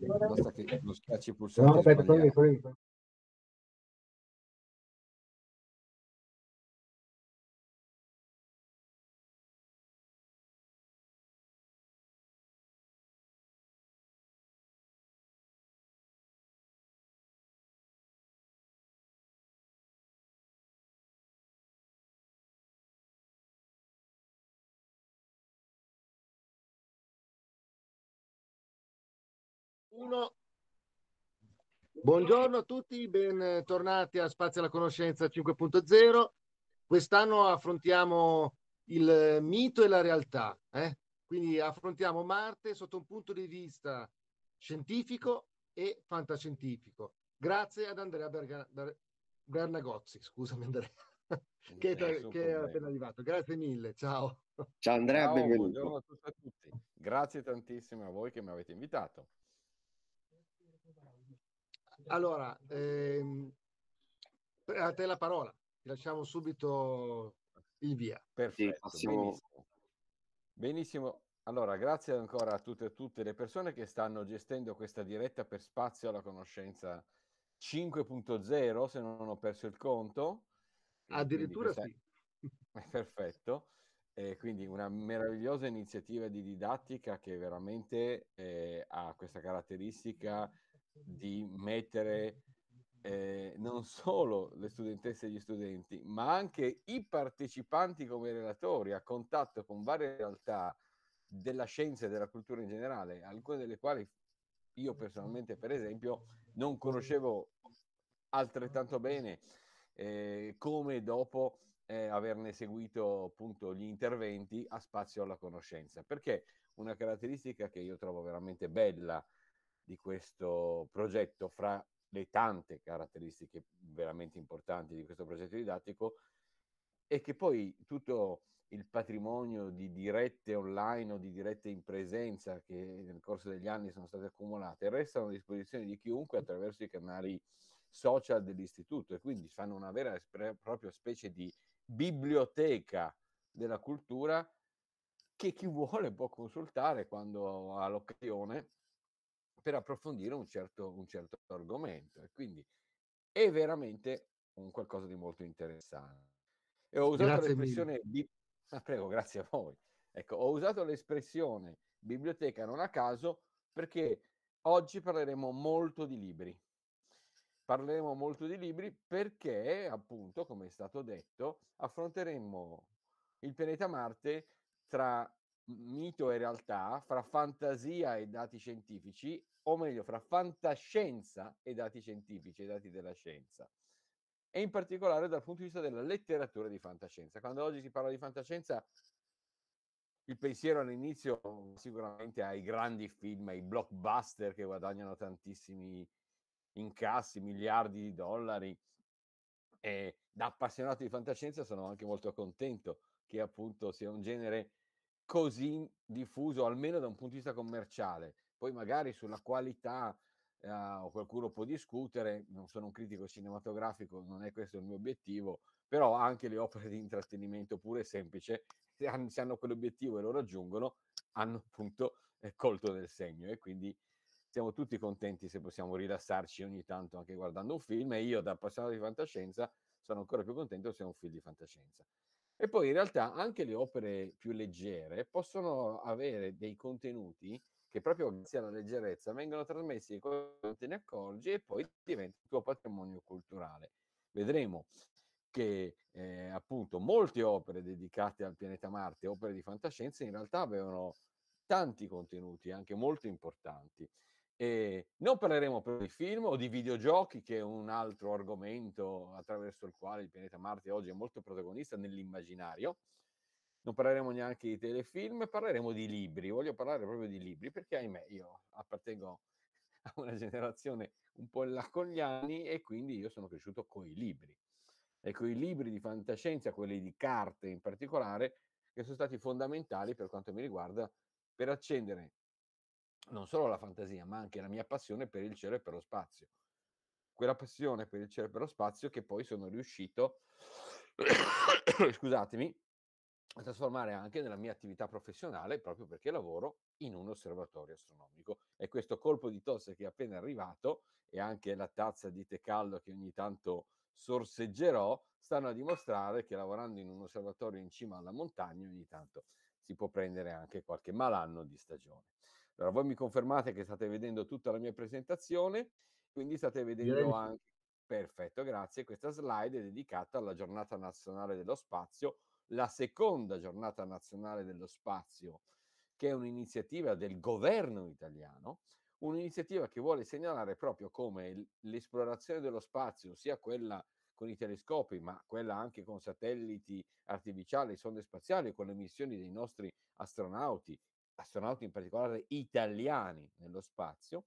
Nossa, aqui nos 7%. Não, peraí, peraí, peraí. Uno. Buongiorno a tutti, bentornati a Spazio alla Conoscenza 5.0. Quest'anno affrontiamo il mito e la realtà, eh? quindi affrontiamo Marte sotto un punto di vista scientifico e fantascientifico. Grazie ad Andrea Berga... Bernagozzi, scusami Andrea, che, che è appena arrivato. Grazie mille, ciao. Ciao Andrea, Ciao, benvenuto. Buongiorno a tutti. Grazie tantissimo a voi che mi avete invitato. Allora, ehm, a te la parola, ti lasciamo subito il via. Perfetto, sì, benissimo. benissimo. Allora, grazie ancora a tutte e a tutte le persone che stanno gestendo questa diretta per spazio alla conoscenza 5.0, se non ho perso il conto. Addirittura questa... sì. Perfetto. Eh, quindi una meravigliosa iniziativa di didattica che veramente eh, ha questa caratteristica di mettere eh, non solo le studentesse e gli studenti, ma anche i partecipanti come relatori a contatto con varie realtà della scienza e della cultura in generale, alcune delle quali io personalmente, per esempio, non conoscevo altrettanto bene eh, come dopo eh, averne seguito appunto gli interventi a spazio alla conoscenza, perché una caratteristica che io trovo veramente bella di questo progetto, fra le tante caratteristiche veramente importanti di questo progetto didattico, è che poi tutto il patrimonio di dirette online o di dirette in presenza che nel corso degli anni sono state accumulate restano a disposizione di chiunque attraverso i canali social dell'istituto e quindi fanno una vera e propria specie di biblioteca della cultura che chi vuole può consultare quando ha l'occasione per approfondire un certo, un certo argomento. E quindi è veramente un qualcosa di molto interessante. E ho usato grazie l'espressione... Bi- ah, prego, grazie a voi. Ecco, ho usato l'espressione biblioteca non a caso perché oggi parleremo molto di libri. Parleremo molto di libri perché, appunto, come è stato detto, affronteremo il pianeta Marte tra mito e realtà, fra fantasia e dati scientifici o meglio, fra fantascienza e dati scientifici, e dati della scienza, e in particolare dal punto di vista della letteratura di fantascienza. Quando oggi si parla di fantascienza, il pensiero all'inizio mm, sicuramente ai grandi film, ai blockbuster che guadagnano tantissimi incassi, miliardi di dollari. E da appassionato di fantascienza sono anche molto contento che appunto sia un genere così diffuso, almeno da un punto di vista commerciale, poi magari sulla qualità eh, qualcuno può discutere, non sono un critico cinematografico, non è questo il mio obiettivo, però anche le opere di intrattenimento pure semplice, se hanno, se hanno quell'obiettivo e lo raggiungono, hanno appunto eh, colto del segno e quindi siamo tutti contenti se possiamo rilassarci ogni tanto anche guardando un film e io da passato di fantascienza sono ancora più contento se è un film di fantascienza. E poi in realtà anche le opere più leggere possono avere dei contenuti che proprio grazie alla leggerezza vengono trasmessi quando te ne accorgi e poi diventa il tuo patrimonio culturale. Vedremo che eh, appunto molte opere dedicate al pianeta Marte, opere di fantascienza, in realtà avevano tanti contenuti, anche molto importanti. E non parleremo però di film o di videogiochi, che è un altro argomento attraverso il quale il pianeta Marte oggi è molto protagonista nell'immaginario, non parleremo neanche di telefilm, parleremo di libri. Voglio parlare proprio di libri perché, ahimè, io appartengo a una generazione un po' là con gli anni e quindi io sono cresciuto con i libri. Ecco, i libri di fantascienza, quelli di carte in particolare, che sono stati fondamentali per quanto mi riguarda per accendere non solo la fantasia, ma anche la mia passione per il cielo e per lo spazio. Quella passione per il cielo e per lo spazio che poi sono riuscito, scusatemi, a trasformare anche nella mia attività professionale proprio perché lavoro in un osservatorio astronomico. E questo colpo di tosse che è appena arrivato e anche la tazza di tè caldo che ogni tanto sorseggerò stanno a dimostrare che lavorando in un osservatorio in cima alla montagna ogni tanto si può prendere anche qualche malanno di stagione. Allora voi mi confermate che state vedendo tutta la mia presentazione, quindi state vedendo anche Perfetto, grazie. Questa slide è dedicata alla giornata nazionale dello spazio la seconda giornata nazionale dello spazio, che è un'iniziativa del governo italiano, un'iniziativa che vuole segnalare proprio come l'esplorazione dello spazio, sia quella con i telescopi, ma quella anche con satelliti artificiali, sonde spaziali, con le missioni dei nostri astronauti, astronauti in particolare italiani nello spazio,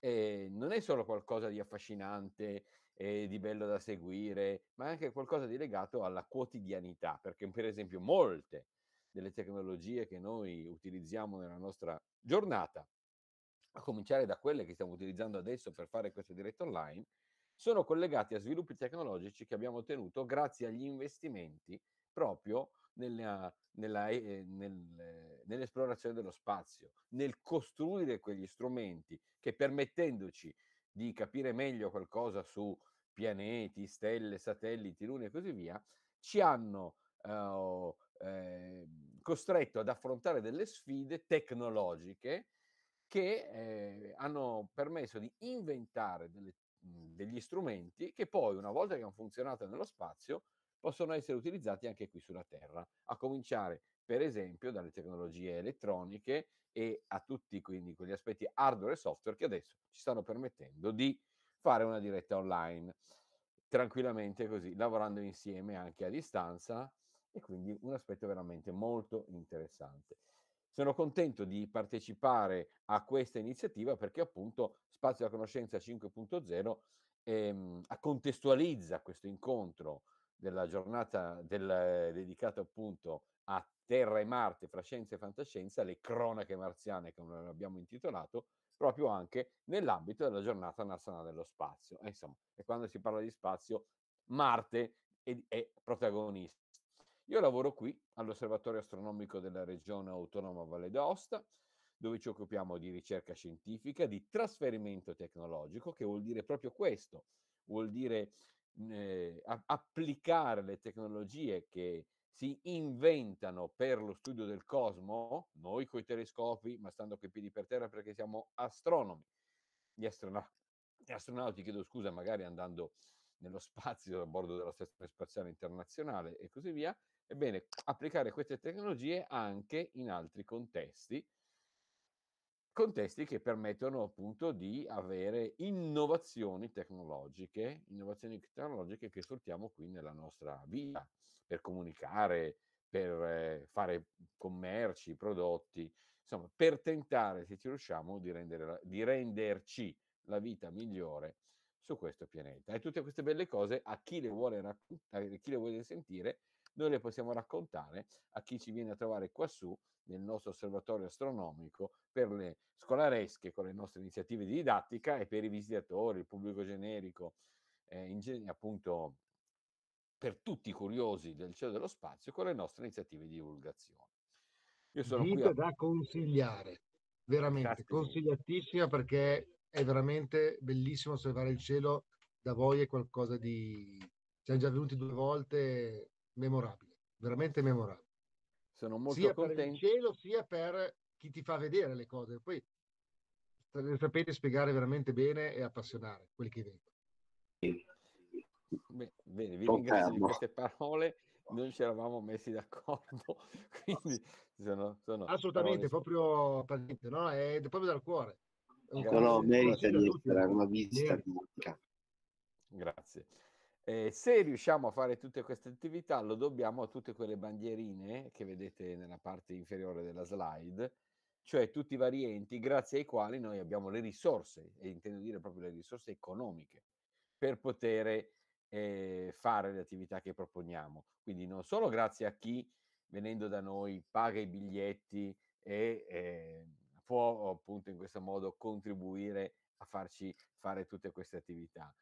eh, non è solo qualcosa di affascinante, e di bello da seguire, ma anche qualcosa di legato alla quotidianità, perché per esempio molte delle tecnologie che noi utilizziamo nella nostra giornata, a cominciare da quelle che stiamo utilizzando adesso per fare questa diretta online, sono collegati a sviluppi tecnologici che abbiamo ottenuto grazie agli investimenti proprio nella, nella, eh, nel, eh, nell'esplorazione dello spazio, nel costruire quegli strumenti che permettendoci di capire meglio qualcosa su pianeti, stelle, satelliti, lune e così via, ci hanno eh, ehm, costretto ad affrontare delle sfide tecnologiche che eh, hanno permesso di inventare delle, mhmm, degli strumenti che poi, una volta che hanno funzionato nello spazio, possono essere utilizzati anche qui sulla Terra, a cominciare per esempio dalle tecnologie elettroniche e a tutti quindi quegli aspetti hardware e software che adesso ci stanno permettendo di fare una diretta online tranquillamente così, lavorando insieme anche a distanza e quindi un aspetto veramente molto interessante. Sono contento di partecipare a questa iniziativa perché appunto Spazio della Conoscenza 5.0 ehm, contestualizza questo incontro della giornata del, dedicato appunto a Terra e Marte fra scienza e fantascienza, le cronache marziane come non abbiamo intitolato, proprio anche nell'ambito della giornata nazionale dello spazio. E insomma, e quando si parla di spazio, Marte è, è protagonista. Io lavoro qui all'Osservatorio astronomico della regione autonoma Valle d'Aosta, dove ci occupiamo di ricerca scientifica, di trasferimento tecnologico, che vuol dire proprio questo, vuol dire eh, applicare le tecnologie che si inventano per lo studio del cosmo, noi coi telescopi, ma stando coi piedi per terra perché siamo astronomi, gli, astrona- gli astronauti, chiedo scusa, magari andando nello spazio a bordo della Stazione Spaziale Internazionale e così via, ebbene, applicare queste tecnologie anche in altri contesti, contesti che permettono appunto di avere innovazioni tecnologiche, innovazioni tecnologiche che sfruttiamo qui nella nostra vita per comunicare, per eh, fare commerci, prodotti, insomma, per tentare, se ci riusciamo, di, rendere, di renderci la vita migliore su questo pianeta. E tutte queste belle cose a chi le vuole, raccontare, a chi le vuole sentire, noi le possiamo raccontare a chi ci viene a trovare quassù nel nostro osservatorio astronomico per le scolaresche con le nostre iniziative di didattica e per i visitatori, il pubblico generico, eh, in, appunto per tutti i curiosi del cielo dello spazio con le nostre iniziative di divulgazione. Io sono Vita qui a... da consigliare, veramente Grazie. consigliatissima perché è veramente bellissimo osservare il cielo da voi è qualcosa di... Siamo già venuti due volte, memorabile, veramente memorabile. Sono molto sia contento. per il cielo, sia per chi ti fa vedere le cose. Poi sapete spiegare veramente bene e appassionare quelli che vengono. Bene, bene, vi ringrazio di queste parole. Non ci eravamo messi d'accordo, quindi sono, sono assolutamente proprio, no? è proprio dal cuore. No, no, merita di essere una visita. Grazie. Eh, se riusciamo a fare tutte queste attività lo dobbiamo a tutte quelle bandierine che vedete nella parte inferiore della slide, cioè tutti i vari enti grazie ai quali noi abbiamo le risorse, e intendo dire proprio le risorse economiche, per poter eh, fare le attività che proponiamo. Quindi non solo grazie a chi venendo da noi paga i biglietti e eh, può appunto in questo modo contribuire a farci fare tutte queste attività,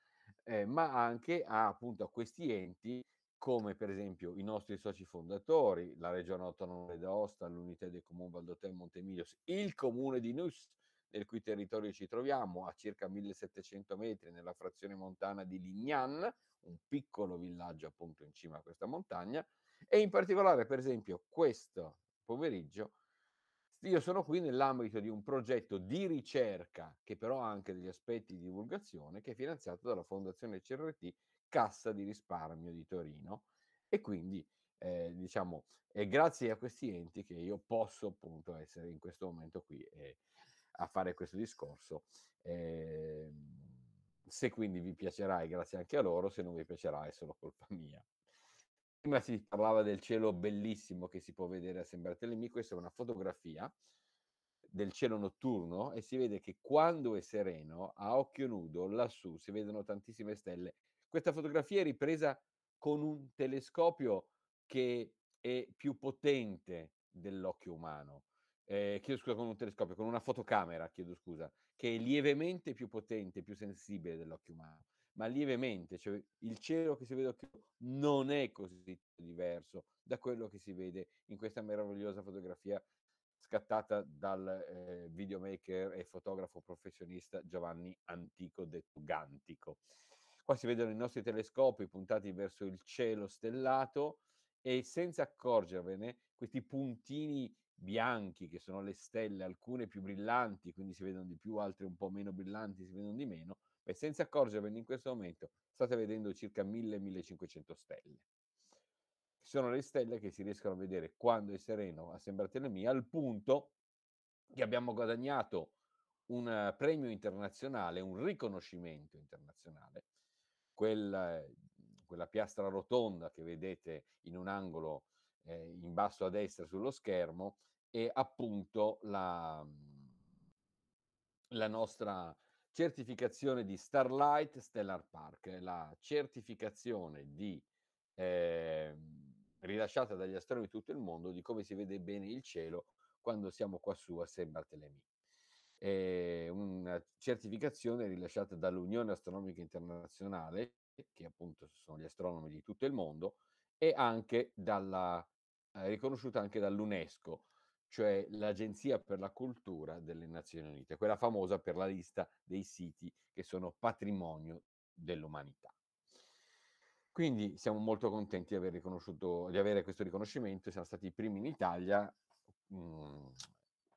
eh, ma anche a, appunto a questi enti come per esempio i nostri soci fondatori, la Regione Autonoma d'Aosta, l'Unità dei Comuni Valdotè e Montemiglios, il Comune di Nus, nel cui territorio ci troviamo, a circa 1700 metri nella frazione montana di Lignan, un piccolo villaggio appunto in cima a questa montagna, e in particolare per esempio questo pomeriggio io sono qui nell'ambito di un progetto di ricerca, che però ha anche degli aspetti di divulgazione, che è finanziato dalla Fondazione CRT Cassa di risparmio di Torino. E quindi, eh, diciamo, è grazie a questi enti che io posso appunto essere in questo momento qui eh, a fare questo discorso. Eh, se quindi vi piacerà, e grazie anche a loro, se non vi piacerà, è solo colpa mia prima si parlava del cielo bellissimo che si può vedere a San Bartolomeo, questa è una fotografia del cielo notturno e si vede che quando è sereno, a occhio nudo, lassù si vedono tantissime stelle. Questa fotografia è ripresa con un telescopio che è più potente dell'occhio umano. Eh, chiedo scusa, con un telescopio, con una fotocamera, chiedo scusa, che è lievemente più potente, più sensibile dell'occhio umano ma lievemente, cioè il cielo che si vede occhio non è così diverso da quello che si vede in questa meravigliosa fotografia scattata dal eh, videomaker e fotografo professionista Giovanni Antico detto Gantico. Qua si vedono i nostri telescopi puntati verso il cielo stellato e senza accorgervene questi puntini bianchi che sono le stelle, alcune più brillanti, quindi si vedono di più, altre un po' meno brillanti, si vedono di meno, e senza accorgervene in questo momento state vedendo circa 1000-1500 stelle. Sono le stelle che si riescono a vedere quando è sereno a sembratelemia, al punto che abbiamo guadagnato un eh, premio internazionale, un riconoscimento internazionale, quella, eh, quella piastra rotonda che vedete in un angolo eh, in basso a destra sullo schermo è appunto la, mm, la nostra certificazione di Starlight Stellar Park, la certificazione di, eh, rilasciata dagli astronomi di tutto il mondo di come si vede bene il cielo quando siamo qua su a San Bartolomeo. È una certificazione rilasciata dall'Unione Astronomica Internazionale, che appunto sono gli astronomi di tutto il mondo, e anche dalla, eh, riconosciuta anche dall'UNESCO, cioè l'Agenzia per la Cultura delle Nazioni Unite, quella famosa per la lista dei siti che sono patrimonio dell'umanità. Quindi siamo molto contenti di aver, riconosciuto, di avere questo riconoscimento, siamo stati i primi in Italia. Mm,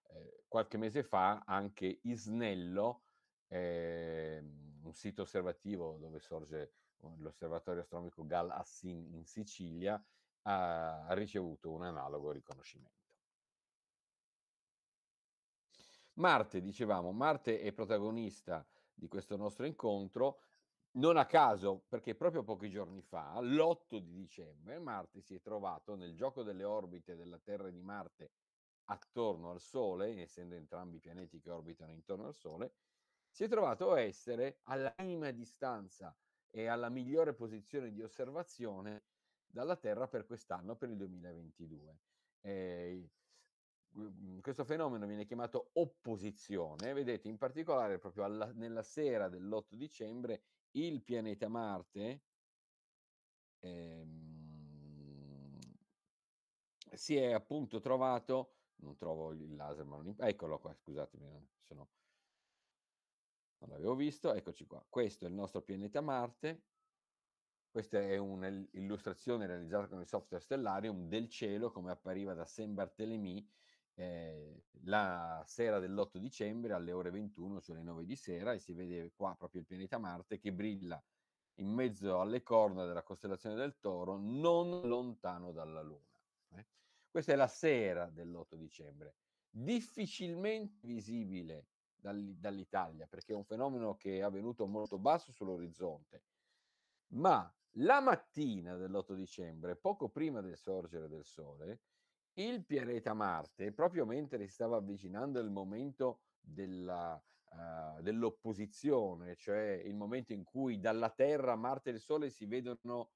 eh, qualche mese fa anche Isnello, eh, un sito osservativo dove sorge oh, l'osservatorio astronomico Gal Assin in Sicilia, ha ricevuto un analogo riconoscimento. Marte, dicevamo, Marte è protagonista di questo nostro incontro, non a caso, perché proprio pochi giorni fa, l'8 di dicembre, Marte si è trovato nel gioco delle orbite della Terra e di Marte attorno al Sole, essendo entrambi pianeti che orbitano intorno al Sole, si è trovato a essere alla minima distanza e alla migliore posizione di osservazione dalla Terra per quest'anno, per il 2022. Eh, Mhmm, questo fenomeno viene chiamato opposizione. Vedete, in particolare, proprio alla, nella sera dell'8 dicembre, il pianeta Marte ehm, si è appunto trovato. Non trovo il laser, ma non, eccolo qua. Scusatemi, non, se non l'avevo visto. Eccoci qua. Questo è il nostro pianeta Marte. Questa è un'illustrazione realizzata con il software Stellarium del cielo come appariva da Saint Barthélemy eh, la sera dell'8 dicembre alle ore 21, cioè alle 9 di sera, e si vede qua proprio il pianeta Marte che brilla in mezzo alle corna della costellazione del Toro, non lontano dalla Luna. Eh? Questa è la sera dell'8 dicembre, difficilmente visibile dall'Italia, perché è un fenomeno che è avvenuto molto basso sull'orizzonte, ma la mattina dell'8 dicembre, poco prima del sorgere del Sole, il pianeta Marte, proprio mentre si stava avvicinando il momento della, uh, dell'opposizione, cioè il momento in cui dalla Terra Marte e il Sole si vedono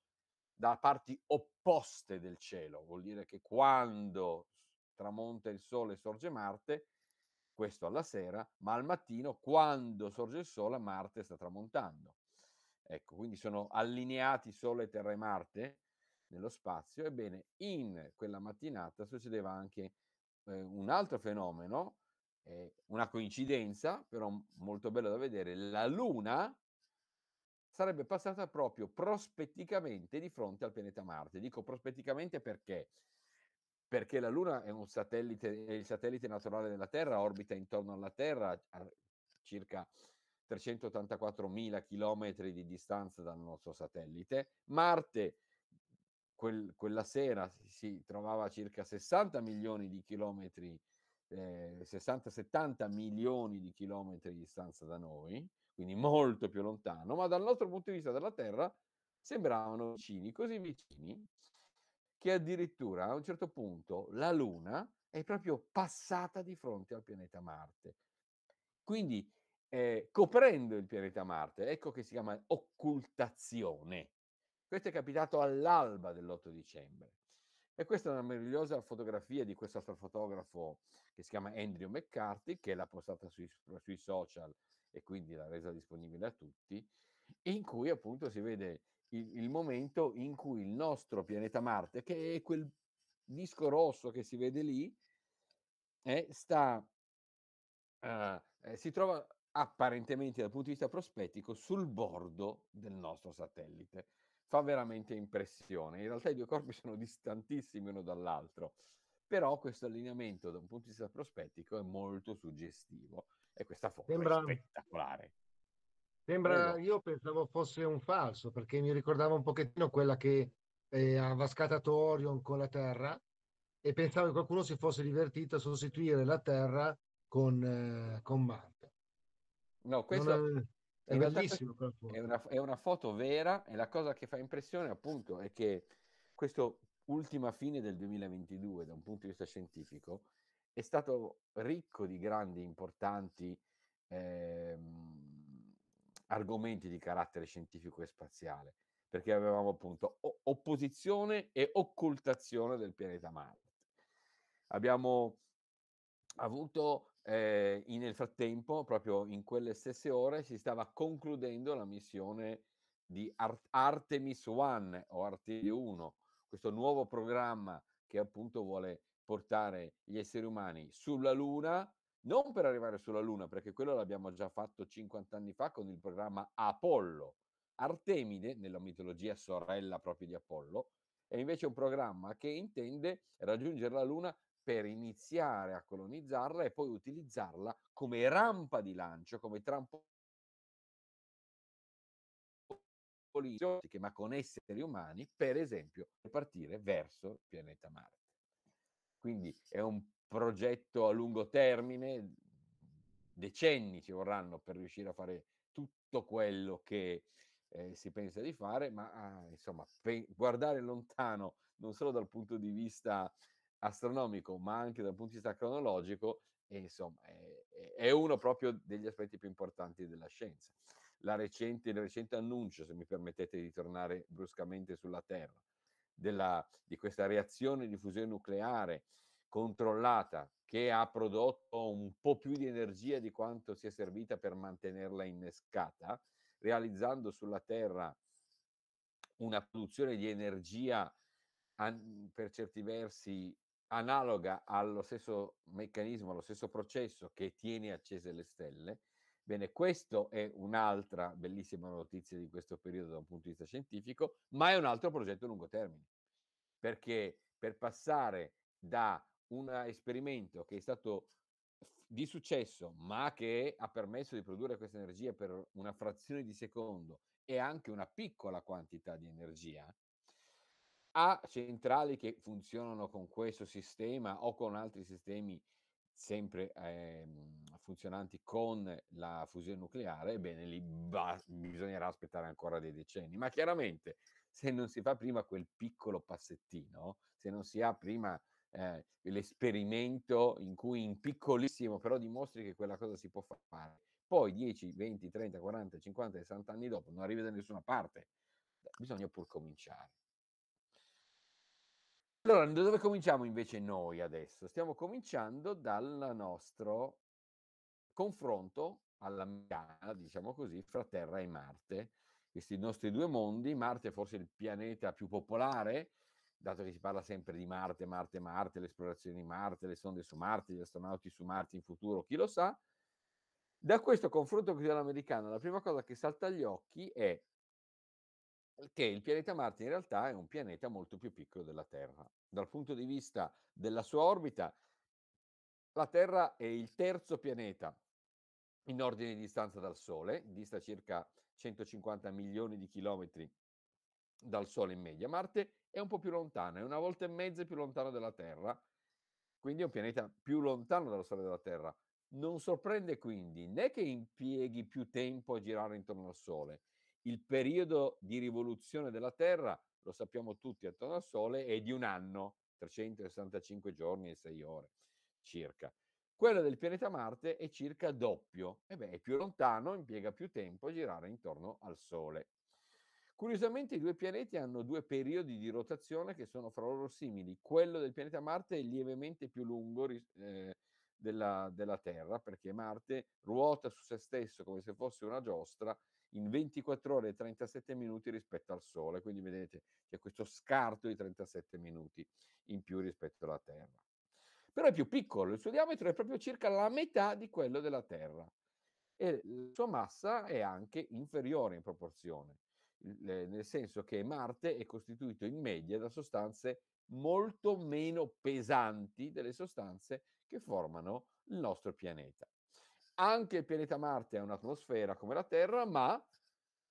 da parti opposte del cielo, vuol dire che quando tramonta il Sole sorge Marte, questo alla sera, ma al mattino quando sorge il Sole Marte sta tramontando. Ecco, quindi sono allineati Sole, Terra e Marte nello spazio, ebbene in quella mattinata succedeva anche eh, un altro fenomeno, eh, una coincidenza, però molto bella da vedere, la Luna sarebbe passata proprio prospetticamente di fronte al pianeta Marte. Dico prospetticamente perché? Perché la Luna è un satellite, è il satellite naturale della Terra, orbita intorno alla Terra a circa 384.000 km di distanza dal nostro satellite. Marte quel, quella sera si, si, trovava circa 60 milioni di chilometri, eh, 60-70 milioni di chilometri di distanza da noi, quindi molto più lontano, ma dal nostro punto di vista della Terra sembravano vicini, così vicini che addirittura a un certo punto la Luna è proprio passata di fronte al pianeta Marte. Quindi eh, coprendo il pianeta Marte, ecco che si chiama occultazione. Questo è capitato all'alba dell'8 dicembre. E questa è una meravigliosa fotografia di questo astrofotografo che si chiama Andrew McCarthy, che l'ha postata sui, sui social e quindi l'ha resa disponibile a tutti, in cui appunto si vede il, il momento in cui il nostro pianeta Marte, che è quel disco rosso che si vede lì, eh, sta, eh, eh si trova apparentemente dal punto di vista prospettico sul bordo del nostro satellite fa veramente impressione. In realtà i due corpi sono distantissimi uno dall'altro, però questo allineamento da un punto di vista prospettico è molto suggestivo e questa foto sembra, è spettacolare. Sembra, Prego. io pensavo fosse un falso perché mi ricordava un pochettino quella che eh, ha vascatato Orion con la Terra e pensavo che qualcuno si fosse divertito a sostituire la Terra con, eh, con Marte. No, questo, non, è bellissimo È una, è una, foto vera e la cosa che fa impressione appunto è che questa ultima fine del 2022 da un punto di vista scientifico è stato ricco di grandi, importanti eh, argomenti di carattere scientifico e spaziale, perché avevamo appunto opposizione e occultazione del pianeta Marte. Abbiamo avuto eh, nel frattempo, proprio in quelle stesse ore, si stava concludendo la missione di Ar- Artemis One o Artemis 1, questo nuovo programma che appunto vuole portare gli esseri umani sulla Luna, non per arrivare sulla Luna, perché quello l'abbiamo già fatto 50 anni fa con il programma Apollo. Artemide, nella mitologia sorella proprio di Apollo, è invece un programma che intende raggiungere la Luna per iniziare a colonizzarla e poi utilizzarla come rampa di lancio, come trampolino, ma con esseri umani, per esempio, per partire verso il pianeta Marte. Quindi è un progetto a lungo termine, decenni ci vorranno per riuscire a fare tutto quello che eh, si pensa di fare, ma ah, insomma, pe- guardare lontano non solo dal punto di vista astronomico, ma anche dal punto di vista cronologico, e insomma è, è, uno proprio degli aspetti più importanti della scienza. Recente, il recente annuncio, se mi permettete di tornare bruscamente sulla Terra, della, di questa reazione di fusione nucleare controllata che ha prodotto un po' più di energia di quanto sia servita per mantenerla innescata, realizzando sulla Terra una produzione di energia per certi versi analoga allo stesso meccanismo, allo stesso processo che tiene accese le stelle. Bene, questa è un'altra bellissima notizia di questo periodo da un punto di vista scientifico, ma è un altro progetto a lungo termine, perché per passare da un esperimento che è stato di successo, ma che ha permesso di produrre questa energia per una frazione di secondo e anche una piccola quantità di energia, a centrali che funzionano con questo sistema o con altri sistemi sempre eh, funzionanti con la fusione nucleare, ebbene lì ba- bisognerà aspettare ancora dei decenni. Ma chiaramente se non si fa prima quel piccolo passettino, se non si ha prima eh, l'esperimento in cui in piccolissimo però dimostri che quella cosa si può fare, poi 10, 20, 30, 40, 50, 60 anni dopo non arrivi da nessuna parte, bisogna pur cominciare. Allora, da dove cominciamo invece noi adesso? Stiamo cominciando dal nostro confronto all'americana, diciamo così, fra Terra e Marte. Questi nostri due mondi, Marte è forse il pianeta più popolare, dato che si parla sempre di Marte, Marte, Marte, le esplorazioni di Marte, le sonde su Marte, gli astronauti su Marte in futuro, chi lo sa. Da questo confronto così all'americana, la prima cosa che salta agli occhi è che il pianeta Marte in realtà è un pianeta molto più piccolo della Terra. Dal punto di vista della sua orbita, la Terra è il terzo pianeta in ordine di distanza dal Sole, dista circa 150 milioni di chilometri dal Sole in media. Marte è un po' più lontano, è una volta e mezza più lontano della Terra, quindi è un pianeta più lontano dal Sole della Terra. Non sorprende quindi né che impieghi più tempo a girare intorno al Sole, il periodo di rivoluzione della Terra, lo sappiamo tutti attorno al Sole, è di un anno, 365 giorni e 6 ore circa. Quello del pianeta Marte è circa doppio, e beh, è più lontano, impiega più tempo a girare intorno al Sole. Curiosamente i due pianeti hanno due periodi di rotazione che sono fra loro simili. Quello del pianeta Marte è lievemente più lungo eh, della, della Terra, perché Marte ruota su se stesso come se fosse una giostra in 24 ore e 37 minuti rispetto al Sole, quindi vedete c'è questo scarto di 37 minuti in più rispetto alla Terra. Però è più piccolo, il suo diametro è proprio circa la metà di quello della Terra e la sua massa è anche inferiore in proporzione, nel senso che Marte è costituito in media da sostanze molto meno pesanti delle sostanze che formano il nostro pianeta anche il pianeta Marte ha un'atmosfera come la Terra, ma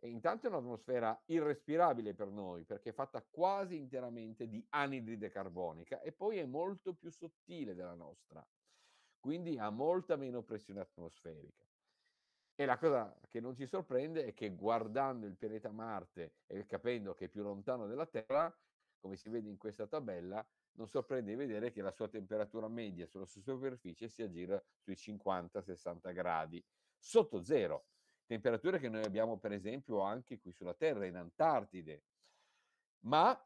intanto è un'atmosfera irrespirabile per noi, perché è fatta quasi interamente di anidride carbonica e poi è molto più sottile della nostra, quindi ha molta meno pressione atmosferica. E la cosa che non ci sorprende è che guardando il pianeta Marte e capendo che è più lontano della Terra, come si vede in questa tabella, non sorprende vedere che la sua temperatura media sulla sua superficie si aggira sui 50-60 gradi, sotto zero, temperature che noi abbiamo per esempio anche qui sulla Terra, in Antartide. Ma,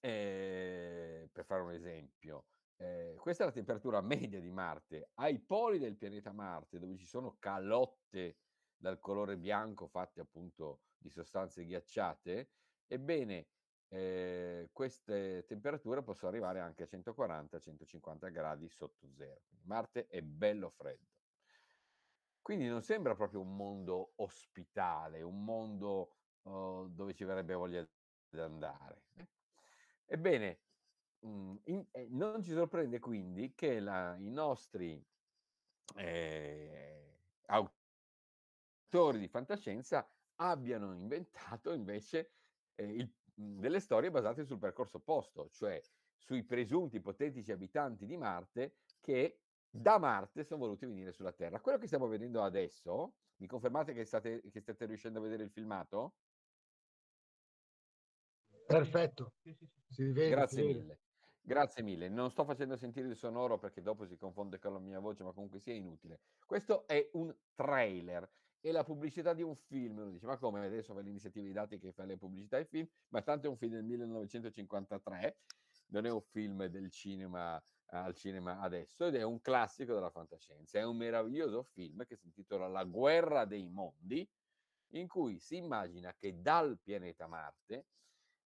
eh, per fare un esempio, eh, questa è la temperatura media di Marte. Ai poli del pianeta Marte, dove ci sono calotte dal colore bianco fatte appunto di sostanze ghiacciate, ebbene eh, queste temperature possono arrivare anche a 140-150 gradi sotto zero. Quindi Marte è bello freddo. Quindi non sembra proprio un mondo ospitale, un mondo oh, dove ci verrebbe voglia di andare. Eh. Ebbene, mhmm, in, eh, non ci sorprende quindi che la, i nostri eh, autori di fantascienza abbiano inventato invece eh, il Mhmm, delle storie basate sul percorso opposto, cioè sui presunti ipotetici abitanti di Marte che da Marte sono voluti venire sulla Terra. Quello che stiamo vedendo adesso, mi confermate che state, che state riuscendo a vedere il filmato? Perfetto, si vede, grazie si mille. Grazie mille, non sto facendo sentire il sonoro perché dopo si confonde con la mia voce, ma comunque sia inutile. Questo è un trailer e la pubblicità di un film. Uno dice, ma come adesso per l'iniziativa di dati che fa le pubblicità ai film? Ma tanto è un film del 1953, non è un film del cinema eh, al cinema adesso ed è un classico della fantascienza. È un meraviglioso film che si intitola La guerra dei mondi, in cui si immagina che dal pianeta Marte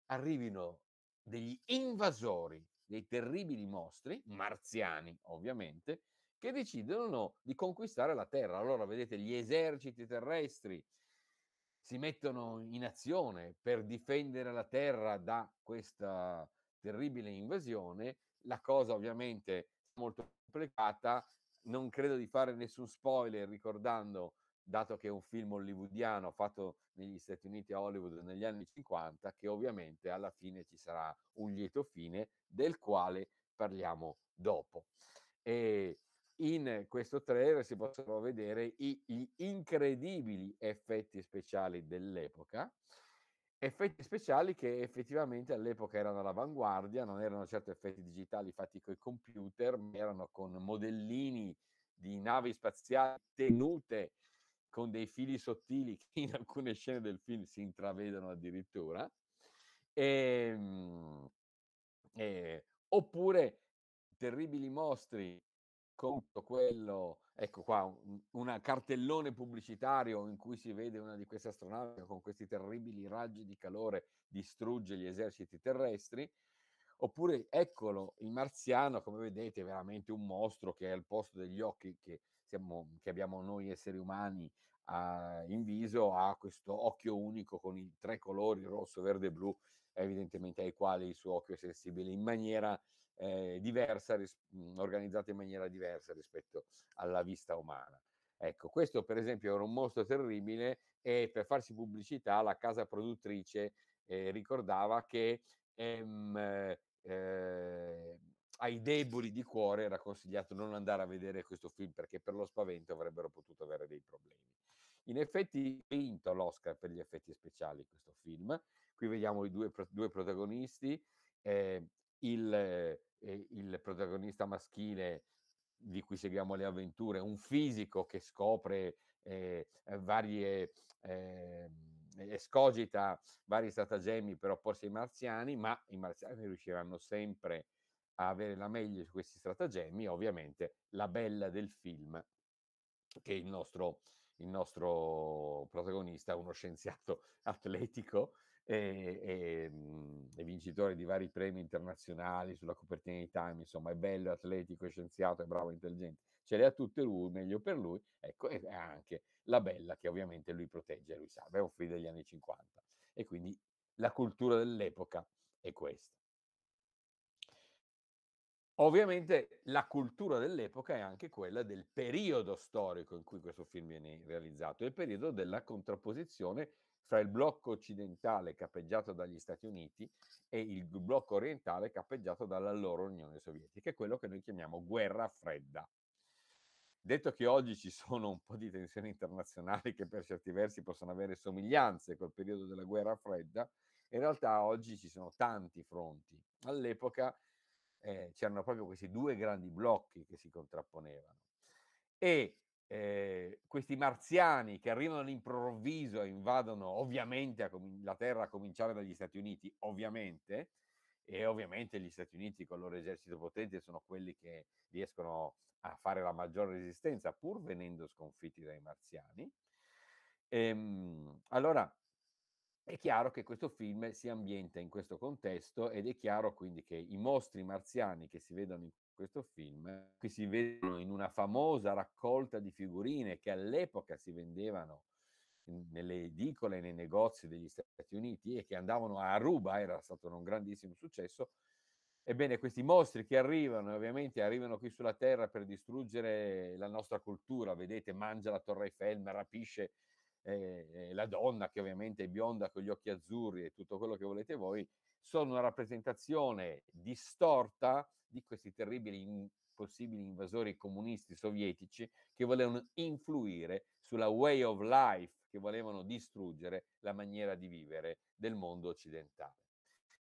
arrivino degli invasori, dei terribili mostri, marziani ovviamente, che decidono di conquistare la terra. Allora vedete gli eserciti terrestri si mettono in azione per difendere la terra da questa terribile invasione. La cosa ovviamente è molto complicata, non credo di fare nessun spoiler ricordando, dato che è un film hollywoodiano fatto negli Stati Uniti a Hollywood negli anni 50, che ovviamente alla fine ci sarà un lieto fine del quale parliamo dopo. E in questo trailer si possono vedere i, gli incredibili effetti speciali dell'epoca, effetti speciali che effettivamente all'epoca erano all'avanguardia, non erano certo effetti digitali fatti con i computer, ma erano con modellini di navi spaziali tenute con dei fili sottili che in alcune scene del film si intravedono addirittura. E, ehm, e, eh, oppure terribili mostri con tutto quello, ecco qua, un, cartellone pubblicitario in cui si vede una di queste astronavi che con questi terribili raggi di calore distrugge gli eserciti terrestri, oppure eccolo il marziano, come vedete, è veramente un mostro che è al posto degli occhi che, siamo, che abbiamo noi esseri umani a, in viso, ha questo occhio unico con i tre colori rosso, verde e blu, evidentemente ai quali il suo occhio è sensibile in maniera eh, diversa, ris- mm, organizzata in maniera diversa rispetto alla vista umana. Ecco, questo per esempio era un mostro terribile e per farsi pubblicità la casa produttrice eh, ricordava che ehm, eh, ai deboli di cuore era consigliato non andare a vedere questo film perché per lo spavento avrebbero potuto avere dei problemi. In effetti ha vinto l'Oscar per gli effetti speciali questo film. Qui vediamo i due, due protagonisti. Eh, il, eh, il protagonista maschile di cui seguiamo le avventure, un fisico che scopre eh, eh varie, eh, escogita vari stratagemmi per opporsi ai marziani, ma i marziani riusciranno sempre a avere la meglio su questi stratagemmi, ovviamente la bella del film, che il nostro, il nostro protagonista, uno scienziato atletico, e, e, mhmm, e, vincitore di vari premi internazionali sulla copertina di Time, insomma è bello, atletico, è scienziato, è bravo, intelligente, ce le ha tutte lui, meglio per lui, ecco, è anche la bella che ovviamente lui protegge lui salva, è un film degli anni 50 e quindi la cultura dell'epoca è questa. Ovviamente la cultura dell'epoca è anche quella del periodo storico in cui questo film viene realizzato, il periodo della contrapposizione fra il blocco occidentale capeggiato dagli Stati Uniti e il blocco orientale capeggiato loro Unione Sovietica, quello che noi chiamiamo guerra fredda. Detto che oggi ci sono un po' di tensioni internazionali che per certi versi possono avere somiglianze col periodo della guerra fredda, in realtà oggi ci sono tanti fronti. All'epoca eh, c'erano proprio questi due grandi blocchi che si contrapponevano e eh, questi marziani che arrivano all'improvviso e invadono ovviamente com- la Terra, a cominciare dagli Stati Uniti, ovviamente, e ovviamente gli Stati Uniti con il loro esercito potente sono quelli che riescono a fare la maggior resistenza pur venendo sconfitti dai marziani. Ehm, allora è chiaro che questo film si ambienta in questo contesto ed è chiaro quindi che i mostri marziani che si vedono in questo film, che si vedono in una famosa raccolta di figurine che all'epoca si vendevano nelle edicole, nei negozi degli Stati Uniti e che andavano a Aruba, era stato un grandissimo successo. Ebbene, questi mostri che arrivano, ovviamente arrivano qui sulla Terra per distruggere la nostra cultura, vedete, mangia la Torre Eiffel, rapisce eh, eh, la donna che ovviamente è bionda con gli occhi azzurri e tutto quello che volete voi, sono una rappresentazione distorta di questi terribili in, possibili invasori comunisti sovietici che volevano influire sulla way of life, che volevano distruggere la maniera di vivere del mondo occidentale.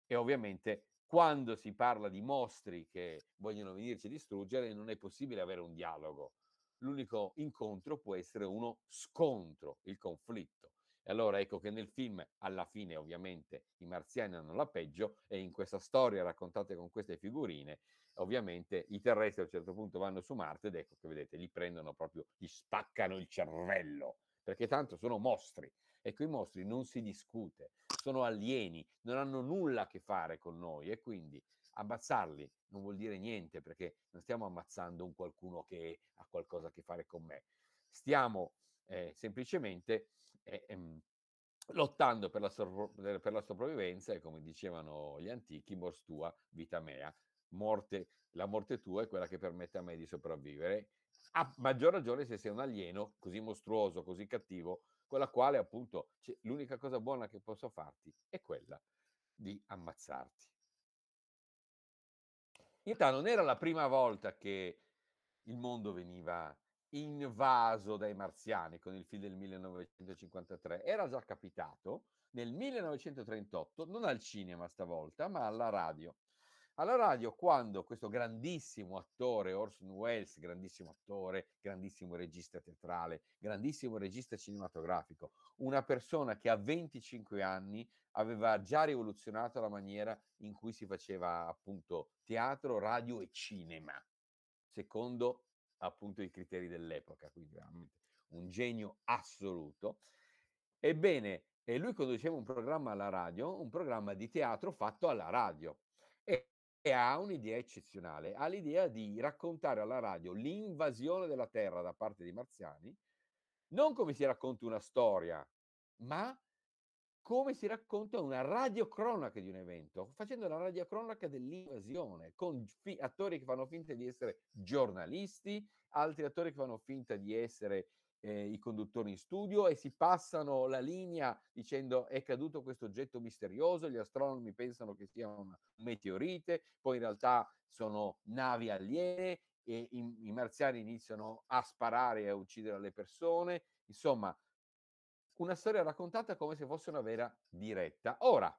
E ovviamente quando si parla di mostri che vogliono venirci a distruggere non è possibile avere un dialogo. L'unico incontro può essere uno scontro, il conflitto. E allora ecco che nel film, alla fine ovviamente, i marziani hanno la peggio e in questa storia raccontata con queste figurine, ovviamente i terrestri a un certo punto vanno su Marte ed ecco che vedete, li prendono proprio, gli spaccano il cervello, perché tanto sono mostri. Ecco, i mostri non si discute, sono alieni, non hanno nulla a che fare con noi e quindi ammazzarli non vuol dire niente perché non stiamo ammazzando un qualcuno che ha qualcosa a che fare con me. Stiamo eh, semplicemente ehm, lottando per la, sopra- per la, sopravvivenza e come dicevano gli antichi, mors tua vita mea, morte, la morte tua è quella che permette a me di sopravvivere, a maggior ragione se sei un alieno così mostruoso, così cattivo, con la quale appunto l'unica cosa buona che posso farti è quella di ammazzarti. In realtà non era la prima volta che il mondo veniva invaso dai marziani con il film del 1953. Era già capitato nel 1938, non al cinema stavolta, ma alla radio. Alla radio, quando questo grandissimo attore, Orson Welles, grandissimo attore, grandissimo regista teatrale, grandissimo regista cinematografico, una persona che a 25 anni aveva già rivoluzionato la maniera in cui si faceva appunto teatro, radio e cinema, secondo appunto i criteri dell'epoca, quindi veramente un genio assoluto. Ebbene, e lui conduceva un programma alla radio, un programma di teatro fatto alla radio e ha un'idea eccezionale, ha l'idea di raccontare alla radio l'invasione della Terra da parte dei marziani, non come si racconta una storia, ma come si racconta una radiocronaca di un evento, facendo la radiocronaca dell'invasione, con fi- attori che fanno finta di essere giornalisti, altri attori che fanno finta di essere eh, i conduttori in studio e si passano la linea dicendo è caduto questo oggetto misterioso, gli astronomi pensano che sia un meteorite, poi in realtà sono navi aliene e i, i marziani iniziano a sparare e a uccidere le persone. Insomma, una storia raccontata come se fosse una vera diretta. Ora,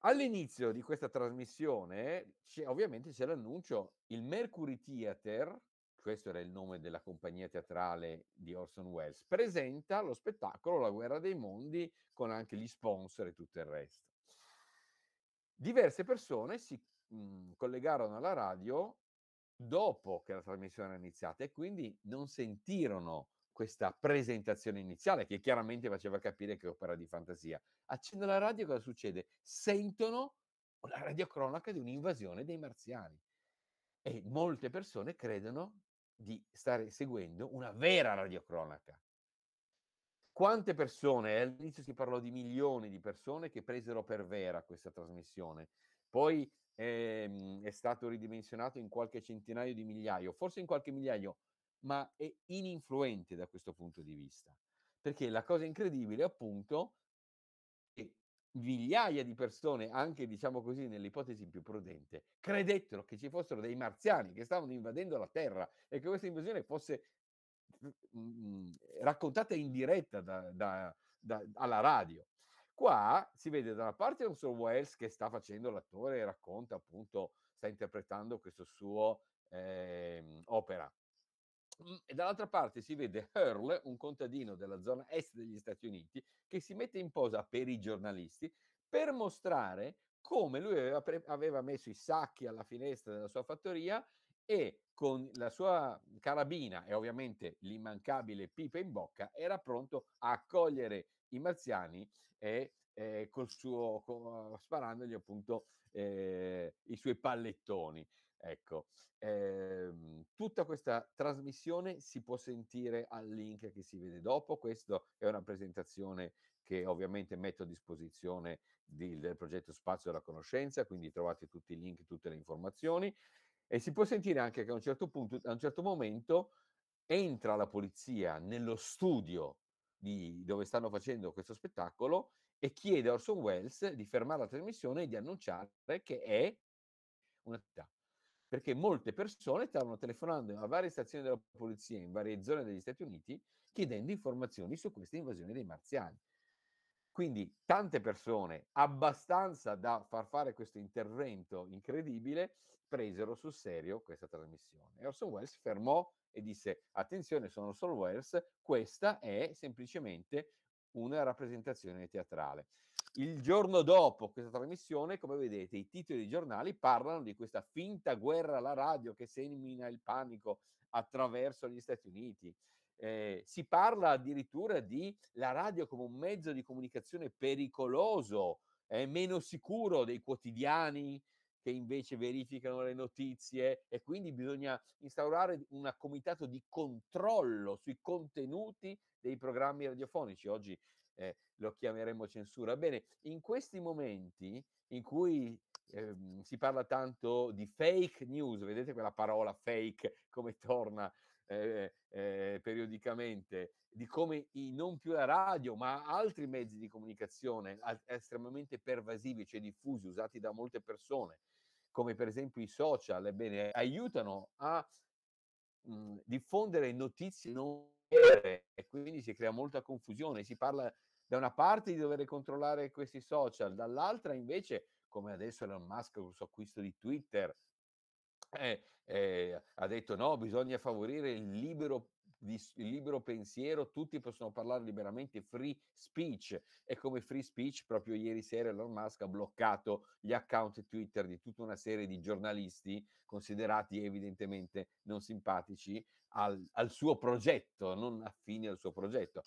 all'inizio di questa trasmissione, c'è, ovviamente c'è l'annuncio, il Mercury Theater, questo era il nome della compagnia teatrale di Orson Welles, presenta lo spettacolo La guerra dei mondi con anche gli sponsor e tutto il resto. Diverse persone si mh, mhmm, collegarono alla radio dopo che la trasmissione era iniziata e quindi non sentirono questa presentazione iniziale che chiaramente faceva capire che opera di fantasia. Accendo la radio, cosa succede? Sentono la radiocronaca di un'invasione dei marziani e molte persone credono di stare seguendo una vera radiocronaca. Quante persone, eh, all'inizio si parlò di milioni di persone che presero per vera questa trasmissione, poi ehm, è stato ridimensionato in qualche centinaio di migliaio, forse in qualche migliaio, ma è ininfluente da questo punto di vista. Perché la cosa incredibile, appunto, che migliaia di persone, anche diciamo così, nell'ipotesi più prudente, credettero che ci fossero dei marziani che stavano invadendo la Terra e che questa invasione fosse mhmm, mhmm, raccontata in diretta da, da, da, alla radio. Qua si vede da una parte un solo Wells che sta facendo l'attore e racconta appunto, sta interpretando questo suo eh, opera. Mhmm, e dall'altra parte si vede Earl, un contadino della zona est degli Stati Uniti, che si mette in posa per i giornalisti per mostrare come lui aveva, pre- aveva messo i sacchi alla finestra della sua fattoria e con la sua carabina e ovviamente l'immancabile pipa in bocca era pronto a accogliere i marziani e eh, col suo, con, sparandogli appunto eh, i suoi pallettoni. Ecco, ehm, tutta questa trasmissione si può sentire al link che si vede dopo. Questa è una presentazione che ovviamente metto a disposizione di, del progetto Spazio della Conoscenza, quindi trovate tutti i link, tutte le informazioni. E si può sentire anche che a un certo punto, a un certo momento, entra la polizia nello studio di, dove stanno facendo questo spettacolo e chiede a Orson Welles di fermare la trasmissione e di annunciare che è una città perché molte persone stavano telefonando a varie stazioni della polizia in varie zone degli Stati Uniti chiedendo informazioni su questa invasione dei marziani. Quindi tante persone, abbastanza da far fare questo intervento incredibile, presero sul serio questa trasmissione. Orson Welles fermò e disse, attenzione, sono Orson Welles, questa è semplicemente una rappresentazione teatrale. Il giorno dopo questa trasmissione, come vedete, i titoli dei giornali parlano di questa finta guerra alla radio che semina il panico attraverso gli Stati Uniti. Eh, si parla addirittura di la radio come un mezzo di comunicazione pericoloso, eh, meno sicuro dei quotidiani che invece verificano le notizie e quindi bisogna instaurare un comitato di controllo sui contenuti dei programmi radiofonici. Oggi eh, lo chiameremo censura. Bene, in questi momenti in cui eh, si parla tanto di fake news, vedete quella parola fake come torna eh, eh, periodicamente, di come i, non più la radio, ma altri mezzi di comunicazione estremamente pervasivi, cioè diffusi, usati da molte persone, come per esempio i social, ebbene, aiutano a mh, mhmm, diffondere notizie non vere e quindi si crea molta confusione, si parla da una parte di dover controllare questi social, dall'altra invece, come adesso Elon Musk con il suo acquisto di Twitter, eh, eh, ha detto no, bisogna favorire il libero, il libero, pensiero, tutti possono parlare liberamente, free speech. E come free speech, proprio ieri sera Elon Musk ha bloccato gli account Twitter di tutta una serie di giornalisti considerati evidentemente non simpatici al, al suo progetto, non affini al suo progetto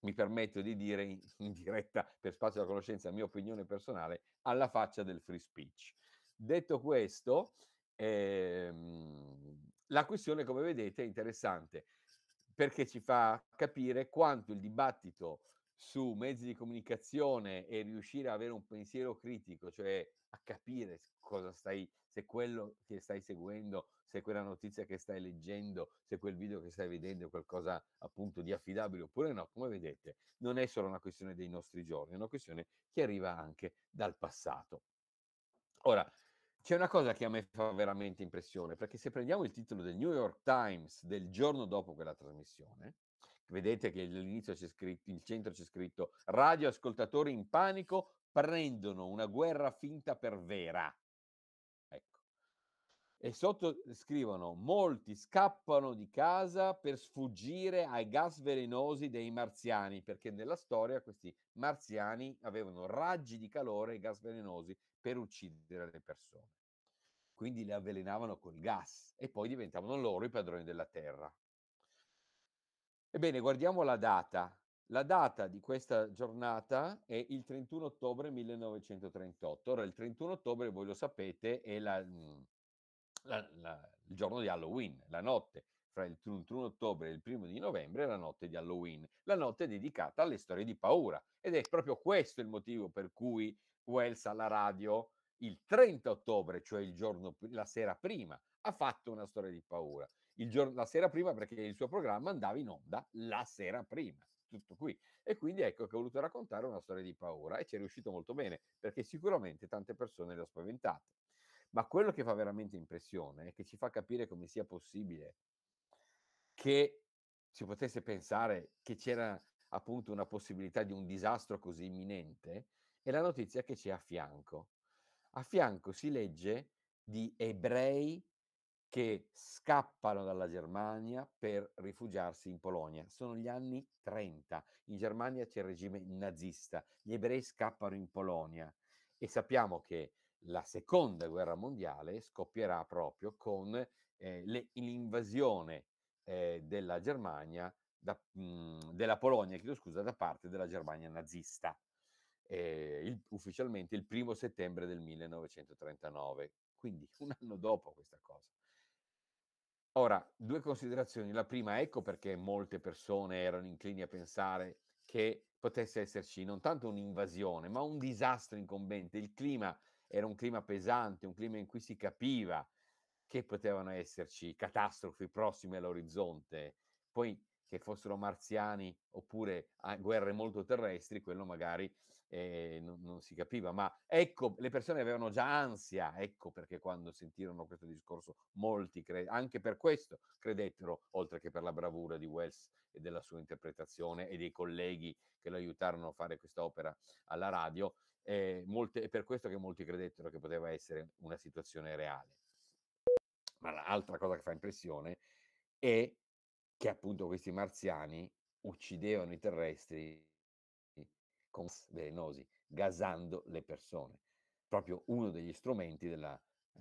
mi permetto di dire in, in diretta per spazio della conoscenza, mia opinione personale, alla faccia del free speech. Detto questo, ehm, la questione, come vedete, è interessante perché ci fa capire quanto il dibattito su mezzi di comunicazione e riuscire ad avere un pensiero critico, cioè a capire cosa stai, se quello che stai seguendo se quella notizia che stai leggendo, se quel video che stai vedendo è qualcosa appunto di affidabile oppure no. Come vedete, non è solo una questione dei nostri giorni, è una questione che arriva anche dal passato. Ora, c'è una cosa che a me fa veramente impressione, perché se prendiamo il titolo del New York Times del giorno dopo quella trasmissione, vedete che all'inizio c'è scritto, il centro c'è scritto radioascoltatori in panico prendono una guerra finta per vera. E sotto scrivono: Molti scappano di casa per sfuggire ai gas velenosi dei marziani, perché nella storia questi marziani avevano raggi di calore e gas velenosi per uccidere le persone. Quindi le avvelenavano col gas e poi diventavano loro i padroni della terra. Ebbene, guardiamo la data. La data di questa giornata è il 31 ottobre 1938. Ora, il 31 ottobre, voi lo sapete, è la, la, la, il giorno di Halloween, la notte fra il 31 ottobre e il 1 di novembre la notte di Halloween, la notte dedicata alle storie di paura ed è proprio questo il motivo per cui Wells alla radio il 30 ottobre, cioè il giorno, la sera prima, ha fatto una storia di paura. Giorno, la sera prima perché il suo programma andava in onda la sera prima, tutto qui. E quindi ecco che ho voluto raccontare una storia di paura e ci è riuscito molto bene perché sicuramente tante persone le ho spaventate. Ma quello che fa veramente impressione è che ci fa capire come sia possibile che si potesse pensare che c'era appunto una possibilità di un disastro così imminente, è la notizia che c'è a fianco. A fianco si legge di ebrei che scappano dalla Germania per rifugiarsi in Polonia. Sono gli anni 30, in Germania c'è il regime nazista, gli ebrei scappano in Polonia e sappiamo che la seconda guerra mondiale scoppierà proprio con eh, le, l'invasione eh, della Germania, da, mh, mhmm, della Polonia, chiedo scusa, da parte della Germania nazista, eh, il, ufficialmente il primo settembre del 1939, quindi un anno dopo questa cosa. Ora, due considerazioni. La prima, ecco perché molte persone erano inclini a pensare che potesse esserci non tanto un'invasione, ma un disastro incombente. Il clima era un clima pesante, un clima in cui si capiva che potevano esserci catastrofi prossime all'orizzonte, poi che fossero marziani oppure ah, guerre molto terrestri, quello magari eh, non, non, si capiva, ma ecco, le persone avevano già ansia, ecco perché quando sentirono questo discorso molti, cre- anche per questo, credettero, oltre che per la bravura di Wells e della sua interpretazione e dei colleghi che lo aiutarono a fare questa opera alla radio, eh, molte, è per questo che molti credettero che poteva essere una situazione reale. Ma l'altra cosa che fa impressione è che appunto questi marziani uccidevano i terrestri con velenosi, gasando le persone. Proprio uno degli strumenti della eh,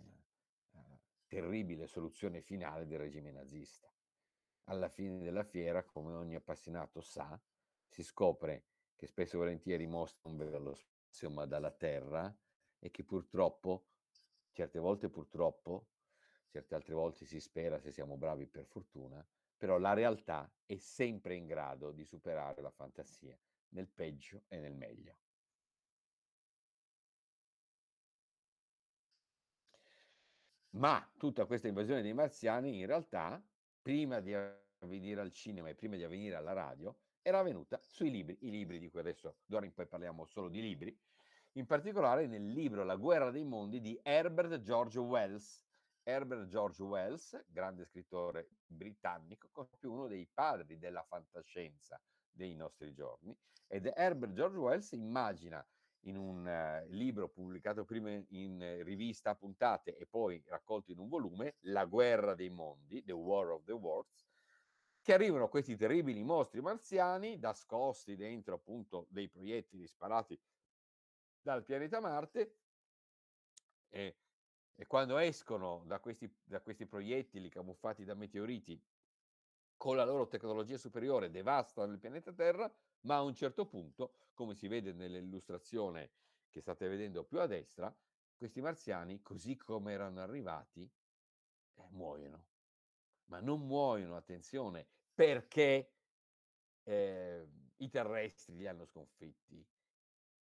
eh terribile soluzione finale del regime nazista. Alla fine della fiera, come ogni appassionato sa, si scopre che spesso e volentieri mostra un bello spazio spazio ma dalla terra e che purtroppo, certe volte purtroppo, certe altre volte si spera se siamo bravi per fortuna, però la realtà è sempre in grado di superare la fantasia, nel peggio e nel meglio. Ma tutta questa invasione dei marziani in realtà, prima di venire al cinema e prima di venire alla radio, era venuta sui libri, i libri di cui adesso d'ora in poi parliamo solo di libri, in particolare nel libro La guerra dei mondi di Herbert George Wells. Herbert George Wells, grande scrittore britannico, proprio uno dei padri della fantascienza dei nostri giorni, ed Herbert George Wells immagina in un uh, libro pubblicato prima in uh, rivista a puntate e poi raccolto in un volume, La guerra dei mondi, The War of the Worlds, che arrivano questi terribili mostri marziani nascosti dentro appunto dei proiettili sparati dal pianeta Marte e, e quando escono da questi, da questi proiettili camuffati da meteoriti con la loro tecnologia superiore devastano il pianeta Terra, ma a un certo punto, come si vede nell'illustrazione che state vedendo più a destra, questi marziani, così come erano arrivati, eh, muoiono ma non muoiono, attenzione, perché eh, i terrestri li hanno sconfitti.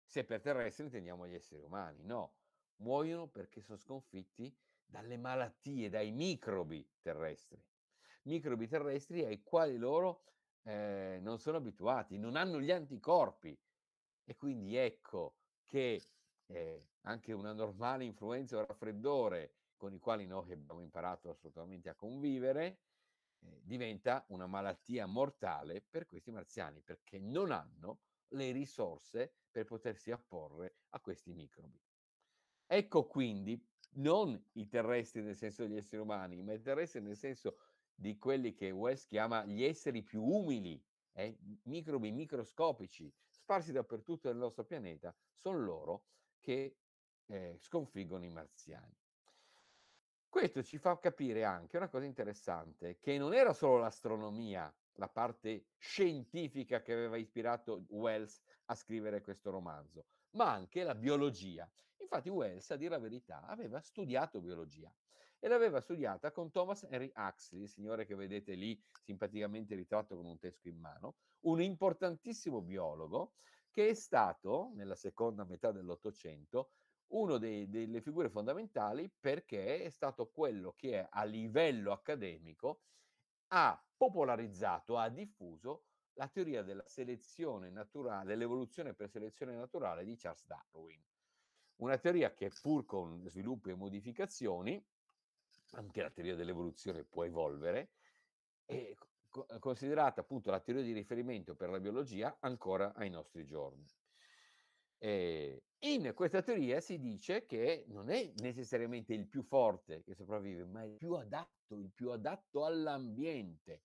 Se per terrestri intendiamo gli esseri umani, no, muoiono perché sono sconfitti dalle malattie, dai microbi terrestri. Microbi terrestri ai quali loro eh, non sono abituati, non hanno gli anticorpi. E quindi ecco che eh, anche una normale influenza o raffreddore con i quali noi abbiamo imparato assolutamente a convivere, eh, diventa una malattia mortale per questi marziani, perché non hanno le risorse per potersi apporre a questi microbi. Ecco quindi non i terrestri nel senso degli esseri umani, ma i terrestri nel senso di quelli che West chiama gli esseri più umili, eh, microbi microscopici, sparsi dappertutto nel nostro pianeta, sono loro che eh, sconfiggono i marziani. Questo ci fa capire anche una cosa interessante, che non era solo l'astronomia, la parte scientifica che aveva ispirato Wells a scrivere questo romanzo, ma anche la biologia. Infatti Wells, a dire la verità, aveva studiato biologia e l'aveva studiata con Thomas Henry Huxley, il signore che vedete lì simpaticamente ritratto con un tesco in mano, un importantissimo biologo che è stato, nella seconda metà dell'Ottocento, una delle figure fondamentali perché è stato quello che a livello accademico ha popolarizzato, ha diffuso la teoria della selezione naturale, dell'evoluzione per selezione naturale di Charles Darwin. Una teoria che pur con sviluppi e modificazioni, anche la teoria dell'evoluzione può evolvere, è considerata appunto la teoria di riferimento per la biologia ancora ai nostri giorni. Eh, in questa teoria si dice che non è necessariamente il più forte che sopravvive, ma il più adatto, il più adatto all'ambiente.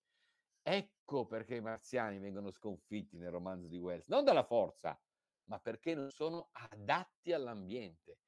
Ecco perché i marziani vengono sconfitti nel romanzo di Wells, non dalla forza, ma perché non sono adatti all'ambiente.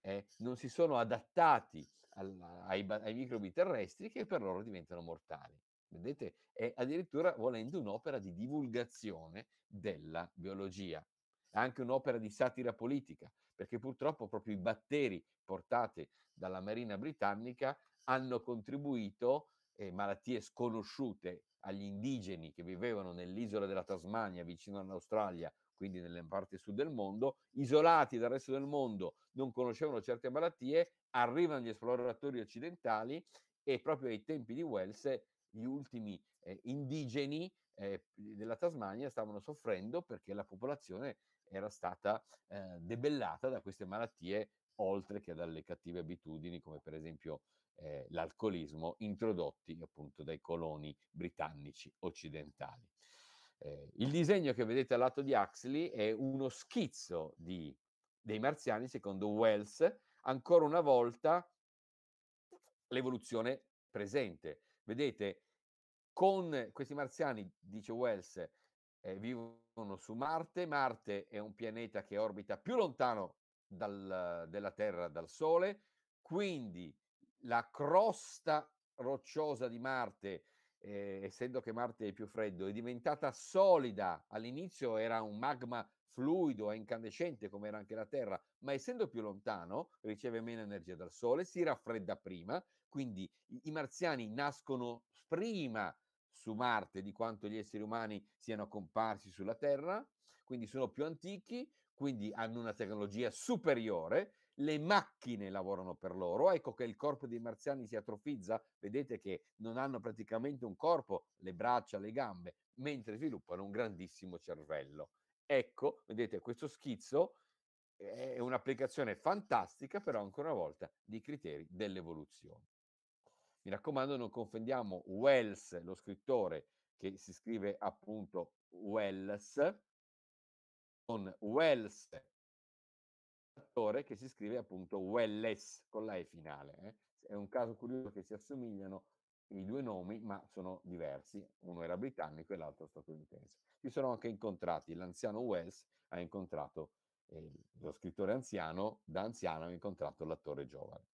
Eh, non si sono adattati alla, ai, ai, microbi terrestri che per loro diventano mortali. Vedete, è addirittura volendo un'opera di divulgazione della biologia anche un'opera di satira politica, perché purtroppo proprio i batteri portati dalla Marina britannica hanno contribuito, eh, malattie sconosciute agli indigeni che vivevano nell'isola della Tasmania vicino all'Australia, quindi nelle parti sud del mondo, isolati dal resto del mondo, non conoscevano certe malattie, arrivano gli esploratori occidentali e proprio ai tempi di Wells gli ultimi eh, indigeni eh, della Tasmania stavano soffrendo perché la popolazione era stata eh, debellata da queste malattie oltre che dalle cattive abitudini come per esempio eh, l'alcolismo introdotti appunto dai coloni britannici occidentali. Eh, il disegno che vedete al lato di Huxley è uno schizzo di, dei marziani secondo Wells, ancora una volta l'evoluzione presente. Vedete, con questi marziani, dice Wells, eh, vivono su Marte. Marte è un pianeta che orbita più lontano dal, della Terra dal Sole, quindi la crosta rocciosa di Marte, eh, essendo che Marte è più freddo, è diventata solida. All'inizio era un magma fluido e incandescente come era anche la Terra, ma essendo più lontano riceve meno energia dal Sole, si raffredda prima, quindi i marziani nascono prima su Marte di quanto gli esseri umani siano comparsi sulla Terra, quindi sono più antichi, quindi hanno una tecnologia superiore, le macchine lavorano per loro, ecco che il corpo dei marziani si atrofizza, vedete che non hanno praticamente un corpo, le braccia, le gambe, mentre sviluppano un grandissimo cervello. Ecco, vedete questo schizzo è un'applicazione fantastica, però ancora una volta, di criteri dell'evoluzione. Mi raccomando, non confondiamo Wells, lo scrittore che si scrive appunto Wells, con Wells, l'attore che si scrive appunto Welles con la E finale. Eh. È un caso curioso che si assomigliano i due nomi, ma sono diversi. Uno era britannico e l'altro statunitense. Si sono anche incontrati. L'anziano Wells ha incontrato eh, lo scrittore anziano, da anziano ha incontrato l'attore giovane.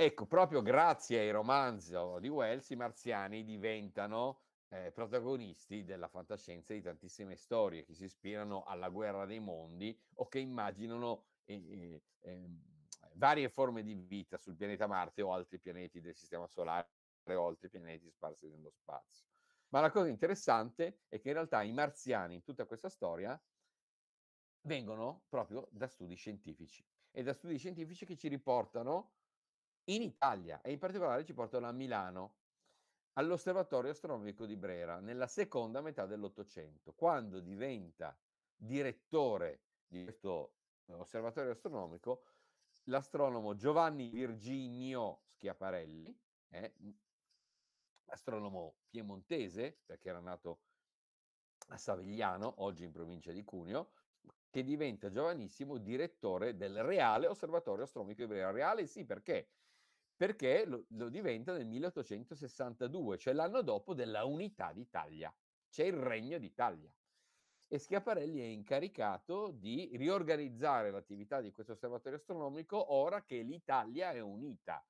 Ecco, proprio grazie ai romanzi oh, di Wells, i marziani diventano eh, protagonisti della fantascienza di tantissime storie che si ispirano alla guerra dei mondi o che immaginano eh, eh, ehm, varie forme di vita sul pianeta Marte o altri pianeti del sistema solare o altri pianeti sparsi nello spazio. Ma la cosa interessante è che in realtà i marziani in tutta questa storia vengono proprio da studi scientifici e da studi scientifici che ci riportano in Italia e in particolare ci portano a Milano, all'osservatorio astronomico di Brera, nella seconda metà dell'Ottocento, quando diventa direttore di questo eh, osservatorio astronomico l'astronomo Giovanni Virginio Schiaparelli, eh, astronomo piemontese, perché era nato a Savigliano, oggi in provincia di Cuneo, che diventa giovanissimo direttore del Reale Osservatorio Astronomico di Brera. Reale sì, perché? perché lo, lo diventa nel 1862, cioè l'anno dopo della unità d'Italia. C'è il Regno d'Italia e Schiaparelli è incaricato di riorganizzare l'attività di questo osservatorio astronomico ora che l'Italia è unita,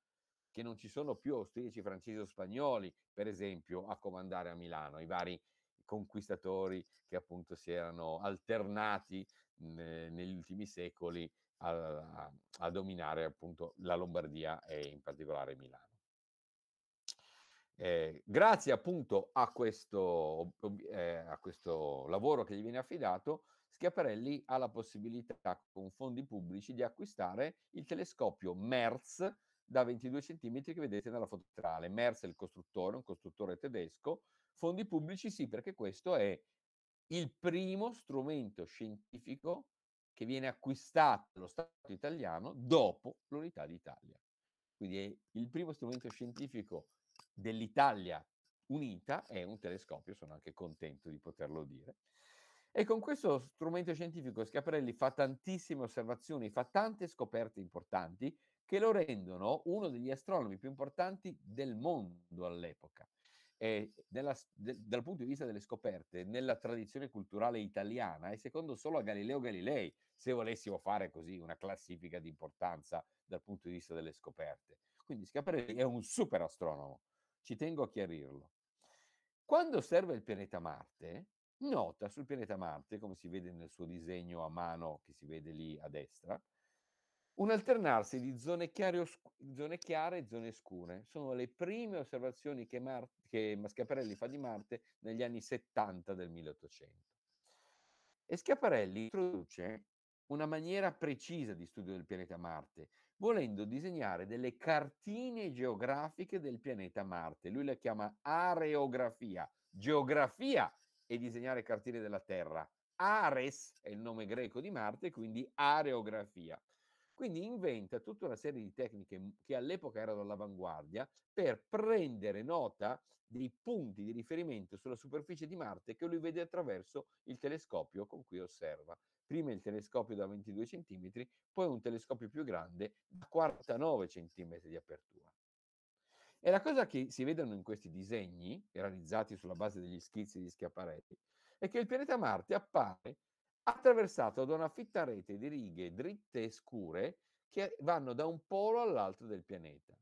che non ci sono più austriaci, francesi o spagnoli, per esempio, a comandare a Milano, i vari conquistatori che appunto si erano alternati eh, negli ultimi secoli a, a dominare appunto la Lombardia e in particolare Milano. Eh, grazie appunto a questo, eh, a questo, lavoro che gli viene affidato, Schiaparelli ha la possibilità con fondi pubblici di acquistare il telescopio MERS da 22 cm che vedete nella fototrale. MERS è il costruttore, un costruttore tedesco. Fondi pubblici sì, perché questo è il primo strumento scientifico che viene acquistata dallo Stato italiano dopo l'unità d'Italia. Quindi è il primo strumento scientifico dell'Italia unita è un telescopio, sono anche contento di poterlo dire. E con questo strumento scientifico Schiaparelli fa tantissime osservazioni, fa tante scoperte importanti che lo rendono uno degli astronomi più importanti del mondo all'epoca eh, nella, de, dal punto di vista delle scoperte, nella tradizione culturale italiana è secondo solo a Galileo Galilei, se volessimo fare così una classifica di importanza dal punto di vista delle scoperte. Quindi Schiaparelli è un super astronomo, ci tengo a chiarirlo. Quando osserva il pianeta Marte, nota sul pianeta Marte, come si vede nel suo disegno a mano che si vede lì a destra, un alternarsi di zone chiare, oscu- zone chiare e zone scure sono le prime osservazioni che, Mar- che Mascaparelli fa di Marte negli anni 70 del 1800. E Schiaparelli introduce una maniera precisa di studio del pianeta Marte, volendo disegnare delle cartine geografiche del pianeta Marte. Lui la chiama areografia, geografia e disegnare cartine della Terra. Ares è il nome greco di Marte, quindi areografia. Quindi inventa tutta una serie di tecniche mhmm, che all'epoca erano all'avanguardia per prendere nota dei punti di riferimento sulla superficie di Marte che lui vede attraverso il telescopio con cui osserva. Prima il telescopio da 22 cm, poi un telescopio più grande da 49 cm di apertura. E la cosa che si vedono in questi disegni, realizzati sulla base degli schizzi di Schiaparelli, è che il pianeta Marte appare attraversato da una fitta rete di righe dritte e scure che vanno da un polo all'altro del pianeta.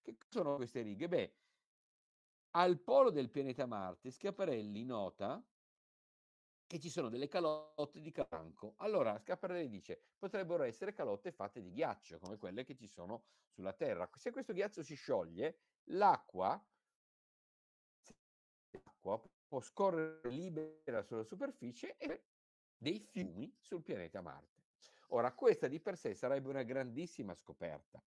Che sono queste righe? Beh, al polo del pianeta Marte, Schiaparelli nota che ci sono delle calotte di calanco. Allora, Schiaparelli dice, potrebbero essere calotte fatte di ghiaccio, come quelle che ci sono sulla Terra. Se questo ghiaccio si scioglie, l'acqua, l'acqua può scorrere libera sulla superficie e dei fiumi sul pianeta Marte. Ora, questa di per sé sarebbe una grandissima scoperta,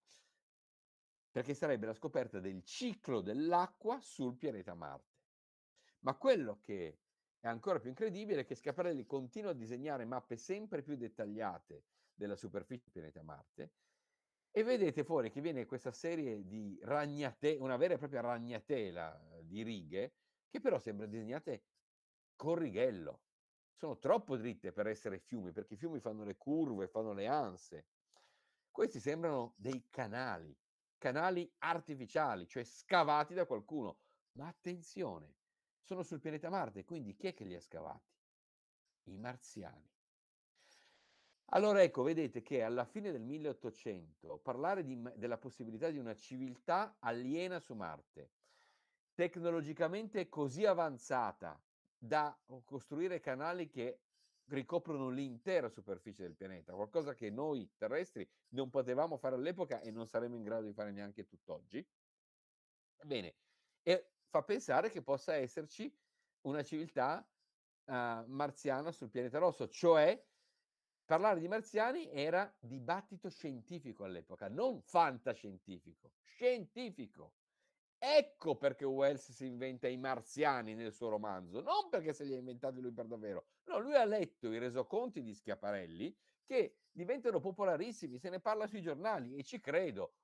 perché sarebbe la scoperta del ciclo dell'acqua sul pianeta Marte. Ma quello che è ancora più incredibile è che Schiaparelli continua a disegnare mappe sempre più dettagliate della superficie del pianeta Marte e vedete fuori che viene questa serie di ragnatele, una vera e propria ragnatela eh, di righe, che però sembra disegnate con righello, sono troppo dritte per essere fiumi, perché i fiumi fanno le curve, fanno le anse. Questi sembrano dei canali, canali artificiali, cioè scavati da qualcuno. Ma attenzione, sono sul pianeta Marte, quindi chi è che li ha scavati? I marziani. Allora ecco, vedete che alla fine del 1800 parlare di, della possibilità di una civiltà aliena su Marte, tecnologicamente così avanzata da costruire canali che ricoprono l'intera superficie del pianeta, qualcosa che noi terrestri non potevamo fare all'epoca e non saremmo in grado di fare neanche tutt'oggi. Bene, e fa pensare che possa esserci una civiltà uh, marziana sul pianeta rosso, cioè parlare di marziani era dibattito scientifico all'epoca, non fantascientifico, scientifico. Ecco perché Wells si inventa i marziani nel suo romanzo, non perché se li ha inventati lui per davvero. No, lui ha letto i resoconti di Schiaparelli che diventano popolarissimi, se ne parla sui giornali e ci credo.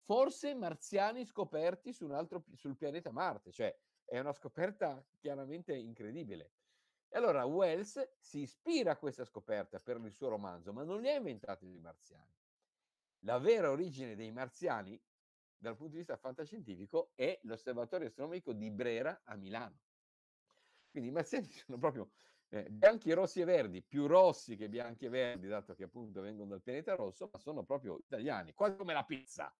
Forse marziani scoperti su altro, sul pianeta Marte, cioè è una scoperta chiaramente incredibile. E allora Wells si ispira a questa scoperta per il suo romanzo, ma non li ha inventati i marziani. La vera origine dei marziani dal punto di vista fantascientifico è l'osservatorio astronomico di Brera a Milano. Quindi i marziani sono proprio eh, bianchi, rossi e verdi, più rossi che bianchi e verdi, dato che appunto vengono dal pianeta rosso, ma sono proprio italiani, quasi come la pizza.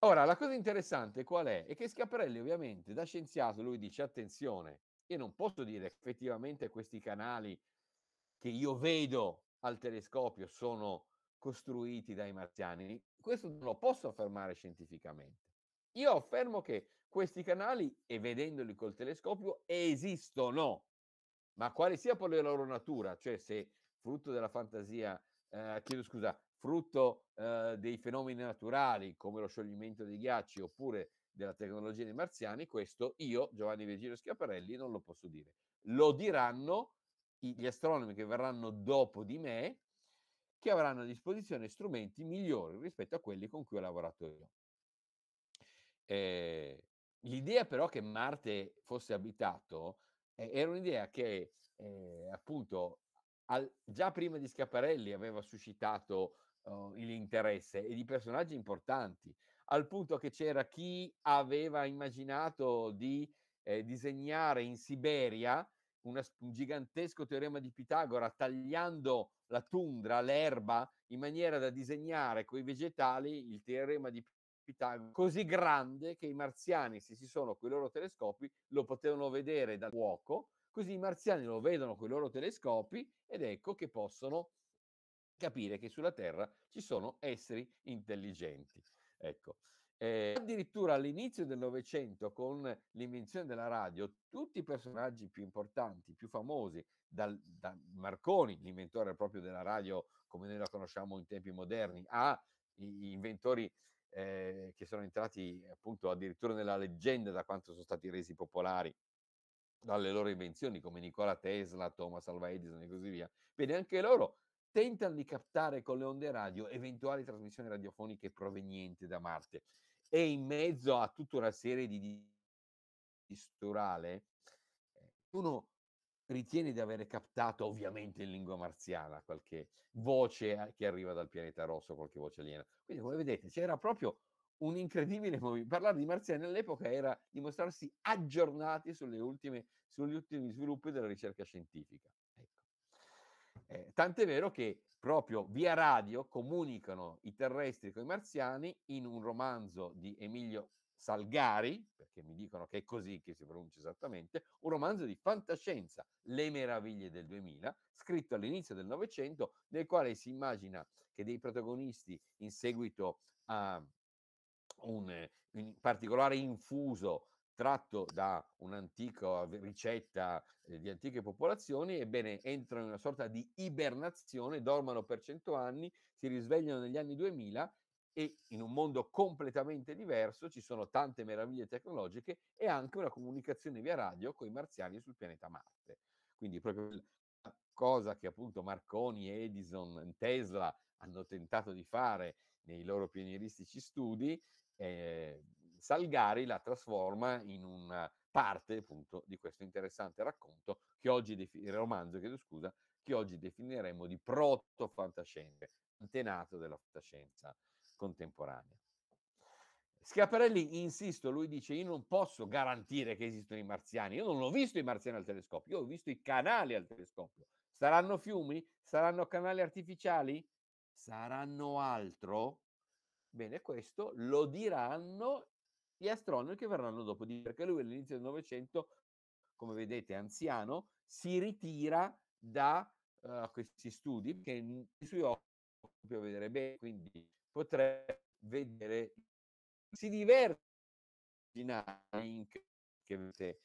Ora, la cosa interessante qual è? È che Schiaparelli ovviamente da scienziato lui dice attenzione, io non posso dire che effettivamente questi canali che io vedo al telescopio sono costruiti dai marziani, questo non lo posso affermare scientificamente. Io affermo che questi canali, e vedendoli col telescopio, esistono, ma quale sia poi la loro natura, cioè se frutto della fantasia, eh, chiedo scusa, frutto eh, dei fenomeni naturali come lo scioglimento dei ghiacci oppure della tecnologia dei marziani, questo io, Giovanni Virgilio Schiaparelli, non lo posso dire. Lo diranno gli astronomi che verranno dopo di me che avranno a disposizione strumenti migliori rispetto a quelli con cui ho lavorato io. Eh, l'idea però che Marte fosse abitato eh, era un'idea che eh, appunto al, già prima di Schiaparelli aveva suscitato oh, l'interesse e di personaggi importanti, al punto che c'era chi aveva immaginato di eh, disegnare in Siberia una, un gigantesco teorema di Pitagora tagliando la tundra, l'erba, in maniera da disegnare con i vegetali il teorema di Pitagora così grande che i marziani, se si sono con i loro telescopi, lo potevano vedere dal fuoco, così i marziani lo vedono con i loro telescopi ed ecco che possono capire che sulla Terra ci sono esseri intelligenti. Ecco. Eh, addirittura all'inizio del Novecento, con l'invenzione della radio, tutti i personaggi più importanti, più famosi dal, da Marconi, l'inventore proprio della radio come noi la conosciamo in tempi moderni, a gli inventori eh, che sono entrati eh, appunto addirittura nella leggenda da quanto sono stati resi popolari dalle loro invenzioni come Nikola Tesla, Thomas Alva Edison e così via. Bene, anche loro tentano di captare con le onde radio eventuali trasmissioni radiofoniche provenienti da Marte e in mezzo a tutta una serie di di, eh, uno ritiene di avere captato, ovviamente in lingua marziana, qualche voce eh, che arriva dal pianeta rosso, qualche voce aliena. Quindi, come vedete, c'era proprio un incredibile movimento. Parlare di marziani all'epoca era dimostrarsi aggiornati ultime, sugli ultimi sviluppi della ricerca scientifica. Ecco. Eh, tant'è vero che proprio via radio comunicano i terrestri con i marziani in un romanzo di Emilio Salgari, perché mi dicono che è così che si pronuncia esattamente, un romanzo di fantascienza, Le meraviglie del 2000, scritto all'inizio del Novecento, nel quale si immagina che dei protagonisti, in seguito a un, un eh, particolare infuso tratto da un'antica ricetta eh, di antiche popolazioni, ebbene entrano in una sorta di ibernazione, dormono per cento anni, si risvegliano negli anni 2000 e in un mondo completamente diverso ci sono tante meraviglie tecnologiche e anche una comunicazione via radio con i marziani sul pianeta Marte. Quindi proprio la cosa che appunto Marconi, Edison, Tesla hanno tentato di fare nei loro pionieristici studi, eh, Salgari la trasforma in una parte appunto di questo interessante racconto che oggi defin- romanzo, chiedo scusa, che oggi definiremmo di proto-fantascienza, antenato della fantascienza contemporanea. Schiaparelli, insisto, lui dice io non posso garantire che esistano i marziani, io non ho visto i marziani al telescopio, io ho visto i canali al telescopio. Saranno fiumi? Saranno canali artificiali? Saranno altro? Bene, questo lo diranno gli astronomi che verranno dopo di perché lui all'inizio del Novecento, come vedete, anziano, si ritira da uh, questi studi che i suoi occhi vedere bene, quindi potrei vedere si diverte che vedete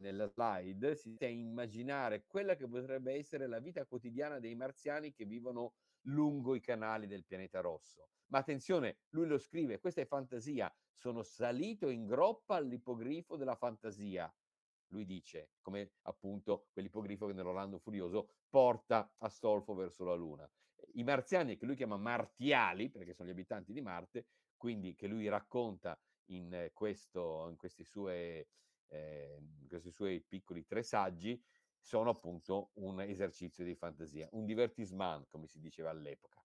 nella slide, si è immaginare quella che potrebbe essere la vita quotidiana dei marziani che vivono lungo i canali del pianeta rosso. Ma attenzione, lui lo scrive, questa è fantasia, sono salito in groppa all'ipogrifo della fantasia. Lui dice, come appunto quell'ipogrifo che nell'Orlando Furioso porta Astolfo verso la luna i marziani che lui chiama martiali, perché sono gli abitanti di Marte, quindi che lui racconta in, eh, questo, in questi, sue, eh, in questi suoi piccoli tre saggi, sono appunto un esercizio di fantasia, un divertisman, come si diceva all'epoca.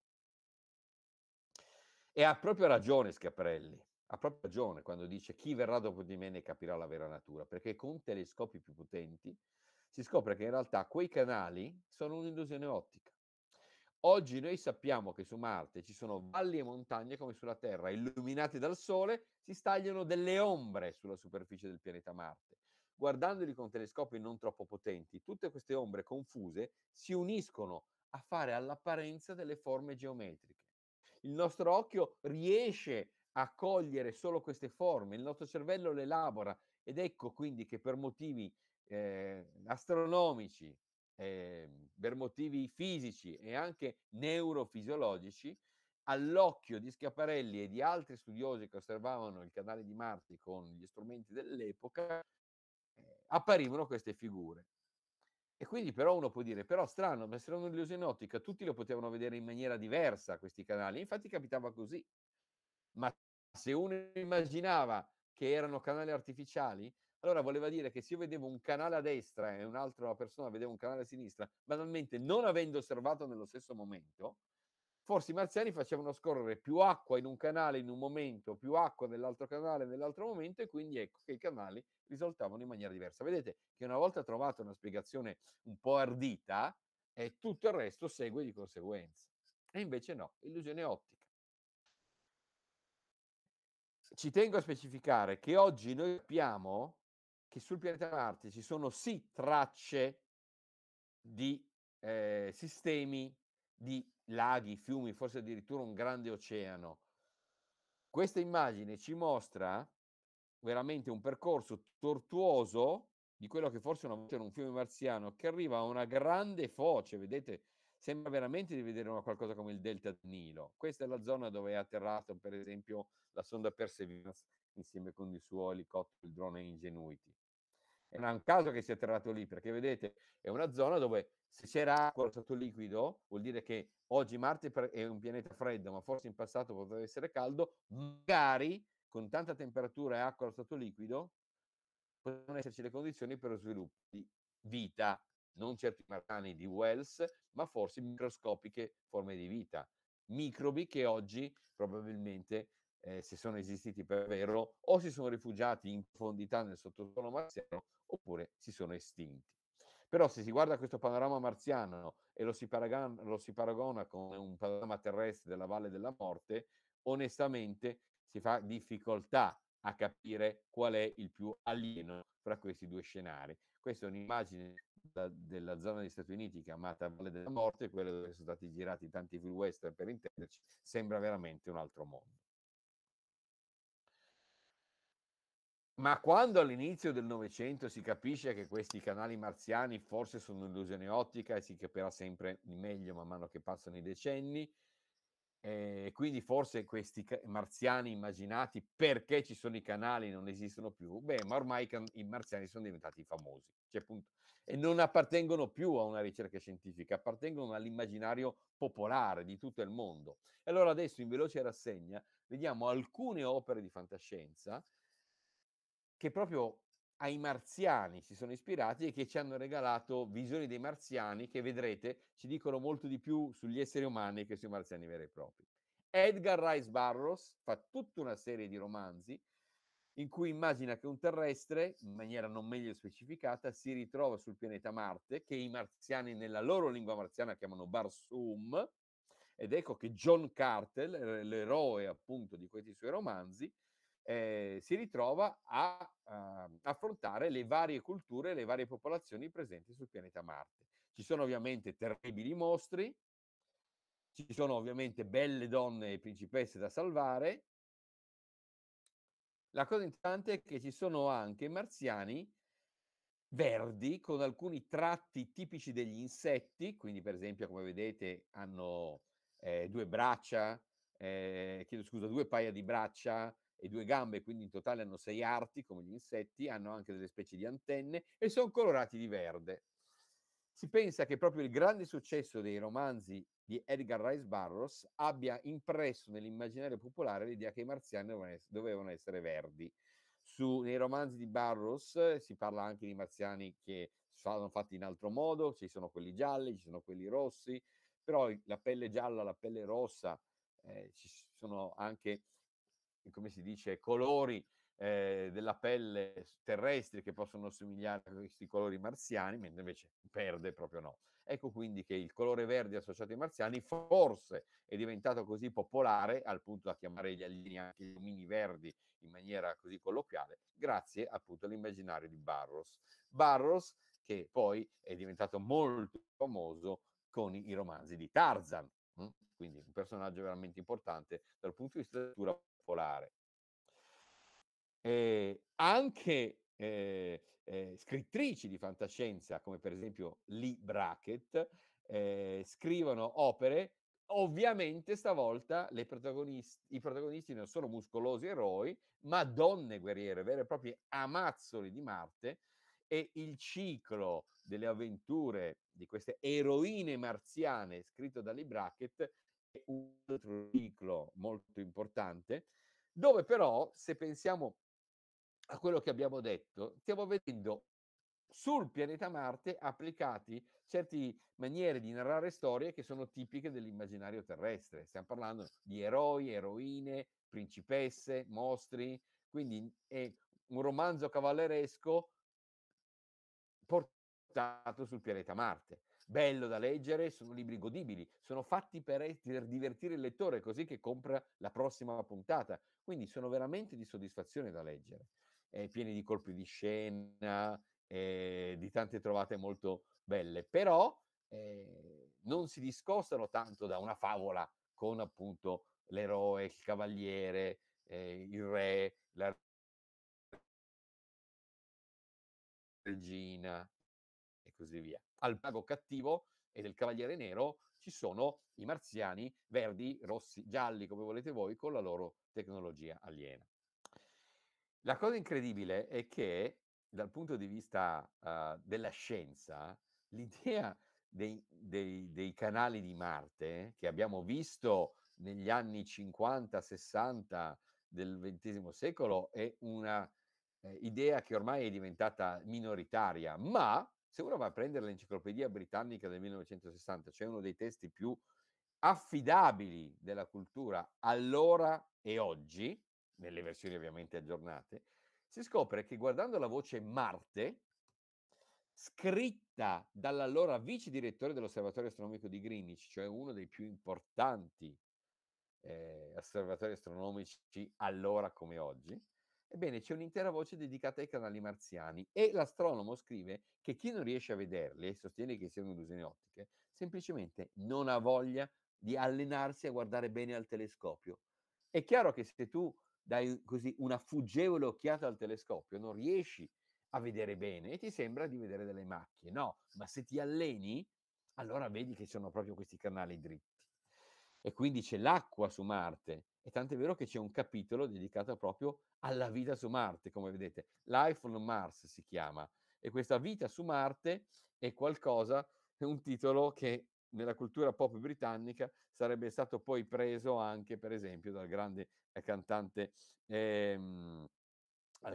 E ha proprio ragione Schiaparelli, ha proprio ragione quando dice chi verrà dopo di me ne capirà la vera natura, perché con telescopi più potenti si scopre che in realtà quei canali sono un'illusione ottica Oggi noi sappiamo che su Marte ci sono valli e montagne come sulla Terra, illuminati dal Sole, si stagliano delle ombre sulla superficie del pianeta Marte. Guardandoli con telescopi non troppo potenti, tutte queste ombre confuse si uniscono a fare all'apparenza delle forme geometriche. Il nostro occhio riesce a cogliere solo queste forme, il nostro cervello le elabora ed ecco quindi che per motivi eh, astronomici eh, per motivi fisici e anche neurofisiologici, all'occhio di Schiaparelli e di altri studiosi che osservavano il canale di Marte con gli strumenti dell'epoca, eh, apparivano queste figure. E quindi però uno può dire, però strano, ma se erano un'illusione ottica, tutti lo potevano vedere in maniera diversa questi canali, infatti capitava così. Ma se uno immaginava che erano canali artificiali, allora voleva dire che se io vedevo un canale a destra e un'altra persona vedeva un canale a sinistra, banalmente non avendo osservato nello stesso momento, forse i marziani facevano scorrere più acqua in un canale in un momento, più acqua nell'altro canale nell'altro momento e quindi ecco che i canali risultavano in maniera diversa. Vedete che una volta trovata una spiegazione un po' ardita, eh, tutto il resto segue di conseguenza. E invece no, illusione ottica. Ci tengo a specificare che oggi noi abbiamo che sul pianeta Marte ci sono sì tracce di eh, sistemi di laghi, fiumi, forse addirittura un grande oceano. Questa immagine ci mostra veramente un percorso tortuoso di quello che forse una volta era un fiume marziano che arriva a una grande foce, vedete, sembra veramente di vedere una qualcosa come il delta del Nilo. Questa è la zona dove è atterrato per esempio la sonda Perseverance insieme con il suo elicottero, il drone Ingenuity è un caso che si è atterrato lì, perché vedete, è una zona dove se c'era acqua sotto liquido, vuol dire che oggi Marte è un pianeta freddo, ma forse in passato potrebbe essere caldo, magari con tanta temperatura e acqua allo stato liquido, possono esserci le condizioni per lo sviluppo di vita, non certi marcani di Wells, ma forse microscopiche forme di vita, microbi che oggi probabilmente, eh, se sono esistiti per vero, o si sono rifugiati in profondità nel sottosuolo marziano, oppure si sono estinti. Però se si guarda questo panorama marziano e lo si, paragona, lo si paragona con un panorama terrestre della Valle della Morte, onestamente si fa difficoltà a capire qual è il più alieno fra questi due scenari. Questa è un'immagine da, della zona degli Stati Uniti chiamata Valle della Morte, quella dove sono stati girati tanti film western per intenderci, sembra veramente un altro mondo. Ma quando all'inizio del Novecento si capisce che questi canali marziani forse sono un'illusione ottica e si capirà sempre meglio man mano che passano i decenni, e eh, quindi forse questi marziani immaginati perché ci sono i canali non esistono più, beh, ma ormai i marziani sono diventati famosi cioè, e non appartengono più a una ricerca scientifica, appartengono all'immaginario popolare di tutto il mondo. E allora adesso in veloce rassegna vediamo alcune opere di fantascienza che proprio ai marziani si sono ispirati e che ci hanno regalato visioni dei marziani che vedrete ci dicono molto di più sugli esseri umani che sui marziani veri e propri. Edgar Rice Barros fa tutta una serie di romanzi in cui immagina che un terrestre, in maniera non meglio specificata, si ritrova sul pianeta Marte, che i marziani nella loro lingua marziana chiamano Barsum, ed ecco che John Cartel, l'eroe appunto di questi suoi romanzi, eh, si ritrova a eh, affrontare le varie culture, le varie popolazioni presenti sul pianeta Marte. Ci sono ovviamente terribili mostri, ci sono ovviamente belle donne e principesse da salvare. La cosa interessante è che ci sono anche marziani verdi con alcuni tratti tipici degli insetti, quindi per esempio come vedete hanno eh, due braccia, eh, chiedo scusa, due paia di braccia, e due gambe, quindi in totale hanno sei arti come gli insetti, hanno anche delle specie di antenne e sono colorati di verde. Si pensa che proprio il grande successo dei romanzi di Edgar Rice Burroughs abbia impresso nell'immaginario popolare l'idea che i marziani dovevano essere verdi. Su, nei romanzi di Burroughs eh, si parla anche di marziani che sono fatti in altro modo, ci sono quelli gialli, ci sono quelli rossi, però la pelle gialla, la pelle rossa, eh, ci sono anche come si dice, colori eh, della pelle terrestre che possono somigliare a questi colori marziani, mentre invece verde proprio no. Ecco quindi che il colore verde associato ai marziani forse è diventato così popolare al punto da chiamare gli alieni anche i mini verdi in maniera così colloquiale, grazie appunto all'immaginario di Barros. Barros che poi è diventato molto famoso con i romanzi di Tarzan, mm? quindi un personaggio veramente importante dal punto di vista della popolare. Eh, anche eh, eh, scrittrici di fantascienza, come per esempio Lee Brackett, ehm, scrivono opere. Ovviamente stavolta protagonisti, i protagonisti non sono muscolosi eroi, ma donne guerriere, vere e proprie amazzoli di Marte, e il ciclo delle avventure di queste eroine marziane scritto da Lee Brackett un altro ciclo molto importante, dove però, se pensiamo a quello che abbiamo detto, stiamo vedendo sul pianeta Marte applicati certe maniere di narrare storie che sono tipiche dell'immaginario terrestre. Stiamo parlando di eroi, eroine, principesse, mostri, quindi è un romanzo cavalleresco portato sul pianeta Marte bello da leggere, sono libri godibili, sono fatti per, per divertire il lettore, così che compra la prossima puntata. Quindi sono veramente di soddisfazione da leggere, eh, pieni di colpi di scena, eh, di tante trovate molto belle, però eh, non si discostano tanto da una favola con appunto l'eroe, il cavaliere, eh, il re, la regina e così via al mago cattivo e del cavaliere nero ci sono i marziani verdi, rossi, gialli, come volete voi, con la loro tecnologia aliena. La cosa incredibile è che dal punto di vista uh, della scienza, l'idea dei, dei, dei, canali di Marte che abbiamo visto negli anni 50-60 del XX secolo è una eh, idea che ormai è diventata minoritaria, ma se uno va a prendere l'enciclopedia britannica del 1960, cioè uno dei testi più affidabili della cultura allora e oggi, nelle versioni ovviamente aggiornate, si scopre che guardando la voce Marte, scritta dall'allora vice direttore dell'Osservatorio Astronomico di Greenwich, cioè uno dei più importanti eh, osservatori astronomici allora come oggi, Ebbene, c'è un'intera voce dedicata ai canali marziani e l'astronomo scrive che chi non riesce a vederli e sostiene che siano illusioni ottiche, semplicemente non ha voglia di allenarsi a guardare bene al telescopio. È chiaro che se tu dai così una fuggevole occhiata al telescopio non riesci a vedere bene e ti sembra di vedere delle macchie. No, ma se ti alleni, allora vedi che sono proprio questi canali dritti. E quindi c'è l'acqua su Marte. E tant'è vero che c'è un capitolo dedicato proprio a alla vita su Marte, come vedete. Life on Mars si chiama. E questa vita su Marte è qualcosa, è un titolo che nella cultura pop britannica sarebbe stato poi preso anche, per esempio, dal grande eh, cantante, ehm,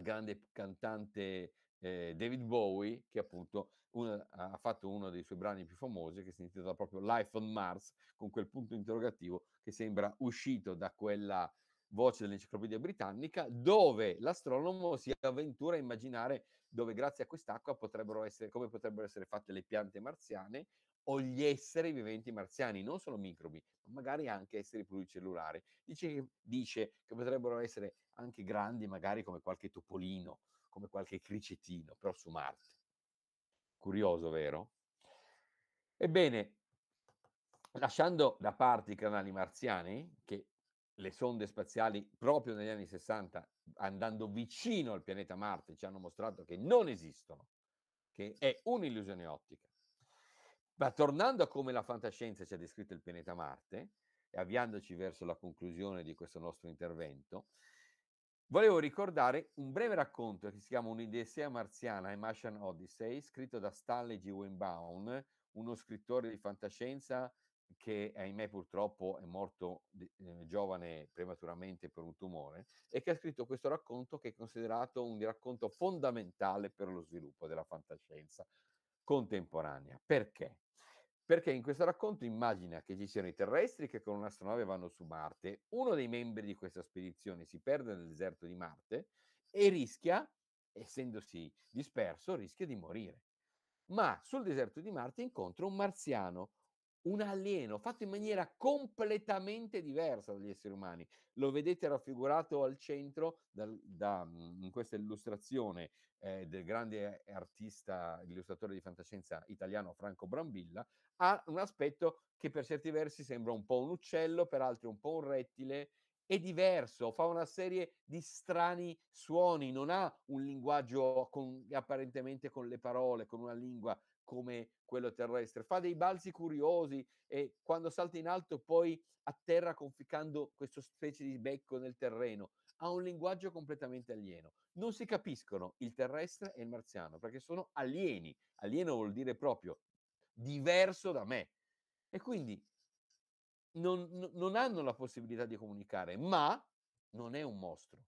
grande cantante eh, David Bowie, che appunto una, ha fatto uno dei suoi brani più famosi, che si intitola proprio Life on Mars, con quel punto interrogativo che sembra uscito da quella voce dell'Enciclopedia Britannica, dove l'astronomo si avventura a immaginare dove grazie a quest'acqua potrebbero essere, come potrebbero essere fatte le piante marziane o gli esseri viventi marziani, non solo microbi, ma magari anche esseri pluricellulari. Dice dice che potrebbero essere anche grandi, magari come qualche topolino, come qualche cricetino, però su Marte. Curioso, vero? Ebbene, lasciando da parte i canali marziani, che le sonde spaziali proprio negli anni 60, andando vicino al pianeta Marte, ci hanno mostrato che non esistono, che è un'illusione ottica. Ma tornando a come la fantascienza ci ha descritto il pianeta Marte, e avviandoci verso la conclusione di questo nostro intervento, volevo ricordare un breve racconto che si chiama Un'idea marziana e Martian Odyssey, scritto da Stanley G. Weinbaum, uno scrittore di fantascienza che ahimè purtroppo è morto eh, giovane prematuramente per un tumore e che ha scritto questo racconto che è considerato un racconto fondamentale per lo sviluppo della fantascienza contemporanea. Perché? Perché in questo racconto immagina che ci siano i terrestri che con un'astronave vanno su Marte, uno dei membri di questa spedizione si perde nel deserto di Marte e rischia, essendosi disperso, rischia di morire. Ma sul deserto di Marte incontra un marziano, un alieno fatto in maniera completamente diversa dagli esseri umani. Lo vedete raffigurato al centro da, da, mhmm, in questa illustrazione eh, del grande eh, artista, illustratore di fantascienza italiano Franco Brambilla, ha un aspetto che per certi versi sembra un po' un uccello, per altri un po' un rettile, è diverso, fa una serie di strani suoni, non ha un linguaggio con, apparentemente con le parole, con una lingua come quello terrestre, fa dei balzi curiosi e quando salta in alto poi atterra conficcando questo specie di becco nel terreno, ha un linguaggio completamente alieno. Non si capiscono il terrestre e il marziano perché sono alieni, alieno vuol dire proprio diverso da me e quindi non, non hanno la possibilità di comunicare, ma non è un mostro.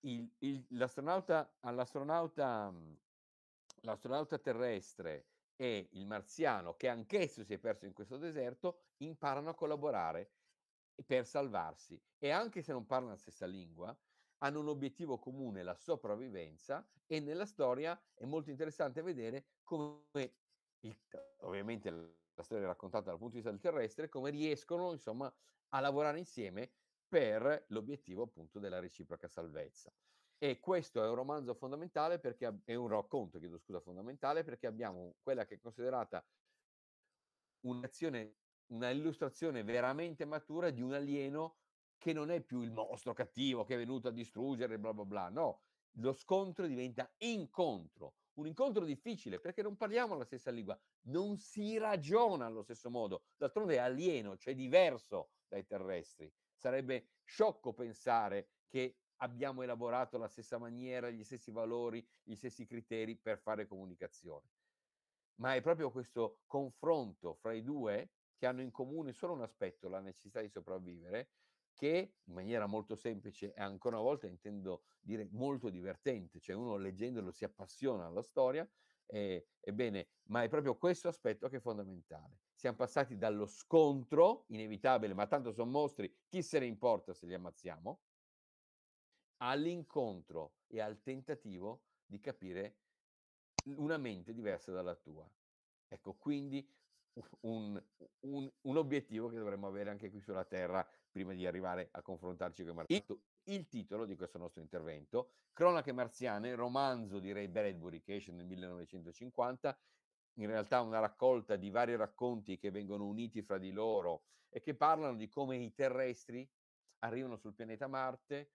Il, il, l'astronauta all'astronauta mhmm, l'astronauta terrestre e il marziano, che anch'esso si è perso in questo deserto, imparano a collaborare per salvarsi. E anche se non parlano la stessa lingua, hanno un obiettivo comune, la sopravvivenza, e nella storia è molto interessante vedere come, il, ovviamente la storia è raccontata dal punto di vista del terrestre, come riescono insomma a lavorare insieme per l'obiettivo appunto della reciproca salvezza. E questo è un romanzo fondamentale perché è un racconto, chiedo scusa, fondamentale perché abbiamo quella che è considerata un'azione, una illustrazione veramente matura di un alieno che non è più il mostro cattivo che è venuto a distruggere, bla bla bla. No, lo scontro diventa incontro, un incontro difficile perché non parliamo la stessa lingua, non si ragiona allo stesso modo. D'altronde è alieno, cioè diverso dai terrestri. Sarebbe sciocco pensare che abbiamo elaborato la stessa maniera, gli stessi valori, gli stessi criteri per fare comunicazione. Ma è proprio questo confronto fra i due che hanno in comune solo un aspetto, la necessità di sopravvivere, che in maniera molto semplice e ancora una volta intendo dire molto divertente, cioè uno leggendolo si appassiona alla storia, eh, ebbene, ma è proprio questo aspetto che è fondamentale. Siamo passati dallo scontro inevitabile, ma tanto sono mostri, chi se ne importa se li ammazziamo, all'incontro e al tentativo di capire una mente diversa dalla tua. Ecco, quindi un, un, un obiettivo che dovremmo avere anche qui sulla Terra prima di arrivare a confrontarci con Marziano. Il titolo di questo nostro intervento, Cronache marziane, romanzo di Ray Bradbury che esce nel 1950, in realtà una raccolta di vari racconti che vengono uniti fra di loro e che parlano di come i terrestri arrivano sul pianeta Marte,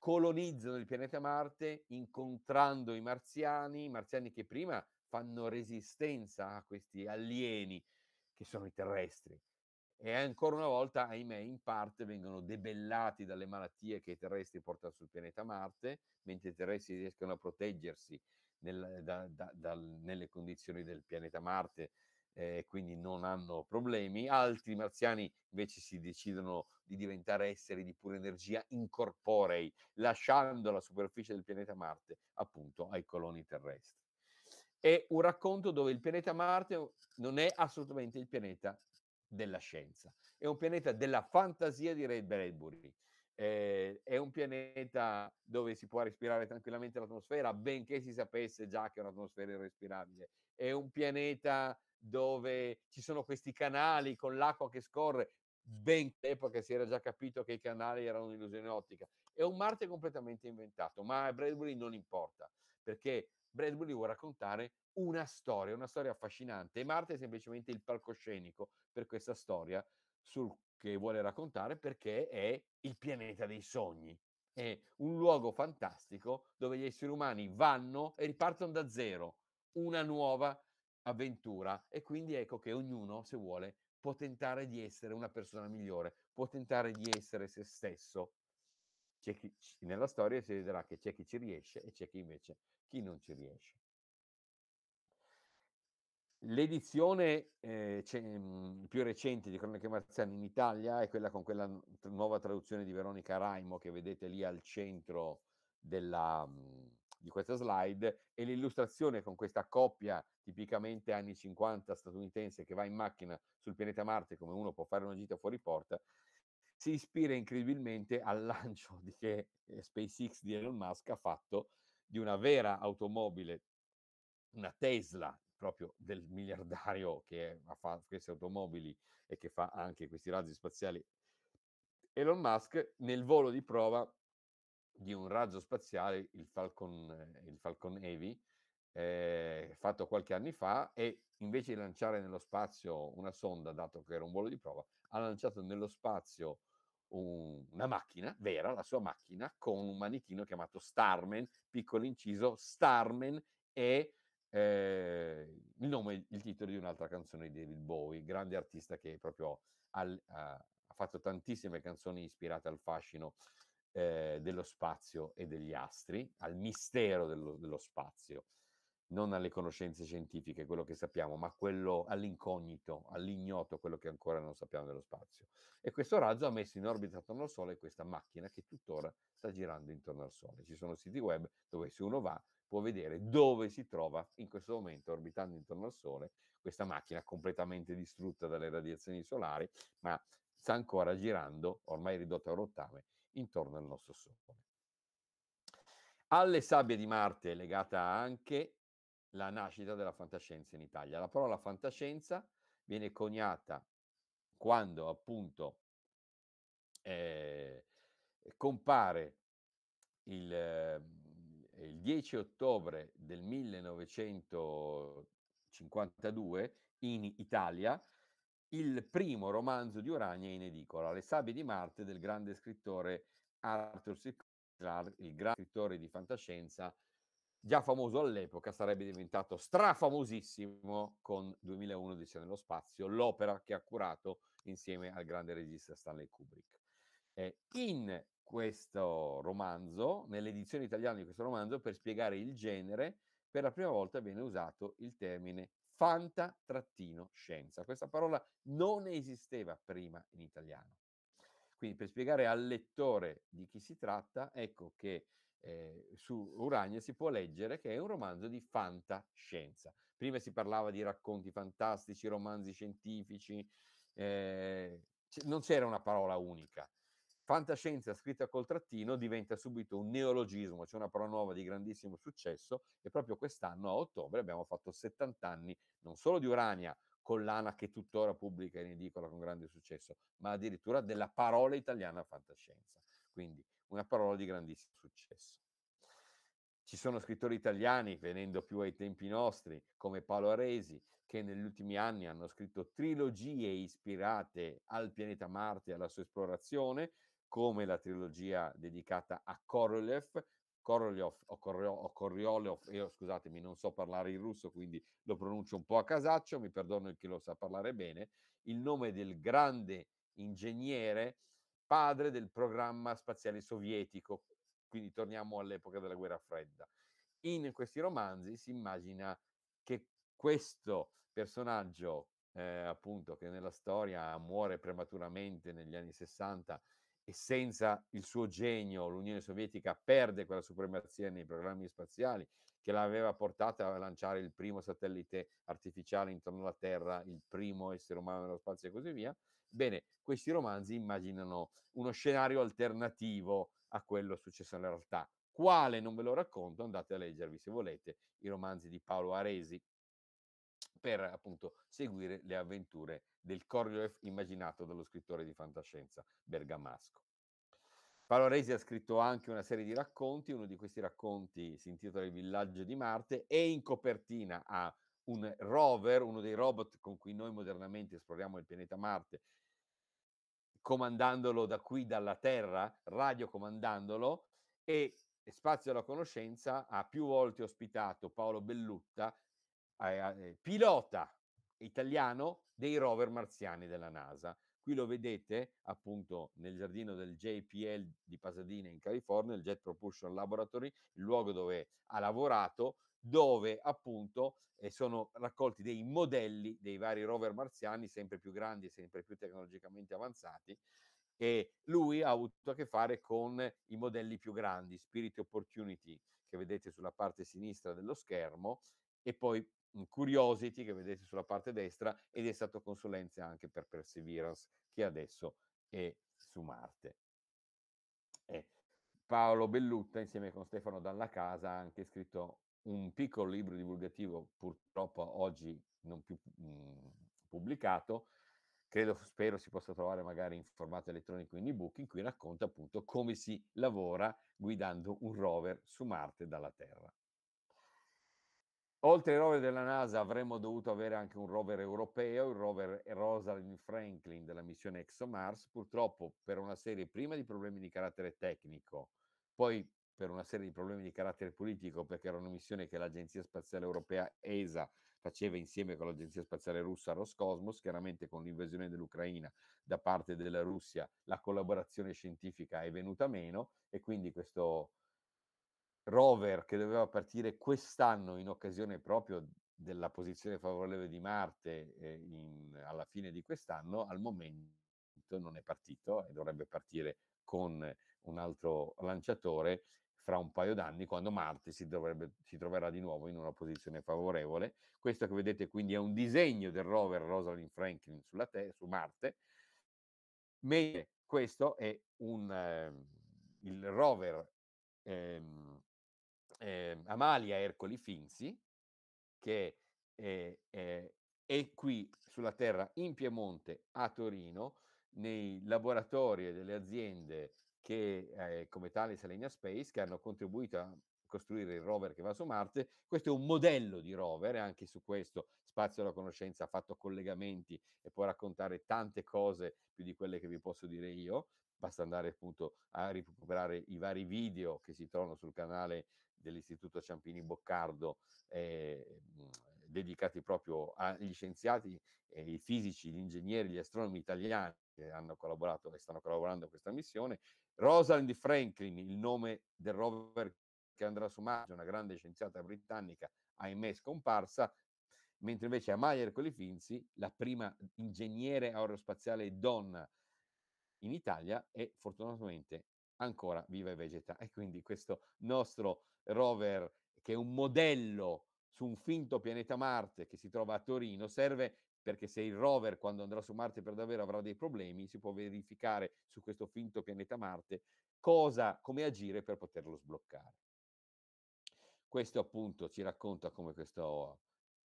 colonizzano il pianeta Marte incontrando i marziani, i marziani che prima fanno resistenza a questi alieni che sono i terrestri e ancora una volta, ahimè, in parte vengono debellati dalle malattie che i terrestri portano sul pianeta Marte, mentre i terrestri riescono a proteggersi nel, da, da, da, nelle condizioni del pianeta Marte eh, quindi non hanno problemi. Altri marziani invece si decidono di diventare esseri di pura energia incorporei, lasciando la superficie del pianeta Marte appunto ai coloni terrestri. È un racconto dove il pianeta Marte non è assolutamente il pianeta della scienza, è un pianeta della fantasia di Ray Bradbury. Eh, è un pianeta dove si può respirare tranquillamente l'atmosfera, benché si sapesse già che è un'atmosfera irrespirabile. È un pianeta dove ci sono questi canali con l'acqua che scorre, ben all'epoca si era già capito che i canali erano un'illusione ottica. È un Marte completamente inventato, ma a Bradbury non importa, perché Bradbury vuole raccontare una storia, una storia affascinante. E Marte è semplicemente il palcoscenico per questa storia sul, che vuole raccontare perché è il pianeta dei sogni. È un luogo fantastico dove gli esseri umani vanno e ripartono da zero, una nuova avventura e quindi ecco che ognuno, se vuole, può tentare di essere una persona migliore, può tentare di essere se stesso. Chi, nella storia si vedrà che c'è chi ci riesce e c'è chi invece chi non ci riesce. L'edizione eh, mm, più recente di Cronache Marziane in Italia è quella con quella nuova traduzione di Veronica Raimo che vedete lì al centro della, mh, mm, di questa slide e l'illustrazione con questa coppia tipicamente anni 50 statunitense che va in macchina sul pianeta Marte come uno può fare una gita fuori porta, si ispira incredibilmente al lancio di che eh, SpaceX di Elon Musk ha fatto di una vera automobile, una Tesla proprio del miliardario che fa queste automobili e che fa anche questi razzi spaziali Elon Musk nel volo di prova di un razzo spaziale, il Falcon, eh, il Falcon Heavy, eh, fatto qualche anno fa e invece di lanciare nello spazio una sonda, dato che era un volo di prova, ha lanciato nello spazio un, una macchina, vera, la sua macchina, con un manichino chiamato Starman, piccolo inciso, Starman è eh, il nome, il titolo di un'altra canzone di David Bowie, grande artista che proprio al, uh, ha fatto tantissime canzoni ispirate al fascino eh, dello spazio e degli astri, al mistero dello, dello, spazio, non alle conoscenze scientifiche, quello che sappiamo, ma quello all'incognito, all'ignoto, quello che ancora non sappiamo dello spazio. E questo razzo ha messo in orbita attorno al Sole questa macchina che tuttora sta girando intorno al Sole. Ci sono siti web dove se uno va può vedere dove si trova in questo momento orbitando intorno al Sole questa macchina completamente distrutta dalle radiazioni solari, ma sta ancora girando, ormai ridotta a rottame, intorno al nostro Sole. Alle sabbie di Marte è legata anche la nascita della fantascienza in Italia. La parola fantascienza viene coniata quando appunto eh, compare il, eh, il 10 ottobre del 1952 in Italia il primo romanzo di Urania in edicola, Le sabbie di Marte del grande scrittore Arthur C. Clarke, il grande scrittore di fantascienza, già famoso all'epoca, sarebbe diventato strafamosissimo con 2001 Odissea nello spazio, l'opera che ha curato insieme al grande regista Stanley Kubrick. Eh, in questo romanzo, nell'edizione italiana di questo romanzo, per spiegare il genere, per la prima volta viene usato il termine fanta-scienza. Questa parola non esisteva prima in italiano. Quindi per spiegare al lettore di chi si tratta, ecco che eh, su Urania si può leggere che è un romanzo di fantascienza. Prima si parlava di racconti fantastici, romanzi scientifici, eh, non c'era una parola unica fantascienza scritta col trattino diventa subito un neologismo, c'è cioè una parola nuova di grandissimo successo e proprio quest'anno a ottobre abbiamo fatto 70 anni non solo di Urania, collana che tuttora pubblica in edicola con grande successo, ma addirittura della parola italiana fantascienza, quindi una parola di grandissimo successo. Ci sono scrittori italiani, venendo più ai tempi nostri, come Paolo Aresi, che negli ultimi anni hanno scritto trilogie ispirate al pianeta Marte e alla sua esplorazione, come la trilogia dedicata a Korolev, Korolev o, Korolev, Korolev io scusatemi non so parlare in russo quindi lo pronuncio un po' a casaccio, mi perdono chi lo sa parlare bene, il nome del grande ingegnere padre del programma spaziale sovietico, quindi torniamo all'epoca della guerra fredda. In questi romanzi si immagina che questo personaggio, eh, appunto, che nella storia muore prematuramente negli anni 60 e senza il suo genio l'Unione Sovietica perde quella supremazia nei programmi spaziali che l'aveva portata a lanciare il primo satellite artificiale intorno alla Terra, il primo essere umano nello spazio e così via. Bene, questi romanzi immaginano uno scenario alternativo a quello successo nella realtà. Quale non ve lo racconto, andate a leggervi se volete i romanzi di Paolo Aresi, per appunto seguire le avventure del Coriolis immaginato dallo scrittore di fantascienza bergamasco. Paolo Resi ha scritto anche una serie di racconti, uno di questi racconti si intitola Il villaggio di Marte e in copertina ha un rover, uno dei robot con cui noi modernamente esploriamo il pianeta Marte, comandandolo da qui, dalla Terra, radiocomandandolo, e Spazio alla Conoscenza ha più volte ospitato Paolo Bellutta, eh, pilota italiano dei rover marziani della NASA. Qui lo vedete appunto nel giardino del JPL di Pasadena in California, il Jet Propulsion Laboratory, il luogo dove ha lavorato, dove appunto eh, sono raccolti dei modelli dei vari rover marziani, sempre più grandi e sempre più tecnologicamente avanzati. E lui ha avuto a che fare con i modelli più grandi, Spirit Opportunity, che vedete sulla parte sinistra dello schermo, e poi Curiosity che vedete sulla parte destra ed è stato consulenza anche per Perseverance che adesso è su Marte. E eh, Paolo Bellutta insieme con Stefano Dalla Casa ha anche scritto un piccolo libro divulgativo purtroppo oggi non più mh, mm, pubblicato credo, spero si possa trovare magari in formato elettronico in ebook, in cui racconta appunto come si lavora guidando un rover su Marte dalla Terra. Oltre ai rover della NASA avremmo dovuto avere anche un rover europeo, il rover Rosalind Franklin della missione ExoMars, purtroppo per una serie prima di problemi di carattere tecnico, poi per una serie di problemi di carattere politico, perché era una missione che l'Agenzia Spaziale Europea ESA faceva insieme con l'Agenzia Spaziale Russa Roscosmos, chiaramente con l'invasione dell'Ucraina da parte della Russia la collaborazione scientifica è venuta meno e quindi questo rover che doveva partire quest'anno in occasione proprio della posizione favorevole di Marte eh, in, alla fine di quest'anno, al momento non è partito e dovrebbe partire con un altro lanciatore fra un paio d'anni quando Marte si, dovrebbe, si troverà di nuovo in una posizione favorevole. Questo che vedete quindi è un disegno del rover Rosalind Franklin sulla te- su Marte, mentre questo è un, eh, il rover ehm, eh, Amalia Ercoli Finzi, che è, è, è qui sulla terra in Piemonte, a Torino, nei laboratori delle aziende che, eh, come tale Selenia Space, che hanno contribuito a costruire il rover che va su Marte. Questo è un modello di rover, anche su questo Spazio alla Conoscenza ha fatto collegamenti e può raccontare tante cose più di quelle che vi posso dire io. Basta andare appunto a recuperare i vari video che si trovano sul canale dell'Istituto Ciampini Boccardo, eh, dedicati proprio agli scienziati, eh, i fisici, gli ingegneri, gli astronomi italiani che hanno collaborato e stanno collaborando a questa missione. Rosalind Franklin, il nome del rover che andrà su Maggio, una grande scienziata britannica, ahimè scomparsa, mentre invece a Mayer Colifinzi, la prima ingegnere aerospaziale donna in Italia, è fortunatamente ancora viva e vegeta. E quindi questo nostro rover che è un modello su un finto pianeta Marte che si trova a Torino serve perché se il rover quando andrà su Marte per davvero avrà dei problemi, si può verificare su questo finto pianeta Marte cosa, come agire per poterlo sbloccare. Questo appunto ci racconta come questa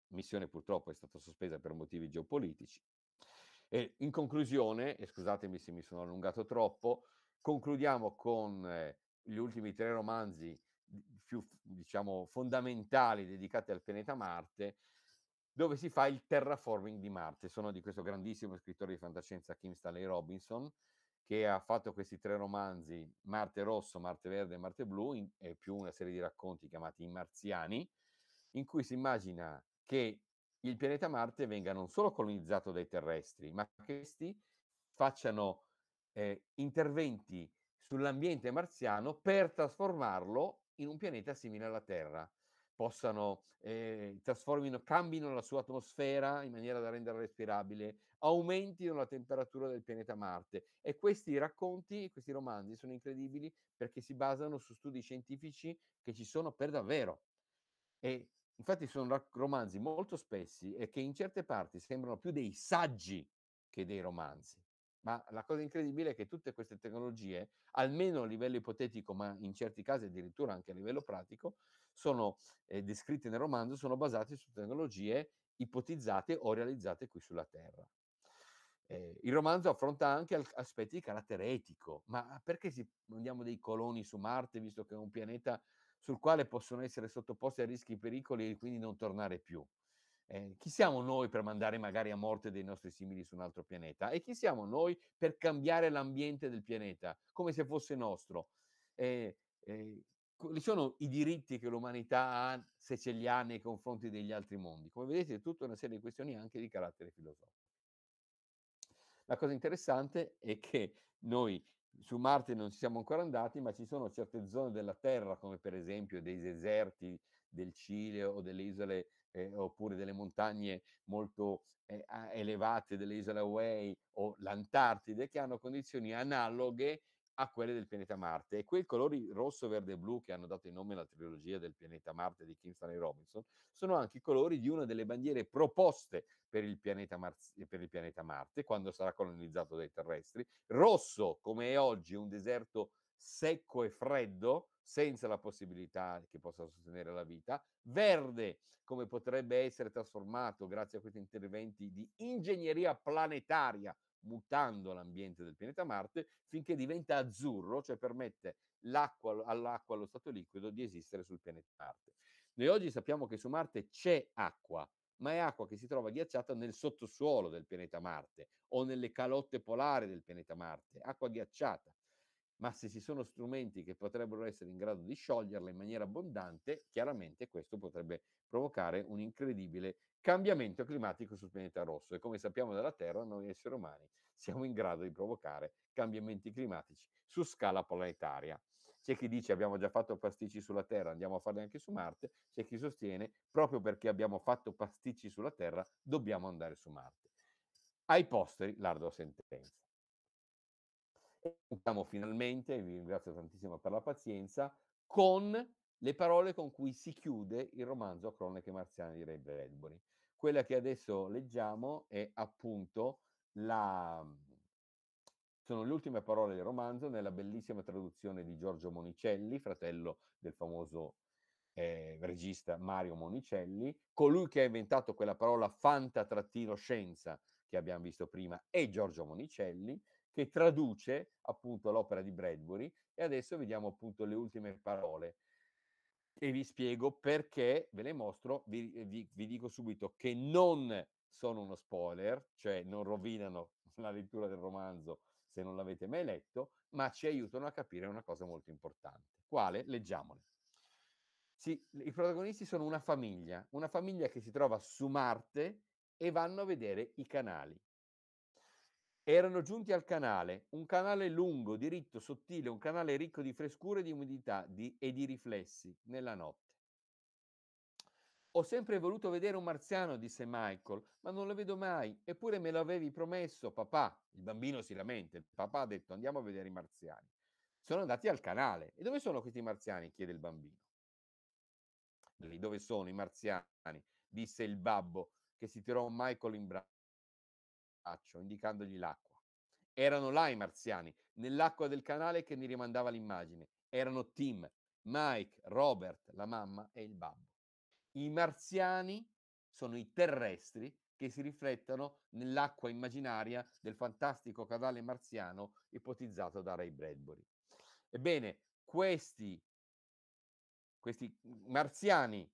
missione purtroppo è stata sospesa per motivi geopolitici. E in conclusione, e scusatemi se mi sono allungato troppo, concludiamo con eh, gli ultimi tre romanzi più diciamo, fondamentali dedicate al pianeta Marte, dove si fa il terraforming di Marte. Sono di questo grandissimo scrittore di fantascienza Kim Stanley Robinson, che ha fatto questi tre romanzi, Marte Rosso, Marte Verde e Marte Blu, in, e più una serie di racconti chiamati I Marziani, in cui si immagina che il pianeta Marte venga non solo colonizzato dai terrestri, ma che questi facciano eh, interventi sull'ambiente marziano per trasformarlo in un pianeta simile alla Terra, possano, eh, trasformino, cambino la sua atmosfera in maniera da renderla respirabile, aumentino la temperatura del pianeta Marte. E questi racconti, questi romanzi sono incredibili perché si basano su studi scientifici che ci sono per davvero. E infatti sono romanzi molto spessi e che in certe parti sembrano più dei saggi che dei romanzi. Ma la cosa incredibile è che tutte queste tecnologie, almeno a livello ipotetico, ma in certi casi addirittura anche a livello pratico, sono eh, descritte nel romanzo, sono basate su tecnologie ipotizzate o realizzate qui sulla Terra. Eh, il romanzo affronta anche aspetti di carattere etico, ma perché si, andiamo dei coloni su Marte, visto che è un pianeta sul quale possono essere sottoposti a rischi e pericoli e quindi non tornare più? Eh, chi siamo noi per mandare magari a morte dei nostri simili su un altro pianeta? E chi siamo noi per cambiare l'ambiente del pianeta come se fosse nostro? Eh, eh, quali sono i diritti che l'umanità ha, se ce li ha, nei confronti degli altri mondi? Come vedete, è tutta una serie di questioni anche di carattere filosofico. La cosa interessante è che noi su Marte non ci siamo ancora andati, ma ci sono certe zone della Terra, come per esempio dei deserti del Cile o delle isole eh, oppure delle montagne molto eh, elevate delle isole Hawaii o l'Antartide che hanno condizioni analoghe a quelle del pianeta Marte e quei colori rosso, verde e blu che hanno dato il nome alla trilogia del pianeta Marte di Kingston e Robinson sono anche i colori di una delle bandiere proposte per il, Mar- eh, per il pianeta, Marte quando sarà colonizzato dai terrestri. Rosso, come è oggi, un deserto secco e freddo, senza la possibilità che possa sostenere la vita, verde come potrebbe essere trasformato grazie a questi interventi di ingegneria planetaria, mutando l'ambiente del pianeta Marte, finché diventa azzurro, cioè permette all'acqua, allo stato liquido, di esistere sul pianeta Marte. Noi oggi sappiamo che su Marte c'è acqua, ma è acqua che si trova ghiacciata nel sottosuolo del pianeta Marte o nelle calotte polari del pianeta Marte, acqua ghiacciata ma se ci sono strumenti che potrebbero essere in grado di scioglierla in maniera abbondante, chiaramente questo potrebbe provocare un incredibile cambiamento climatico sul pianeta rosso e come sappiamo dalla Terra noi esseri umani siamo in grado di provocare cambiamenti climatici su scala planetaria. C'è chi dice abbiamo già fatto pasticci sulla Terra, andiamo a farli anche su Marte, c'è chi sostiene proprio perché abbiamo fatto pasticci sulla Terra dobbiamo andare su Marte. Ai posteri l'ardo sentenza. Concludiamo finalmente, vi ringrazio tantissimo per la pazienza, con le parole con cui si chiude il romanzo Cronache marziane di Ray Bradbury. Quella che adesso leggiamo è appunto la... Sono le ultime parole del romanzo nella bellissima traduzione di Giorgio Monicelli, fratello del famoso eh, regista Mario Monicelli, colui che ha inventato quella parola fanta-scienza che abbiamo visto prima è Giorgio Monicelli che traduce appunto l'opera di Bradbury e adesso vediamo appunto le ultime parole e vi spiego perché, ve le mostro, vi, eh, vi, vi dico subito che non sono uno spoiler, cioè non rovinano la lettura del romanzo se non l'avete mai letto, ma ci aiutano a capire una cosa molto importante. Quale? Leggiamole. Sì, I protagonisti sono una famiglia, una famiglia che si trova su Marte e vanno a vedere i canali erano giunti al canale, un canale lungo, diritto, sottile, un canale ricco di frescura e di umidità di, e di riflessi nella notte. Ho sempre voluto vedere un marziano, disse Michael, ma non lo vedo mai, eppure me lo avevi promesso, papà. Il bambino si lamenta, il papà ha detto andiamo a vedere i marziani. Sono andati al canale. E dove sono questi marziani? chiede il bambino. Lì dove sono i marziani? disse il babbo che si tirò Michael in braccio braccio, indicandogli l'acqua. Erano là i marziani, nell'acqua del canale che mi rimandava l'immagine. Erano Tim, Mike, Robert, la mamma e il babbo. I marziani sono i terrestri che si riflettono nell'acqua immaginaria del fantastico canale marziano ipotizzato da Ray Bradbury. Ebbene, questi, questi marziani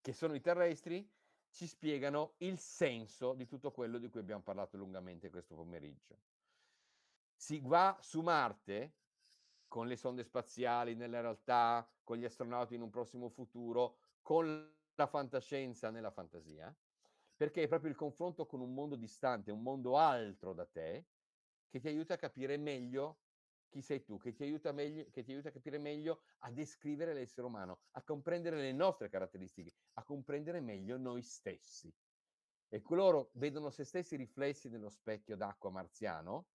che sono i terrestri ci spiegano il senso di tutto quello di cui abbiamo parlato lungamente questo pomeriggio. Si va su Marte con le sonde spaziali nella realtà, con gli astronauti in un prossimo futuro, con la fantascienza nella fantasia, perché è proprio il confronto con un mondo distante, un mondo altro da te, che ti aiuta a capire meglio chi sei tu, che ti, aiuta meglio, che ti aiuta a capire meglio a descrivere l'essere umano, a comprendere le nostre caratteristiche, a comprendere meglio noi stessi. E coloro vedono se stessi riflessi nello specchio d'acqua marziano,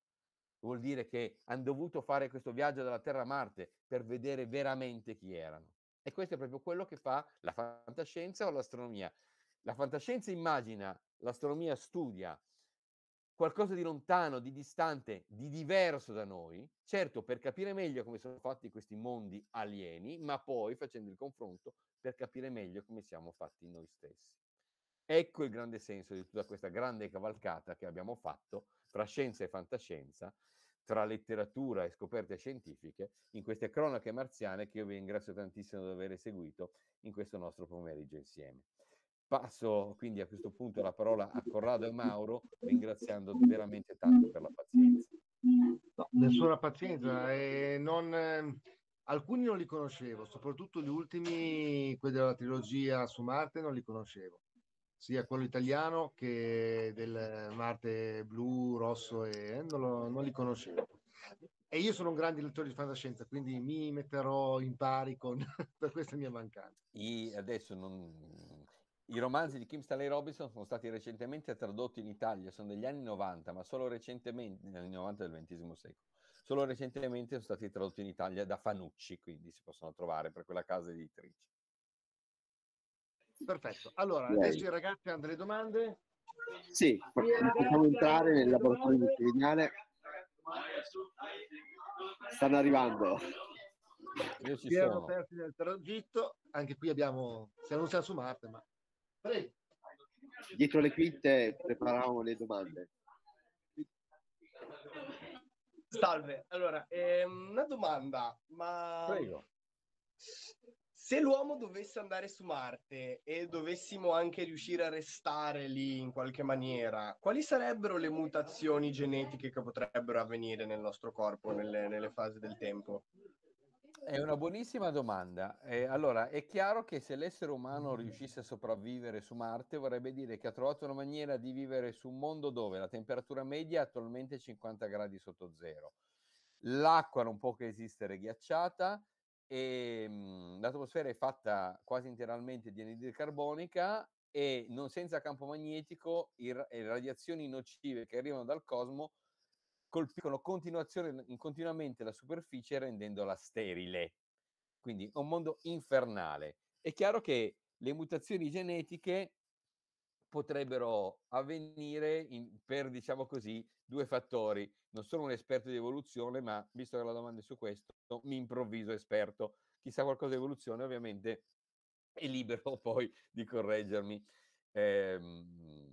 vuol dire che hanno dovuto fare questo viaggio dalla Terra a Marte per vedere veramente chi erano. E questo è proprio quello che fa la fantascienza o l'astronomia. La fantascienza immagina, l'astronomia studia, qualcosa di lontano, di distante, di diverso da noi, certo per capire meglio come sono fatti questi mondi alieni, ma poi facendo il confronto per capire meglio come siamo fatti noi stessi. Ecco il grande senso di tutta questa grande cavalcata che abbiamo fatto tra scienza e fantascienza, tra letteratura e scoperte scientifiche, in queste cronache marziane che io vi ringrazio tantissimo di aver seguito in questo nostro pomeriggio insieme. Passo quindi a questo punto la parola a Corrado e Mauro, ringraziando veramente tanto per la pazienza. No, nessuna pazienza, eh, non, eh, alcuni non li conoscevo, soprattutto gli ultimi, quelli della trilogia su Marte, non li conoscevo, sia quello italiano che del Marte blu, rosso, e, eh, non, lo, non li conoscevo. E io sono un grande lettore di fantascienza, quindi mi metterò in pari con, per questa mia mancanza. E adesso non, i romanzi di Kim Stanley Robinson sono stati recentemente tradotti in Italia, sono degli anni 90, ma solo recentemente, negli anni 90 del XX secolo, solo recentemente sono stati tradotti in Italia da Fanucci, quindi si possono trovare per quella casa editrice. Perfetto, allora Lei. adesso i ragazzi hanno delle domande? Sì, possiamo entrare nel laboratorio veterinale. Stanno arrivando. Io ci Piero sono. Perti del tragitto, anche qui abbiamo, se non siamo su Marte, ma Dietro le quinte preparavo le domande. Salve, allora, ehm, una domanda, ma... Prego. Se l'uomo dovesse andare su Marte e dovessimo anche riuscire a restare lì in qualche maniera, quali sarebbero le mutazioni genetiche che potrebbero avvenire nel nostro corpo nelle, nelle fasi del tempo? È una buonissima domanda. Eh, allora, è chiaro che se l'essere umano riuscisse a sopravvivere su Marte, vorrebbe dire che ha trovato una maniera di vivere su un mondo dove la temperatura media è attualmente 50 gradi sotto zero, l'acqua non può che esistere ghiacciata, e, ehm, l'atmosfera è fatta quasi interamente di anidride carbonica e non senza campo magnetico le radiazioni nocive che arrivano dal cosmo colpiscono mhmm, continuamente la superficie rendendola sterile. Quindi un mondo infernale. È chiaro che le mutazioni genetiche potrebbero avvenire in, per, diciamo così, due fattori. Non sono un esperto di evoluzione, ma visto che la domanda è su questo, mi improvviso esperto. Chi sa qualcosa di evoluzione, ovviamente è libero poi di correggermi. Eh,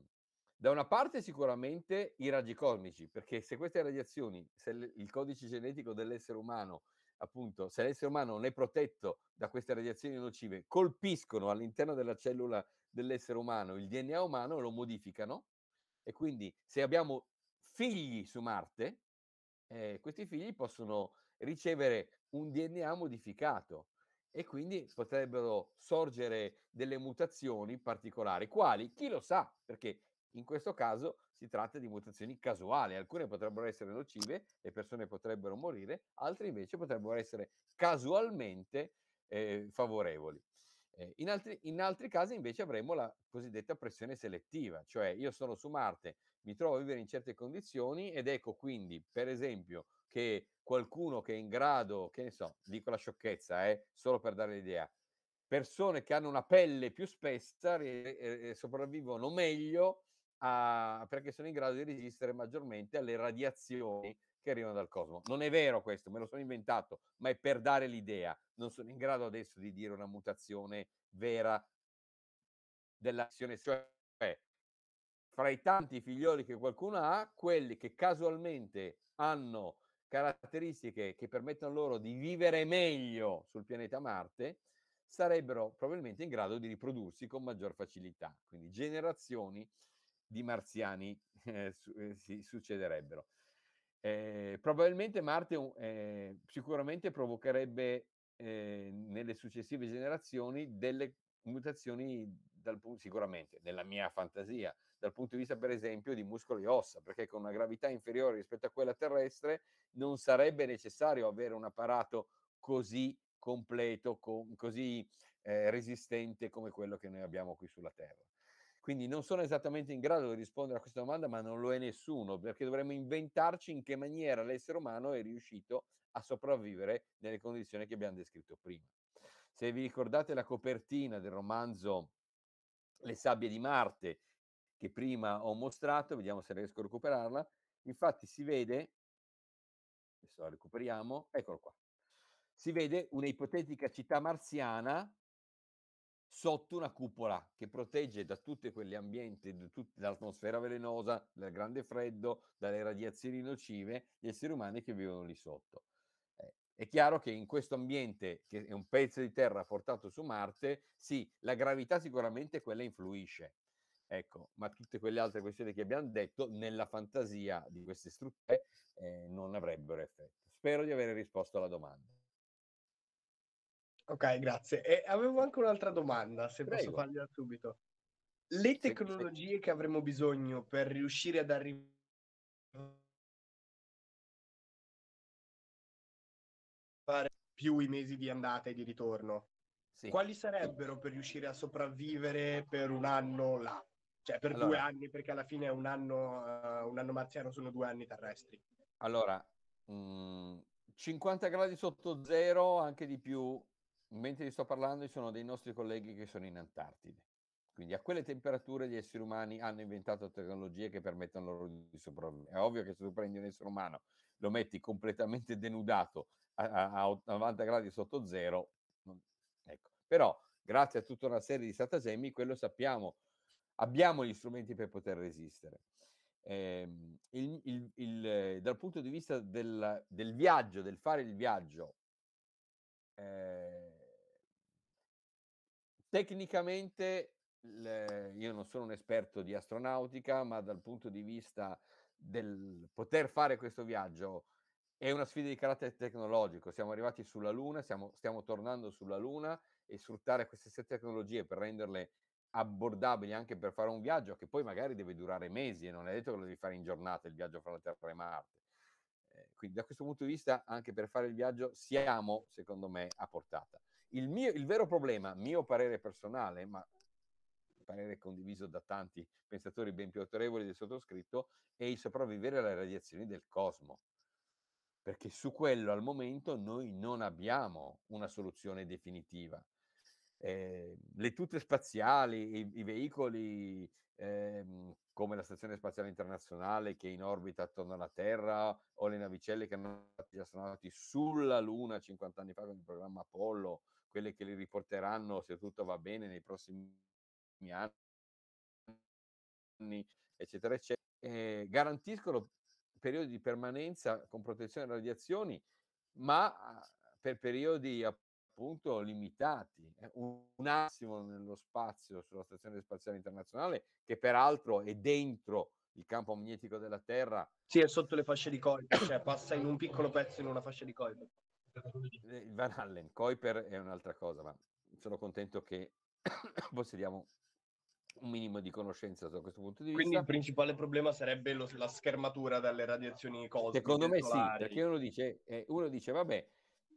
da una parte sicuramente i raggi cosmici, perché se queste radiazioni, se il codice genetico dell'essere umano, appunto, se l'essere umano non è protetto da queste radiazioni nocive, colpiscono all'interno della cellula dell'essere umano il DNA umano, e lo modificano e quindi se abbiamo figli su Marte, eh, questi figli possono ricevere un DNA modificato e quindi potrebbero sorgere delle mutazioni particolari, quali chi lo sa, perché in questo caso si tratta di mutazioni casuali, alcune potrebbero essere nocive, le persone potrebbero morire, altre invece potrebbero essere casualmente eh, favorevoli. Eh, in, altri, in, altri, casi invece avremo la cosiddetta pressione selettiva, cioè io sono su Marte, mi trovo a vivere in certe condizioni ed ecco quindi, per esempio, che qualcuno che è in grado, che ne so, dico la sciocchezza, eh, solo per dare l'idea, persone che hanno una pelle più spessa eh, eh, sopravvivono meglio a, perché sono in grado di resistere maggiormente alle radiazioni che arrivano dal cosmo. Non è vero questo, me lo sono inventato, ma è per dare l'idea. Non sono in grado adesso di dire una mutazione vera dell'azione, cioè fra i tanti figlioli che qualcuno ha, quelli che casualmente hanno caratteristiche che permettono loro di vivere meglio sul pianeta Marte, sarebbero probabilmente in grado di riprodursi con maggior facilità. Quindi generazioni di marziani eh, su, eh, si succederebbero. Eh, probabilmente Marte eh, sicuramente provocherebbe eh, nelle successive generazioni delle mutazioni dal, sicuramente nella mia fantasia dal punto di vista per esempio di muscoli e ossa perché con una gravità inferiore rispetto a quella terrestre non sarebbe necessario avere un apparato così completo, co- così eh, resistente come quello che noi abbiamo qui sulla Terra. Quindi non sono esattamente in grado di rispondere a questa domanda, ma non lo è nessuno, perché dovremmo inventarci in che maniera l'essere umano è riuscito a sopravvivere nelle condizioni che abbiamo descritto prima. Se vi ricordate la copertina del romanzo Le sabbie di Marte, che prima ho mostrato, vediamo se riesco a recuperarla, infatti si vede, adesso la recuperiamo, eccolo qua, si vede una ipotetica città marziana sotto una cupola che protegge da tutti quegli ambienti, da tut- dall'atmosfera velenosa, dal grande freddo, dalle radiazioni nocive, gli esseri umani che vivono lì sotto. Eh, è chiaro che in questo ambiente, che è un pezzo di terra portato su Marte, sì, la gravità sicuramente quella influisce. Ecco, ma tutte quelle altre questioni che abbiamo detto, nella fantasia di queste strutture, eh, non avrebbero effetto. Spero di aver risposto alla domanda. Ok, grazie. E avevo anche un'altra domanda, se Prego. posso fargliela subito. Le tecnologie che avremo bisogno per riuscire ad arrivare più i mesi di andata e di ritorno, sì. quali sarebbero per riuscire a sopravvivere per un anno là? Cioè per allora, due anni, perché alla fine un anno, uh, un anno marziano sono due anni terrestri. Allora, mh, mm, 50 gradi sotto zero, anche di più, mentre vi sto parlando ci sono dei nostri colleghi che sono in Antartide. Quindi a quelle temperature gli esseri umani hanno inventato tecnologie che permettono loro di sopravvivere. È ovvio che se tu prendi un essere umano, lo metti completamente denudato a, a 90 gradi sotto zero, non... ecco. Però grazie a tutta una serie di stratagemmi, quello sappiamo, abbiamo gli strumenti per poter resistere. Eh, il, il, il, dal punto di vista del, del, viaggio, del fare il viaggio, eh, Tecnicamente le, io non sono un esperto di astronautica, ma dal punto di vista del poter fare questo viaggio è una sfida di carattere tecnologico. Siamo arrivati sulla Luna, siamo, stiamo tornando sulla Luna e sfruttare queste tecnologie per renderle abbordabili anche per fare un viaggio che poi magari deve durare mesi e non è detto che lo devi fare in giornata il viaggio fra la Terra e Marte. Eh, quindi da questo punto di vista anche per fare il viaggio siamo, secondo me, a portata. Il, mio, il vero problema, mio parere personale, ma parere condiviso da tanti pensatori ben più autorevoli del sottoscritto, è il sopravvivere alle radiazioni del cosmo. Perché su quello al momento noi non abbiamo una soluzione definitiva. Eh, le tute spaziali, i, i veicoli eh, come la Stazione Spaziale Internazionale che è in orbita attorno alla Terra o le navicelle che hanno già astronauti sulla Luna 50 anni fa con il programma Apollo, quelle che li riporteranno, se tutto va bene, nei prossimi anni, eccetera, eccetera, eh, garantiscono periodi di permanenza con protezione da radiazioni, ma ah, per periodi appunto limitati, eh, un, un assimo nello spazio sulla Stazione Spaziale Internazionale, che peraltro è dentro il campo magnetico della Terra. Sì, è sotto le fasce di Kuiper, cioè passa in un piccolo pezzo in una fascia di Kuiper. Il Van Allen, Koiper è un'altra cosa, ma sono contento che possediamo un minimo di conoscenza da questo punto di vista. Quindi il principale problema sarebbe lo, la schermatura dalle radiazioni cosmiche. Secondo me sì, perché uno dice, eh, uno dice, vabbè,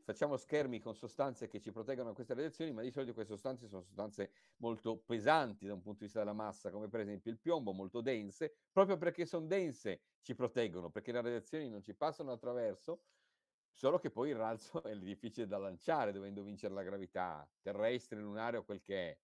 facciamo schermi con sostanze che ci proteggano da queste radiazioni, ma di solito queste sostanze sono sostanze molto pesanti da un punto di vista della massa, come per esempio il piombo, molto dense, proprio perché sono dense ci proteggono, perché le radiazioni non ci passano attraverso Solo che poi il razzo è difficile da lanciare dovendo vincere la gravità terrestre, lunare o quel che è.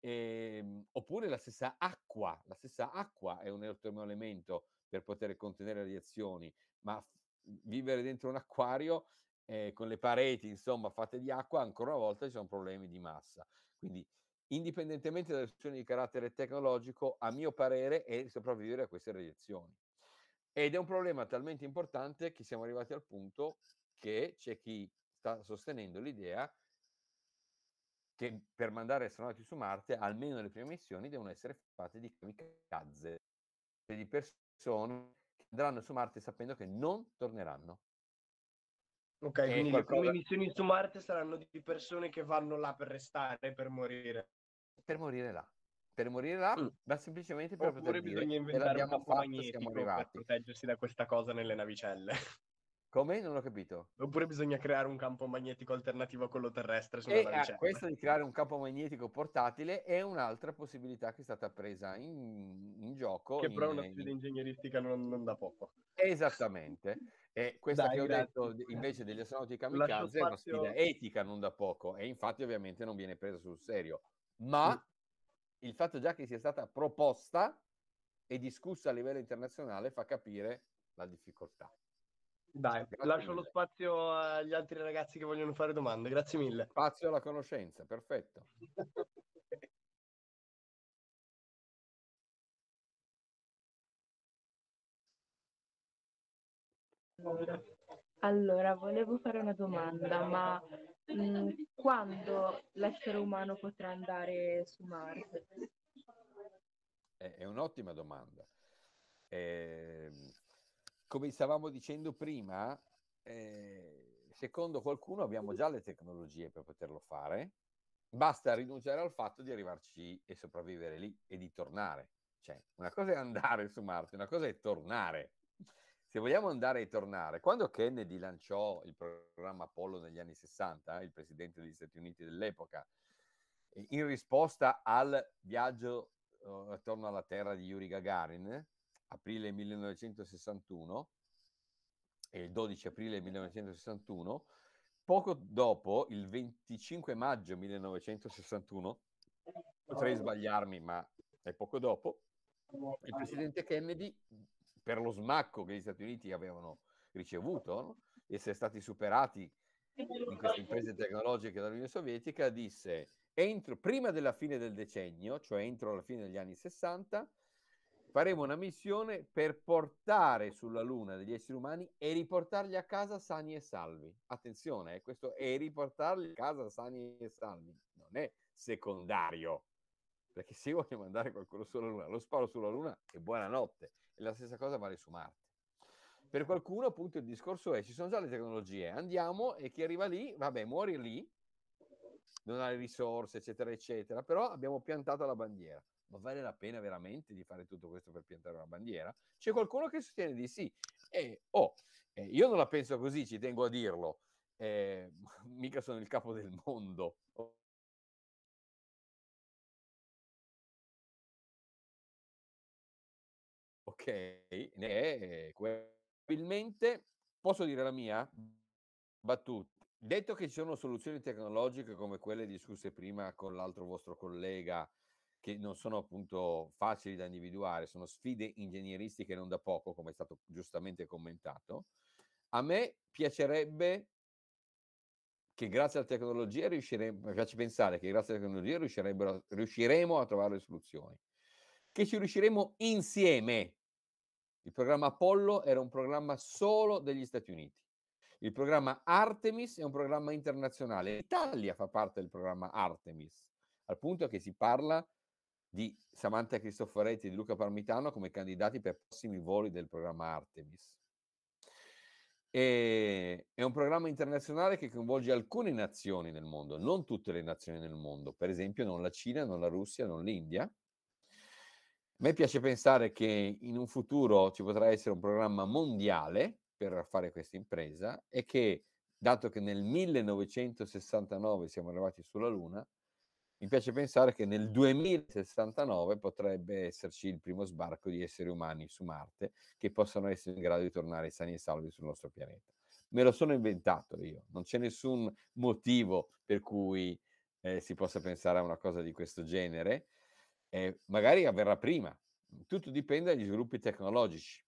E, ehm, oppure la stessa acqua, la stessa acqua è un altro elemento per poter contenere le reazioni, ma f- vivere dentro un acquario eh, con le pareti, insomma, fatte di acqua, ancora una volta ci sono problemi di massa. Quindi, indipendentemente dalle soluzioni di carattere tecnologico, a mio parere è sopravvivere a queste radiazioni. Ed è un problema talmente importante che siamo arrivati al punto che c'è chi sta sostenendo l'idea che per mandare astronauti su Marte almeno le prime missioni devono essere fatte di kamikaze, cioè di persone che andranno su Marte sapendo che non torneranno. Ok, e quindi qualcosa... le prime missioni su Marte saranno di persone che vanno là per restare, per morire. Per morire là. Per morire là, mm. ma semplicemente per Oppure poter bisogna dire, inventare un fatto, siamo per proteggersi da questa cosa nelle navicelle. Come? Non ho capito. Oppure bisogna creare un campo magnetico alternativo a quello terrestre sulla navicella. Eh, questo di creare un campo magnetico portatile è un'altra possibilità che è stata presa in, in gioco. Che in, però è una sfida in... ingegneristica non, non, da poco. Esattamente. E questa Dai, che ho grazie. detto invece degli astronauti kamikaze spazio... è una sfida etica non da poco e infatti ovviamente non viene presa sul serio. Ma il fatto già che sia stata proposta e discussa a livello internazionale fa capire la difficoltà. Dai, grazie lascio mille. lo spazio agli altri ragazzi che vogliono fare domande. Grazie mille. Spazio alla conoscenza, perfetto. Allora, volevo fare una domanda, ma mh, mm, quando l'essere umano potrà andare su Marte? Eh, è, è un'ottima domanda. Eh, come stavamo dicendo prima, eh, secondo qualcuno abbiamo già le tecnologie per poterlo fare, basta rinunciare al fatto di arrivarci e sopravvivere lì e di tornare. Cioè, una cosa è andare su Marte, una cosa è tornare. Se vogliamo andare e tornare, quando Kennedy lanciò il programma Apollo negli anni 60, il presidente degli Stati Uniti dell'epoca, in risposta al viaggio eh, attorno alla Terra di Yuri Gagarin, aprile 1961 e il 12 aprile 1961, poco dopo, il 25 maggio 1961, potrei sbagliarmi, ma è poco dopo, il presidente Kennedy, per lo smacco che gli Stati Uniti avevano ricevuto, no? essere stati superati in queste imprese tecnologiche dall'Unione Sovietica, disse entro, prima della fine del decennio, cioè entro la fine degli anni 60, faremo una missione per portare sulla Luna degli esseri umani e riportarli a casa sani e salvi. Attenzione, eh, questo è riportarli a casa sani e salvi, non è secondario. Perché se io voglio mandare qualcuno sulla Luna, lo sparo sulla Luna e buonanotte. E la stessa cosa vale su Marte. Per qualcuno, appunto, il discorso è: ci sono già le tecnologie, andiamo e chi arriva lì, vabbè, muore lì, non ha le risorse, eccetera, eccetera. Però abbiamo piantato la bandiera ma vale la pena veramente di fare tutto questo per piantare una bandiera? C'è qualcuno che sostiene di sì. E, oh, eh, io non la penso così, ci tengo a dirlo. Eh, mica sono il capo del mondo. Ok, eh, probabilmente posso dire la mia battuta. Detto che ci sono soluzioni tecnologiche come quelle discusse prima con l'altro vostro collega che non sono appunto facili da individuare, sono sfide ingegneristiche non da poco, come è stato giustamente commentato. A me piacerebbe che grazie alla tecnologia riusciremo, mi piace pensare che grazie alla tecnologia riuscirebbero, riusciremo a trovare le soluzioni, che ci riusciremo insieme. Il programma Apollo era un programma solo degli Stati Uniti. Il programma Artemis è un programma internazionale. L'Italia fa parte del programma Artemis, al punto che si parla di Samantha Cristoforetti e di Luca Parmitano come candidati per prossimi voli del programma Artemis. E è un programma internazionale che coinvolge alcune nazioni nel mondo, non tutte le nazioni nel mondo, per esempio non la Cina, non la Russia, non l'India. A me piace pensare che in un futuro ci potrà essere un programma mondiale per fare questa impresa e che, dato che nel 1969 siamo arrivati sulla Luna, mi piace pensare che nel 2069 potrebbe esserci il primo sbarco di esseri umani su Marte che possano essere in grado di tornare sani e salvi sul nostro pianeta. Me lo sono inventato io, non c'è nessun motivo per cui eh, si possa pensare a una cosa di questo genere, eh, magari avverrà prima, tutto dipende dagli sviluppi tecnologici,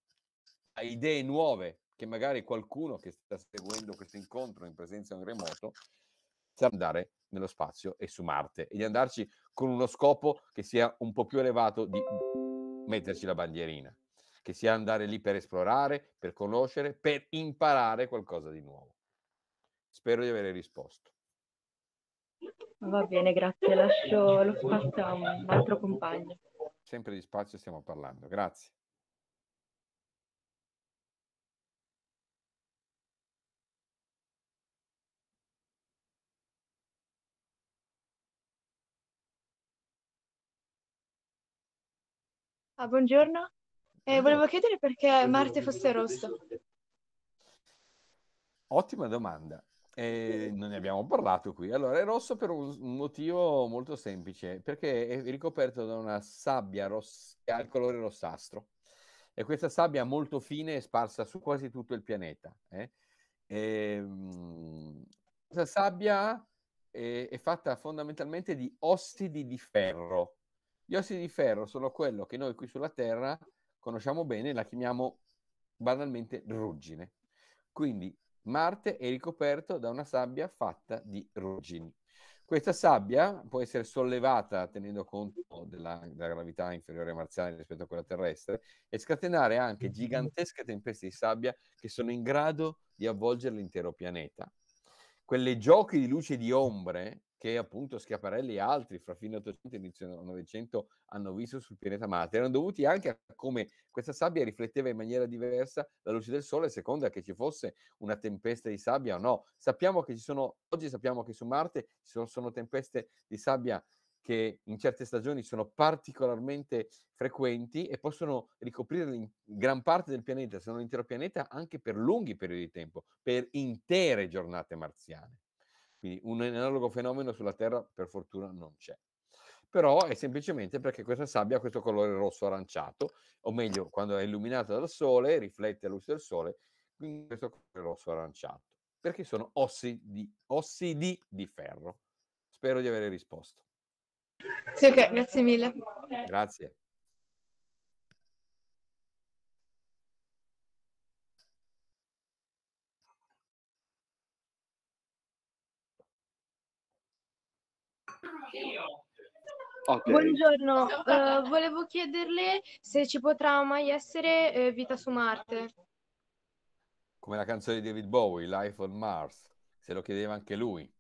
da idee nuove che magari qualcuno che sta seguendo questo incontro in presenza di un remoto sa andare a nello spazio e su Marte e di andarci con uno scopo che sia un po' più elevato di metterci la bandierina, che sia andare lì per esplorare, per conoscere, per imparare qualcosa di nuovo. Spero di avere risposto. Va bene, grazie. Lascio lo spazio a un altro compagno. Sempre di spazio stiamo parlando, grazie. Ah, buongiorno. Eh, volevo chiedere perché Marte fosse rosso. Ottima domanda. Eh, non ne abbiamo parlato qui. Allora, è rosso per un motivo molto semplice, perché è ricoperto da una sabbia rossa, al colore rossastro. E questa sabbia molto fine è sparsa su quasi tutto il pianeta. Eh? E, ehm, questa sabbia è, è fatta fondamentalmente di ossidi di ferro gli ossidi di ferro sono quello che noi qui sulla Terra conosciamo bene, la chiamiamo banalmente ruggine. Quindi Marte è ricoperto da una sabbia fatta di ruggini. Questa sabbia può essere sollevata tenendo conto della, della, gravità inferiore marziale rispetto a quella terrestre e scatenare anche mhm. gigantesche tempeste di sabbia che sono in grado di avvolgere l'intero pianeta. Quelle giochi di luce e di ombre che appunto Schiaparelli e altri fra fine 800 e inizio 900 hanno visto sul pianeta Marte. Erano dovuti anche a come questa sabbia rifletteva in maniera diversa la luce del Sole, seconda che ci fosse una tempesta di sabbia o no. Sappiamo che ci sono, oggi sappiamo che su Marte ci sono, sono tempeste di sabbia che in certe stagioni sono particolarmente frequenti e possono ricoprire gran parte del pianeta, se non l'intero pianeta, anche per lunghi periodi di tempo, per intere giornate marziane. Quindi un analogo fenomeno sulla Terra per fortuna non c'è. Però è semplicemente perché questa sabbia ha questo colore rosso aranciato, o meglio, quando è illuminata dal sole, riflette la luce del sole, quindi questo colore rosso aranciato. Perché sono ossidi, ossidi di ferro. Spero di avere risposto. Sì, ok, grazie mille. Grazie. Okay. Buongiorno, uh, volevo chiederle se ci potrà mai essere uh, vita su Marte. Come la canzone di David Bowie, Life on Mars, se lo chiedeva anche lui,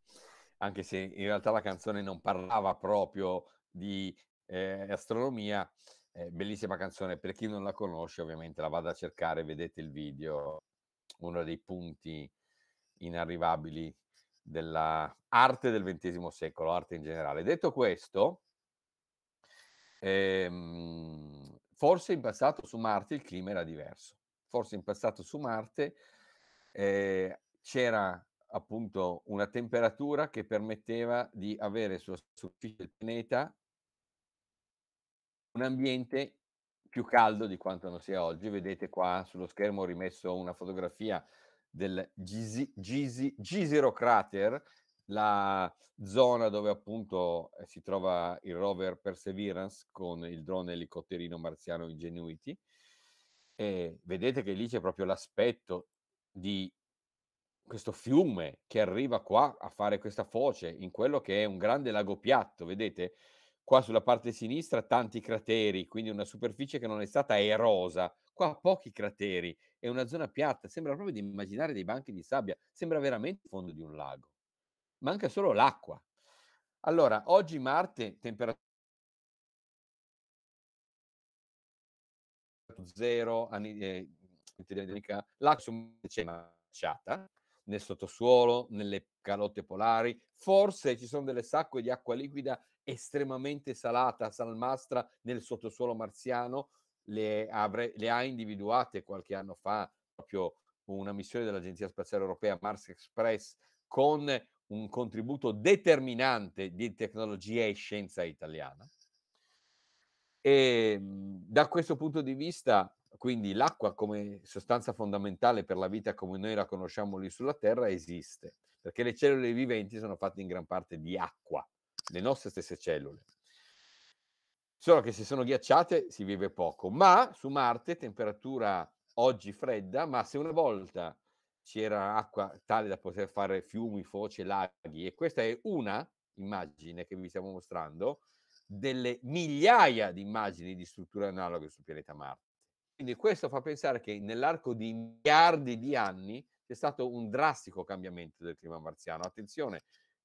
anche se in realtà la canzone non parlava proprio di eh, astronomia, eh, bellissima canzone, per chi non la conosce ovviamente la vado a cercare, vedete il video, uno dei punti inarrivabili dell'arte del XX secolo, arte in generale. Detto questo, ehm, forse in passato su Marte il clima era diverso, forse in passato su Marte eh, c'era appunto una temperatura che permetteva di avere sulla superficie del pianeta un ambiente più caldo di quanto non sia oggi. Vedete qua sullo schermo ho rimesso una fotografia del Gizi, Crater, la zona dove appunto eh, si trova il rover Perseverance con il drone elicotterino marziano Ingenuity. E vedete che lì c'è proprio l'aspetto di questo fiume che arriva qua a fare questa foce in quello che è un grande lago piatto, vedete? Qua sulla parte sinistra tanti crateri, quindi una superficie che non è stata erosa Qua pochi crateri, è una zona piatta, sembra proprio di immaginare dei banchi di sabbia, sembra veramente il fondo di un lago. Manca solo l'acqua. Allora, oggi Marte, temperatura Zero, eh, l'axiom c'è marciata, nel sottosuolo, nelle calotte polari, forse ci sono delle sacche di acqua liquida estremamente salata, salmastra nel sottosuolo marziano, le, avre, le ha individuate qualche anno fa, proprio una missione dell'Agenzia Spaziale Europea Mars Express con un contributo determinante di tecnologia e scienza italiana. E ehm, da questo punto di vista, quindi l'acqua come sostanza fondamentale per la vita come noi la conosciamo lì sulla Terra esiste, perché le cellule viventi sono fatte in gran parte di acqua, le nostre stesse cellule. Solo che se sono ghiacciate si vive poco, ma su Marte temperatura oggi fredda, ma se una volta c'era acqua tale da poter fare fiumi, foce, laghi e questa è una immagine che vi stiamo mostrando delle migliaia di immagini di strutture analoghe sul pianeta Marte. Quindi questo fa pensare che nell'arco di miliardi di anni c'è stato un drastico cambiamento del clima marziano. Attenzione,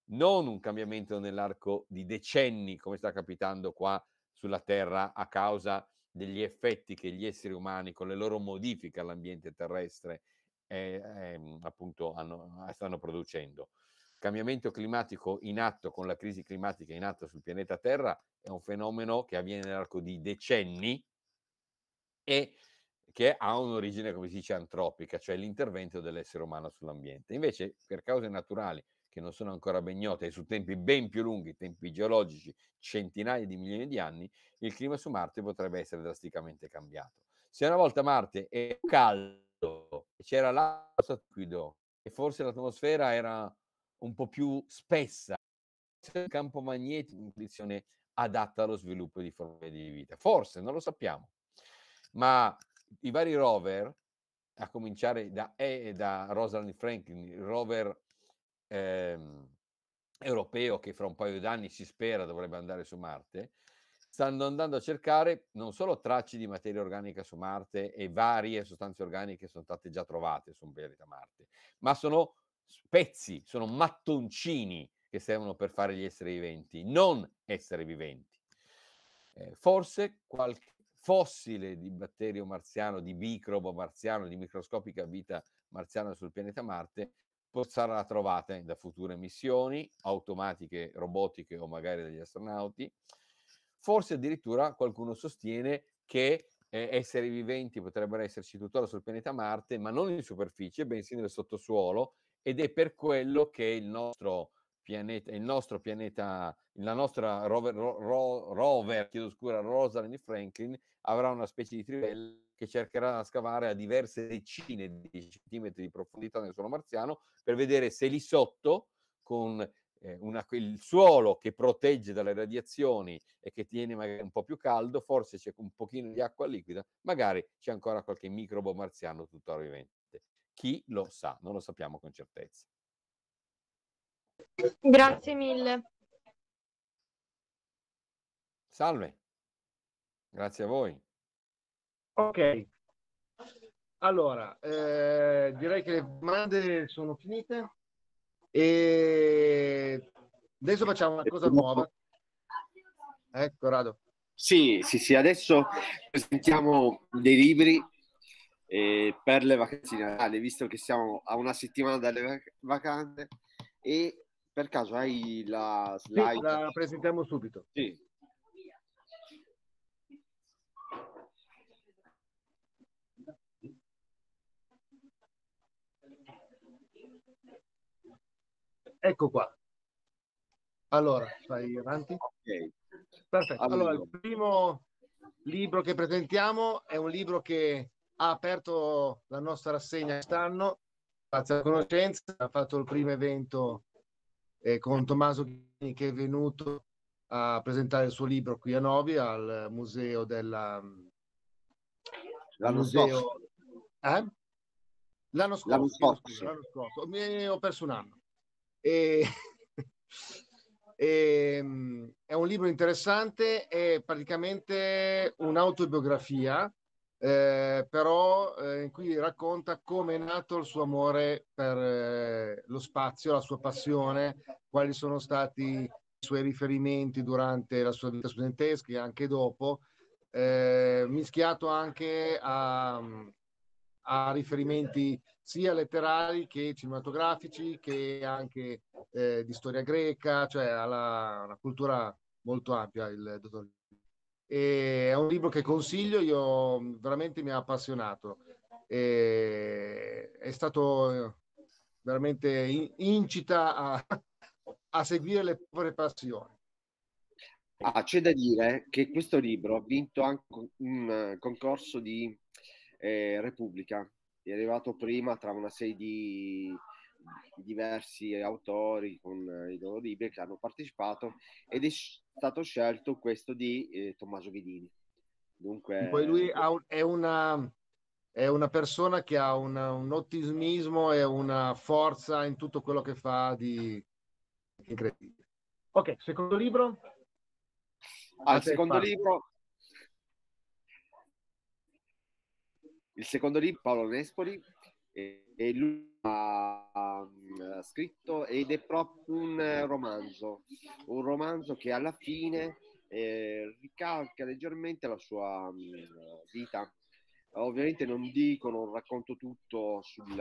non un cambiamento nell'arco di decenni come sta capitando qua sulla Terra a causa degli effetti che gli esseri umani con le loro modifiche all'ambiente terrestre eh, eh, appunto hanno, eh, stanno producendo. cambiamento climatico in atto con la crisi climatica in atto sul pianeta Terra è un fenomeno che avviene nell'arco di decenni e che ha un'origine, come si dice, antropica, cioè l'intervento dell'essere umano sull'ambiente. Invece, per cause naturali che non sono ancora ben note e su tempi ben più lunghi, tempi geologici, centinaia di milioni di anni, il clima su Marte potrebbe essere drasticamente cambiato. Se una volta Marte è caldo e c'era l'acqua liquido e forse l'atmosfera era un po' più spessa, il campo magnetico in condizione adatta allo sviluppo di forme di vita. Forse, non lo sappiamo. Ma i vari rover, a cominciare da, e, da Rosalind Franklin, il rover ehm, europeo che fra un paio d'anni si spera dovrebbe andare su Marte, stanno andando a cercare non solo tracce di materia organica su Marte e varie sostanze organiche sono state già trovate su un pianeta Marte, ma sono pezzi, sono mattoncini che servono per fare gli esseri viventi, non esseri viventi. Eh, forse qualche fossile di batterio marziano, di microbo marziano, di microscopica vita marziana sul pianeta Marte sarà trovata da future missioni automatiche, robotiche o magari dagli astronauti. Forse addirittura qualcuno sostiene che eh, esseri viventi potrebbero esserci tuttora sul pianeta Marte, ma non in superficie, bensì nel sottosuolo, ed è per quello che il nostro pianeta, il nostro pianeta, la nostra rover, ro, ro, rover chiedo scusa, Rosalind Franklin avrà una specie di trivella che cercherà di scavare a diverse decine di centimetri di profondità nel suolo marziano per vedere se lì sotto, con eh, una, il suolo che protegge dalle radiazioni e che tiene magari un po' più caldo, forse c'è un pochino di acqua liquida, magari c'è ancora qualche microbo marziano tuttora vivente. Chi lo sa? Non lo sappiamo con certezza. Grazie mille. Salve. Grazie a voi. Ok, allora eh, direi che le domande sono finite e adesso facciamo una cosa nuova. Ecco, Rado. Sì, sì, sì, adesso presentiamo dei libri eh, per le vacanze di Natale, visto che siamo a una settimana dalle vac- vacanze e per caso hai la slide? Sì, la presentiamo subito. Sì. Ecco qua. Allora, vai avanti. Okay. Perfetto. Allora, il primo libro che presentiamo è un libro che ha aperto la nostra rassegna quest'anno, grazie alla conoscenza, ha fatto il primo evento eh, con Tommaso Ghini che è venuto a presentare il suo libro qui a Novi al museo della l'anno museo... scorso. Eh? L'anno scorso, l'anno scorso. L'anno scorso. Mi ho perso un anno. E, e, ehm, è un libro interessante, è praticamente un'autobiografia, eh, però eh, in cui racconta come è nato il suo amore per eh, lo spazio, la sua passione, quali sono stati i suoi riferimenti durante la sua vita studentesca e anche dopo, eh, mischiato anche a, a riferimenti sia letterari che cinematografici, che anche eh, di storia greca, cioè ha una cultura molto ampia il dottor e è un libro che consiglio, io mm, veramente mi ha appassionato. E è stato eh, veramente in, incita a, a, seguire le proprie passioni. Ah, c'è da dire che questo libro ha vinto anche un eh, concorso di eh, Repubblica è arrivato prima tra una serie di diversi autori con i loro libri che hanno partecipato ed è stato scelto questo di eh, Tommaso Vidini. Dunque, Poi lui eh, un, è, una, è, una, persona che ha una, un ottimismo e una forza in tutto quello che fa di incredibile. Ok, secondo libro? Al secondo libro Il secondo libro, Paolo Nespoli, e, e lui ha, ha, scritto ed è proprio un romanzo, un romanzo che alla fine eh, ricalca leggermente la sua mh, mm, vita. Ovviamente non dico, non racconto tutto sul,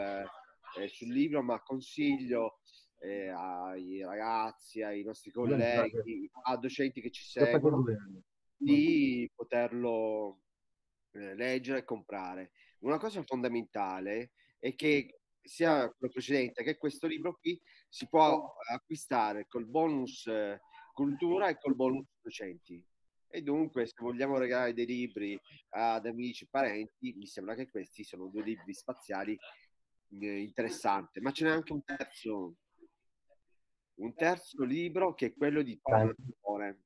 eh, sul libro, ma consiglio eh, ai ragazzi, ai nostri colleghi, a docenti che ci seguono, di poterlo eh, leggere e comprare. Una cosa fondamentale è che sia quello precedente che questo libro qui si può acquistare col bonus eh, cultura e col bonus docenti. E dunque, se vogliamo regalare dei libri ad amici e parenti, mi sembra che questi sono due libri spaziali eh, interessanti. Ma ce n'è anche un terzo, un terzo libro che è quello di Paolo Leone,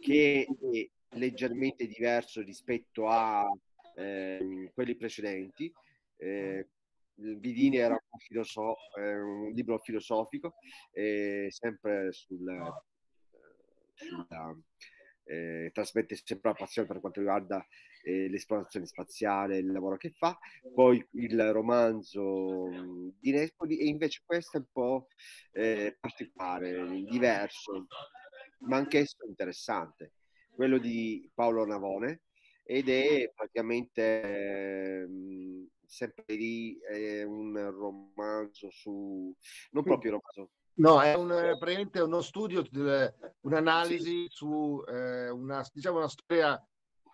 che è leggermente diverso rispetto a eh, quelli precedenti. Eh, Vidini era un, filoso- eh, un libro filosofico, sempre sul, eh, sulla, eh, trasmette sempre la passione per quanto riguarda eh, l'esplorazione spaziale, il lavoro che fa, poi il romanzo mh, mm, di Nespoli e invece questo è un po' eh, particolare, diverso, ma anch'esso interessante quello di Paolo Navone ed è praticamente eh, sempre lì è un romanzo su non proprio romanzo no è un, praticamente uno studio un'analisi sì. su eh, una diciamo una storia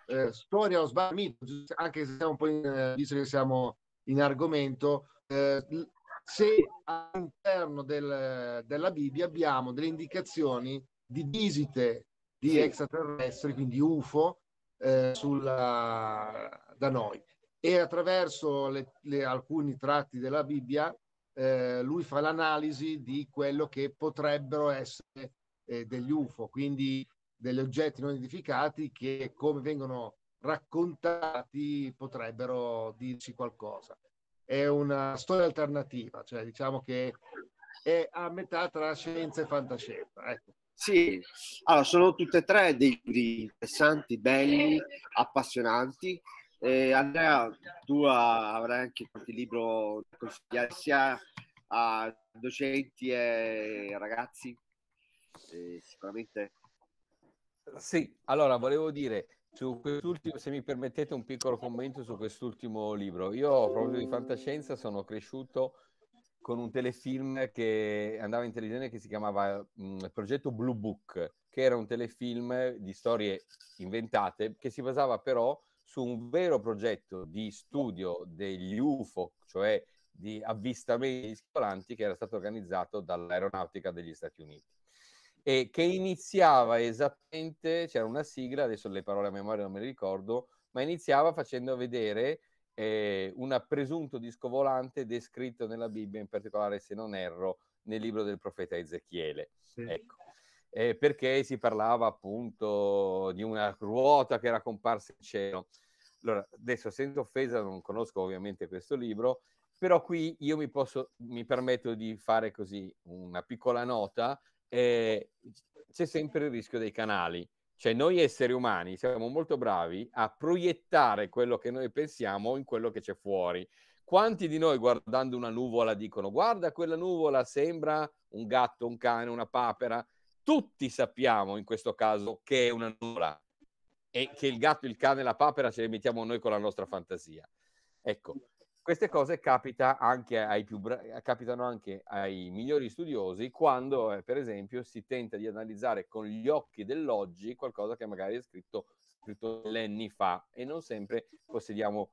eh, storia o sbaglio anche se siamo un po' in, visto che siamo in argomento eh, se all'interno del, della Bibbia abbiamo delle indicazioni di visite di extraterrestri, quindi UFO, eh, sulla, da noi. E attraverso le, le, alcuni tratti della Bibbia eh, lui fa l'analisi di quello che potrebbero essere eh, degli UFO, quindi degli oggetti non identificati che come vengono raccontati potrebbero dirci qualcosa. È una storia alternativa, cioè diciamo che è a metà tra scienza e fantascienza. Ecco. Sì, allora sono tutte e tre dei libri interessanti, belli, appassionanti. Eh, Andrea, tu avrai anche qualche libro da consigliare sia a docenti e ragazzi, eh, sicuramente. Sì, allora volevo dire su quest'ultimo, se mi permettete un piccolo commento su quest'ultimo libro. Io proprio di fantascienza sono cresciuto con un telefilm che andava in televisione che si chiamava mh, mm, Progetto Blue Book, che era un telefilm di storie inventate che si basava però su un vero progetto di studio degli UFO, cioè di avvistamenti volanti che era stato organizzato dall'aeronautica degli Stati Uniti e che iniziava esattamente, c'era una sigla, adesso le parole a memoria non me le ricordo, ma iniziava facendo vedere eh, un presunto disco volante descritto nella Bibbia, in particolare, se non erro, nel libro del profeta Ezechiele. Sì. Ecco. Eh, perché si parlava appunto di una ruota che era comparsa in cielo. Allora, adesso senza offesa, non conosco ovviamente questo libro, però qui io mi, posso, mi permetto di fare così una piccola nota. Eh, c'è sempre il rischio dei canali. Cioè noi esseri umani siamo molto bravi a proiettare quello che noi pensiamo in quello che c'è fuori. Quanti di noi guardando una nuvola dicono guarda quella nuvola sembra un gatto, un cane, una papera? Tutti sappiamo in questo caso che è una nuvola e che il gatto, il cane e la papera ce le mettiamo noi con la nostra fantasia. Ecco, queste cose capita anche ai più bra- eh, capitano anche ai migliori studiosi quando, eh, per esempio, si tenta di analizzare con gli occhi dell'oggi qualcosa che magari è scritto, scritto anni fa e non sempre possediamo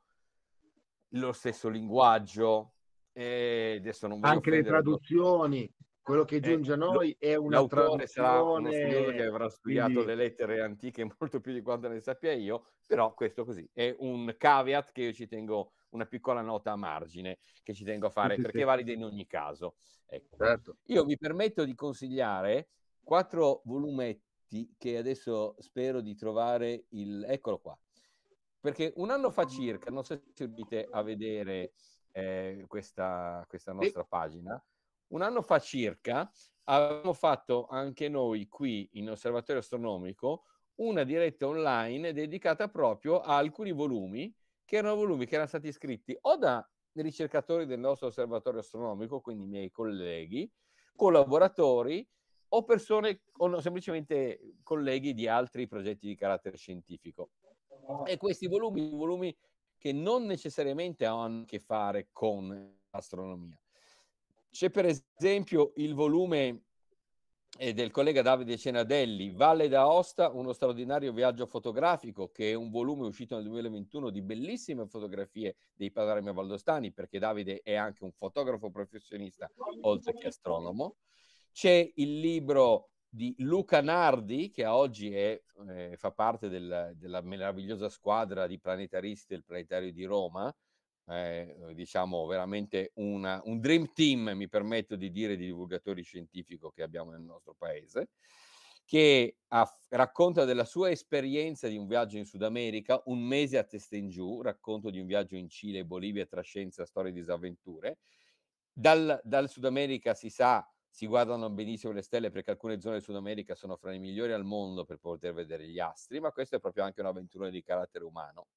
lo stesso linguaggio. E eh, adesso non anche le traduzioni. Tutto quello che eh, giunge eh, a noi è una traduzione sarà uno studioso che avrà studiato quindi... le lettere antiche molto più di quanto ne sappia io però questo così è un caveat che io ci tengo a una piccola nota a margine che ci tengo a fare sì, perché sì. è valida in ogni caso. Ecco. Certo. Io mi permetto di consigliare quattro volumetti che adesso spero di trovare il... Eccolo qua. Perché un anno fa circa, non so se riuscite a vedere eh, questa, questa nostra sì. pagina, un anno fa circa abbiamo fatto anche noi qui in Osservatorio Astronomico una diretta online dedicata proprio a alcuni volumi che erano volumi che erano stati scritti o da ricercatori del nostro osservatorio astronomico, quindi miei colleghi, collaboratori o persone o semplicemente colleghi di altri progetti di carattere scientifico. E questi volumi, volumi che non necessariamente hanno a che fare con astronomia. C'è per esempio il volume e del collega Davide Cenadelli, Valle d'Aosta, uno straordinario viaggio fotografico che è un volume uscito nel 2021 di bellissime fotografie dei panorami valdostani, perché Davide è anche un fotografo professionista, oltre che astronomo. C'è il libro di Luca Nardi, che oggi è, eh, fa parte del, della meravigliosa squadra di planetaristi del Planetario di Roma, eh, eh, diciamo veramente una, un dream team, mi permetto di dire, di divulgatori scientifico che abbiamo nel nostro paese, che ha, racconta della sua esperienza di un viaggio in Sud America, un mese a testa in giù, racconto di un viaggio in Cile e Bolivia tra scienza, storie e disavventure. Dal, dal Sud America si sa si guardano benissimo le stelle perché alcune zone del Sud America sono fra le migliori al mondo per poter vedere gli astri, ma questa è proprio anche un'avventura di carattere umano.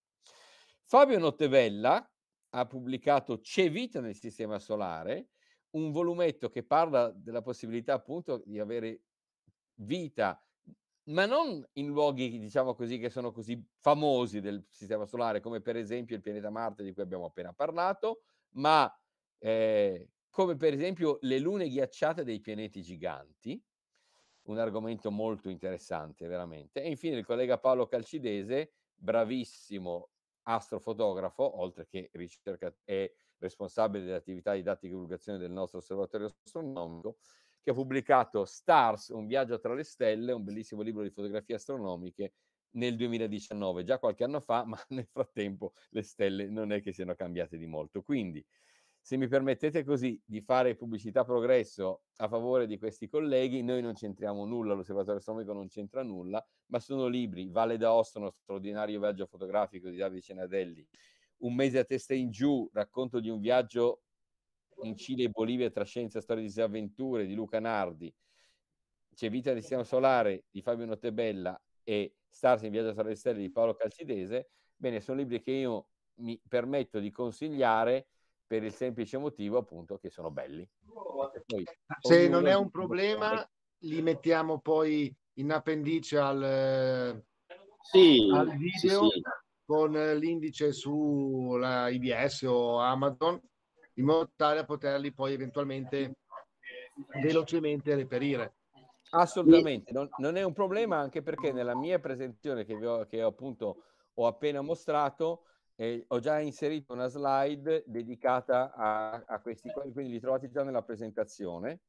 Fabio Nottevella, ha pubblicato C'è vita nel sistema solare, un volumetto che parla della possibilità appunto di avere vita, ma non in luoghi, diciamo così, che sono così famosi del sistema solare, come per esempio il pianeta Marte di cui abbiamo appena parlato, ma eh, come per esempio le lune ghiacciate dei pianeti giganti, un argomento molto interessante veramente. E infine il collega Paolo Calcidese, bravissimo astrofotografo, oltre che è responsabile delle attività didattiche e divulgazione del nostro osservatorio astronomico, che ha pubblicato Stars, un viaggio tra le stelle, un bellissimo libro di fotografie astronomiche nel 2019, già qualche anno fa, ma nel frattempo le stelle non è che siano cambiate di molto. Quindi se mi permettete così di fare pubblicità progresso a favore di questi colleghi, noi non c'entriamo nulla, l'Osservatorio Astronomico non c'entra nulla, ma sono libri, Valle d'Aosta, uno straordinario viaggio fotografico di Davide Cenadelli, Un mese a testa in giù, racconto di un viaggio in Cile e Bolivia tra scienza, storie e disavventure di Luca Nardi, C'è Vita di Sistema Solare di Fabio Notebella e Stars in viaggio tra le stelle di Paolo Calcidese, bene, sono libri che io mi permetto di consigliare per il semplice motivo appunto che sono belli. Poi, Se non è un problema, li mettiamo poi in appendice al, sì, al video sì, sì. con l'indice sulla IBS o Amazon, in modo tale da poterli poi eventualmente velocemente reperire. Assolutamente, non, non, è un problema anche perché nella mia presentazione che, ho, che ho appunto ho appena mostrato, e ho già inserito una slide dedicata a, a questi quadri, quindi li trovate già nella presentazione.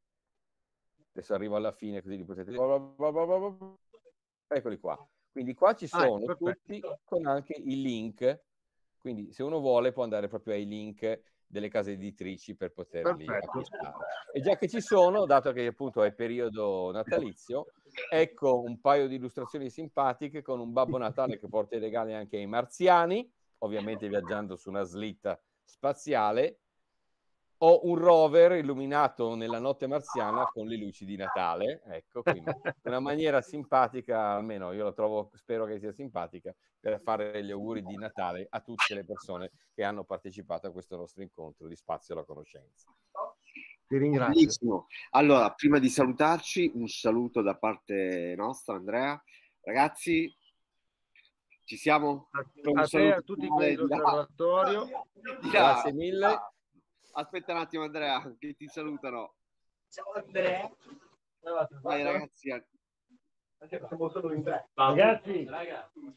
Adesso arrivo alla fine così li potete... Eccoli qua. Quindi qua ci ah, ecco, sono ah, tutti con anche i link, quindi se uno vuole può andare proprio ai link delle case editrici per poterli acquistare. E già che ci sono, dato che appunto è periodo natalizio, ecco un paio di illustrazioni simpatiche con un Babbo Natale che porta i regali anche ai marziani ovviamente viaggiando su una slitta spaziale, o un rover illuminato nella notte marziana con le luci di Natale, ecco, quindi una maniera simpatica, almeno io la trovo, spero che sia simpatica, per fare gli auguri di Natale a tutte le persone che hanno partecipato a questo nostro incontro di Spazio alla Conoscenza. Ti ringrazio. Bellissimo. Allora, prima di salutarci, un saluto da parte nostra, Andrea. Ragazzi, ci siamo? A, te, a tutti quelli dell'osservatorio. Grazie mille. Aspetta un attimo Andrea, che ti salutano. Ciao Andrea. Vai ragazzi. Eh. Siamo solo in tre. Ragazzi,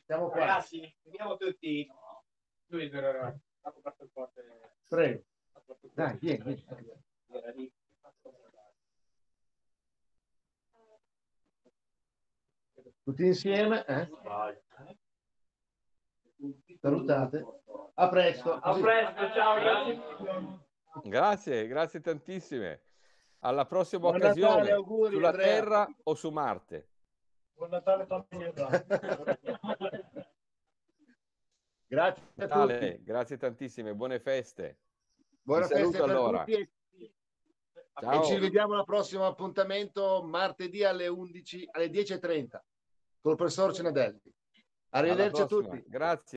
siamo qua. Ragazzi, veniamo tutti. Lui per il forte. Prego. Dai, vieni, vieni. Tutti insieme, eh? Vai salutate. A presto. A presto, ciao ragazzi. Grazie, grazie tantissime. Alla prossima Buon occasione Natale, auguri, sulla Andrea. Terra o su Marte. Buon Natale famiglia. grazie Natale, grazie tantissime, buone feste. Buona festa allora. E, e ci vediamo al prossimo appuntamento martedì alle 11 alle 10:30 col professor Cenadelli. Arrivederci a tutti. Grazie.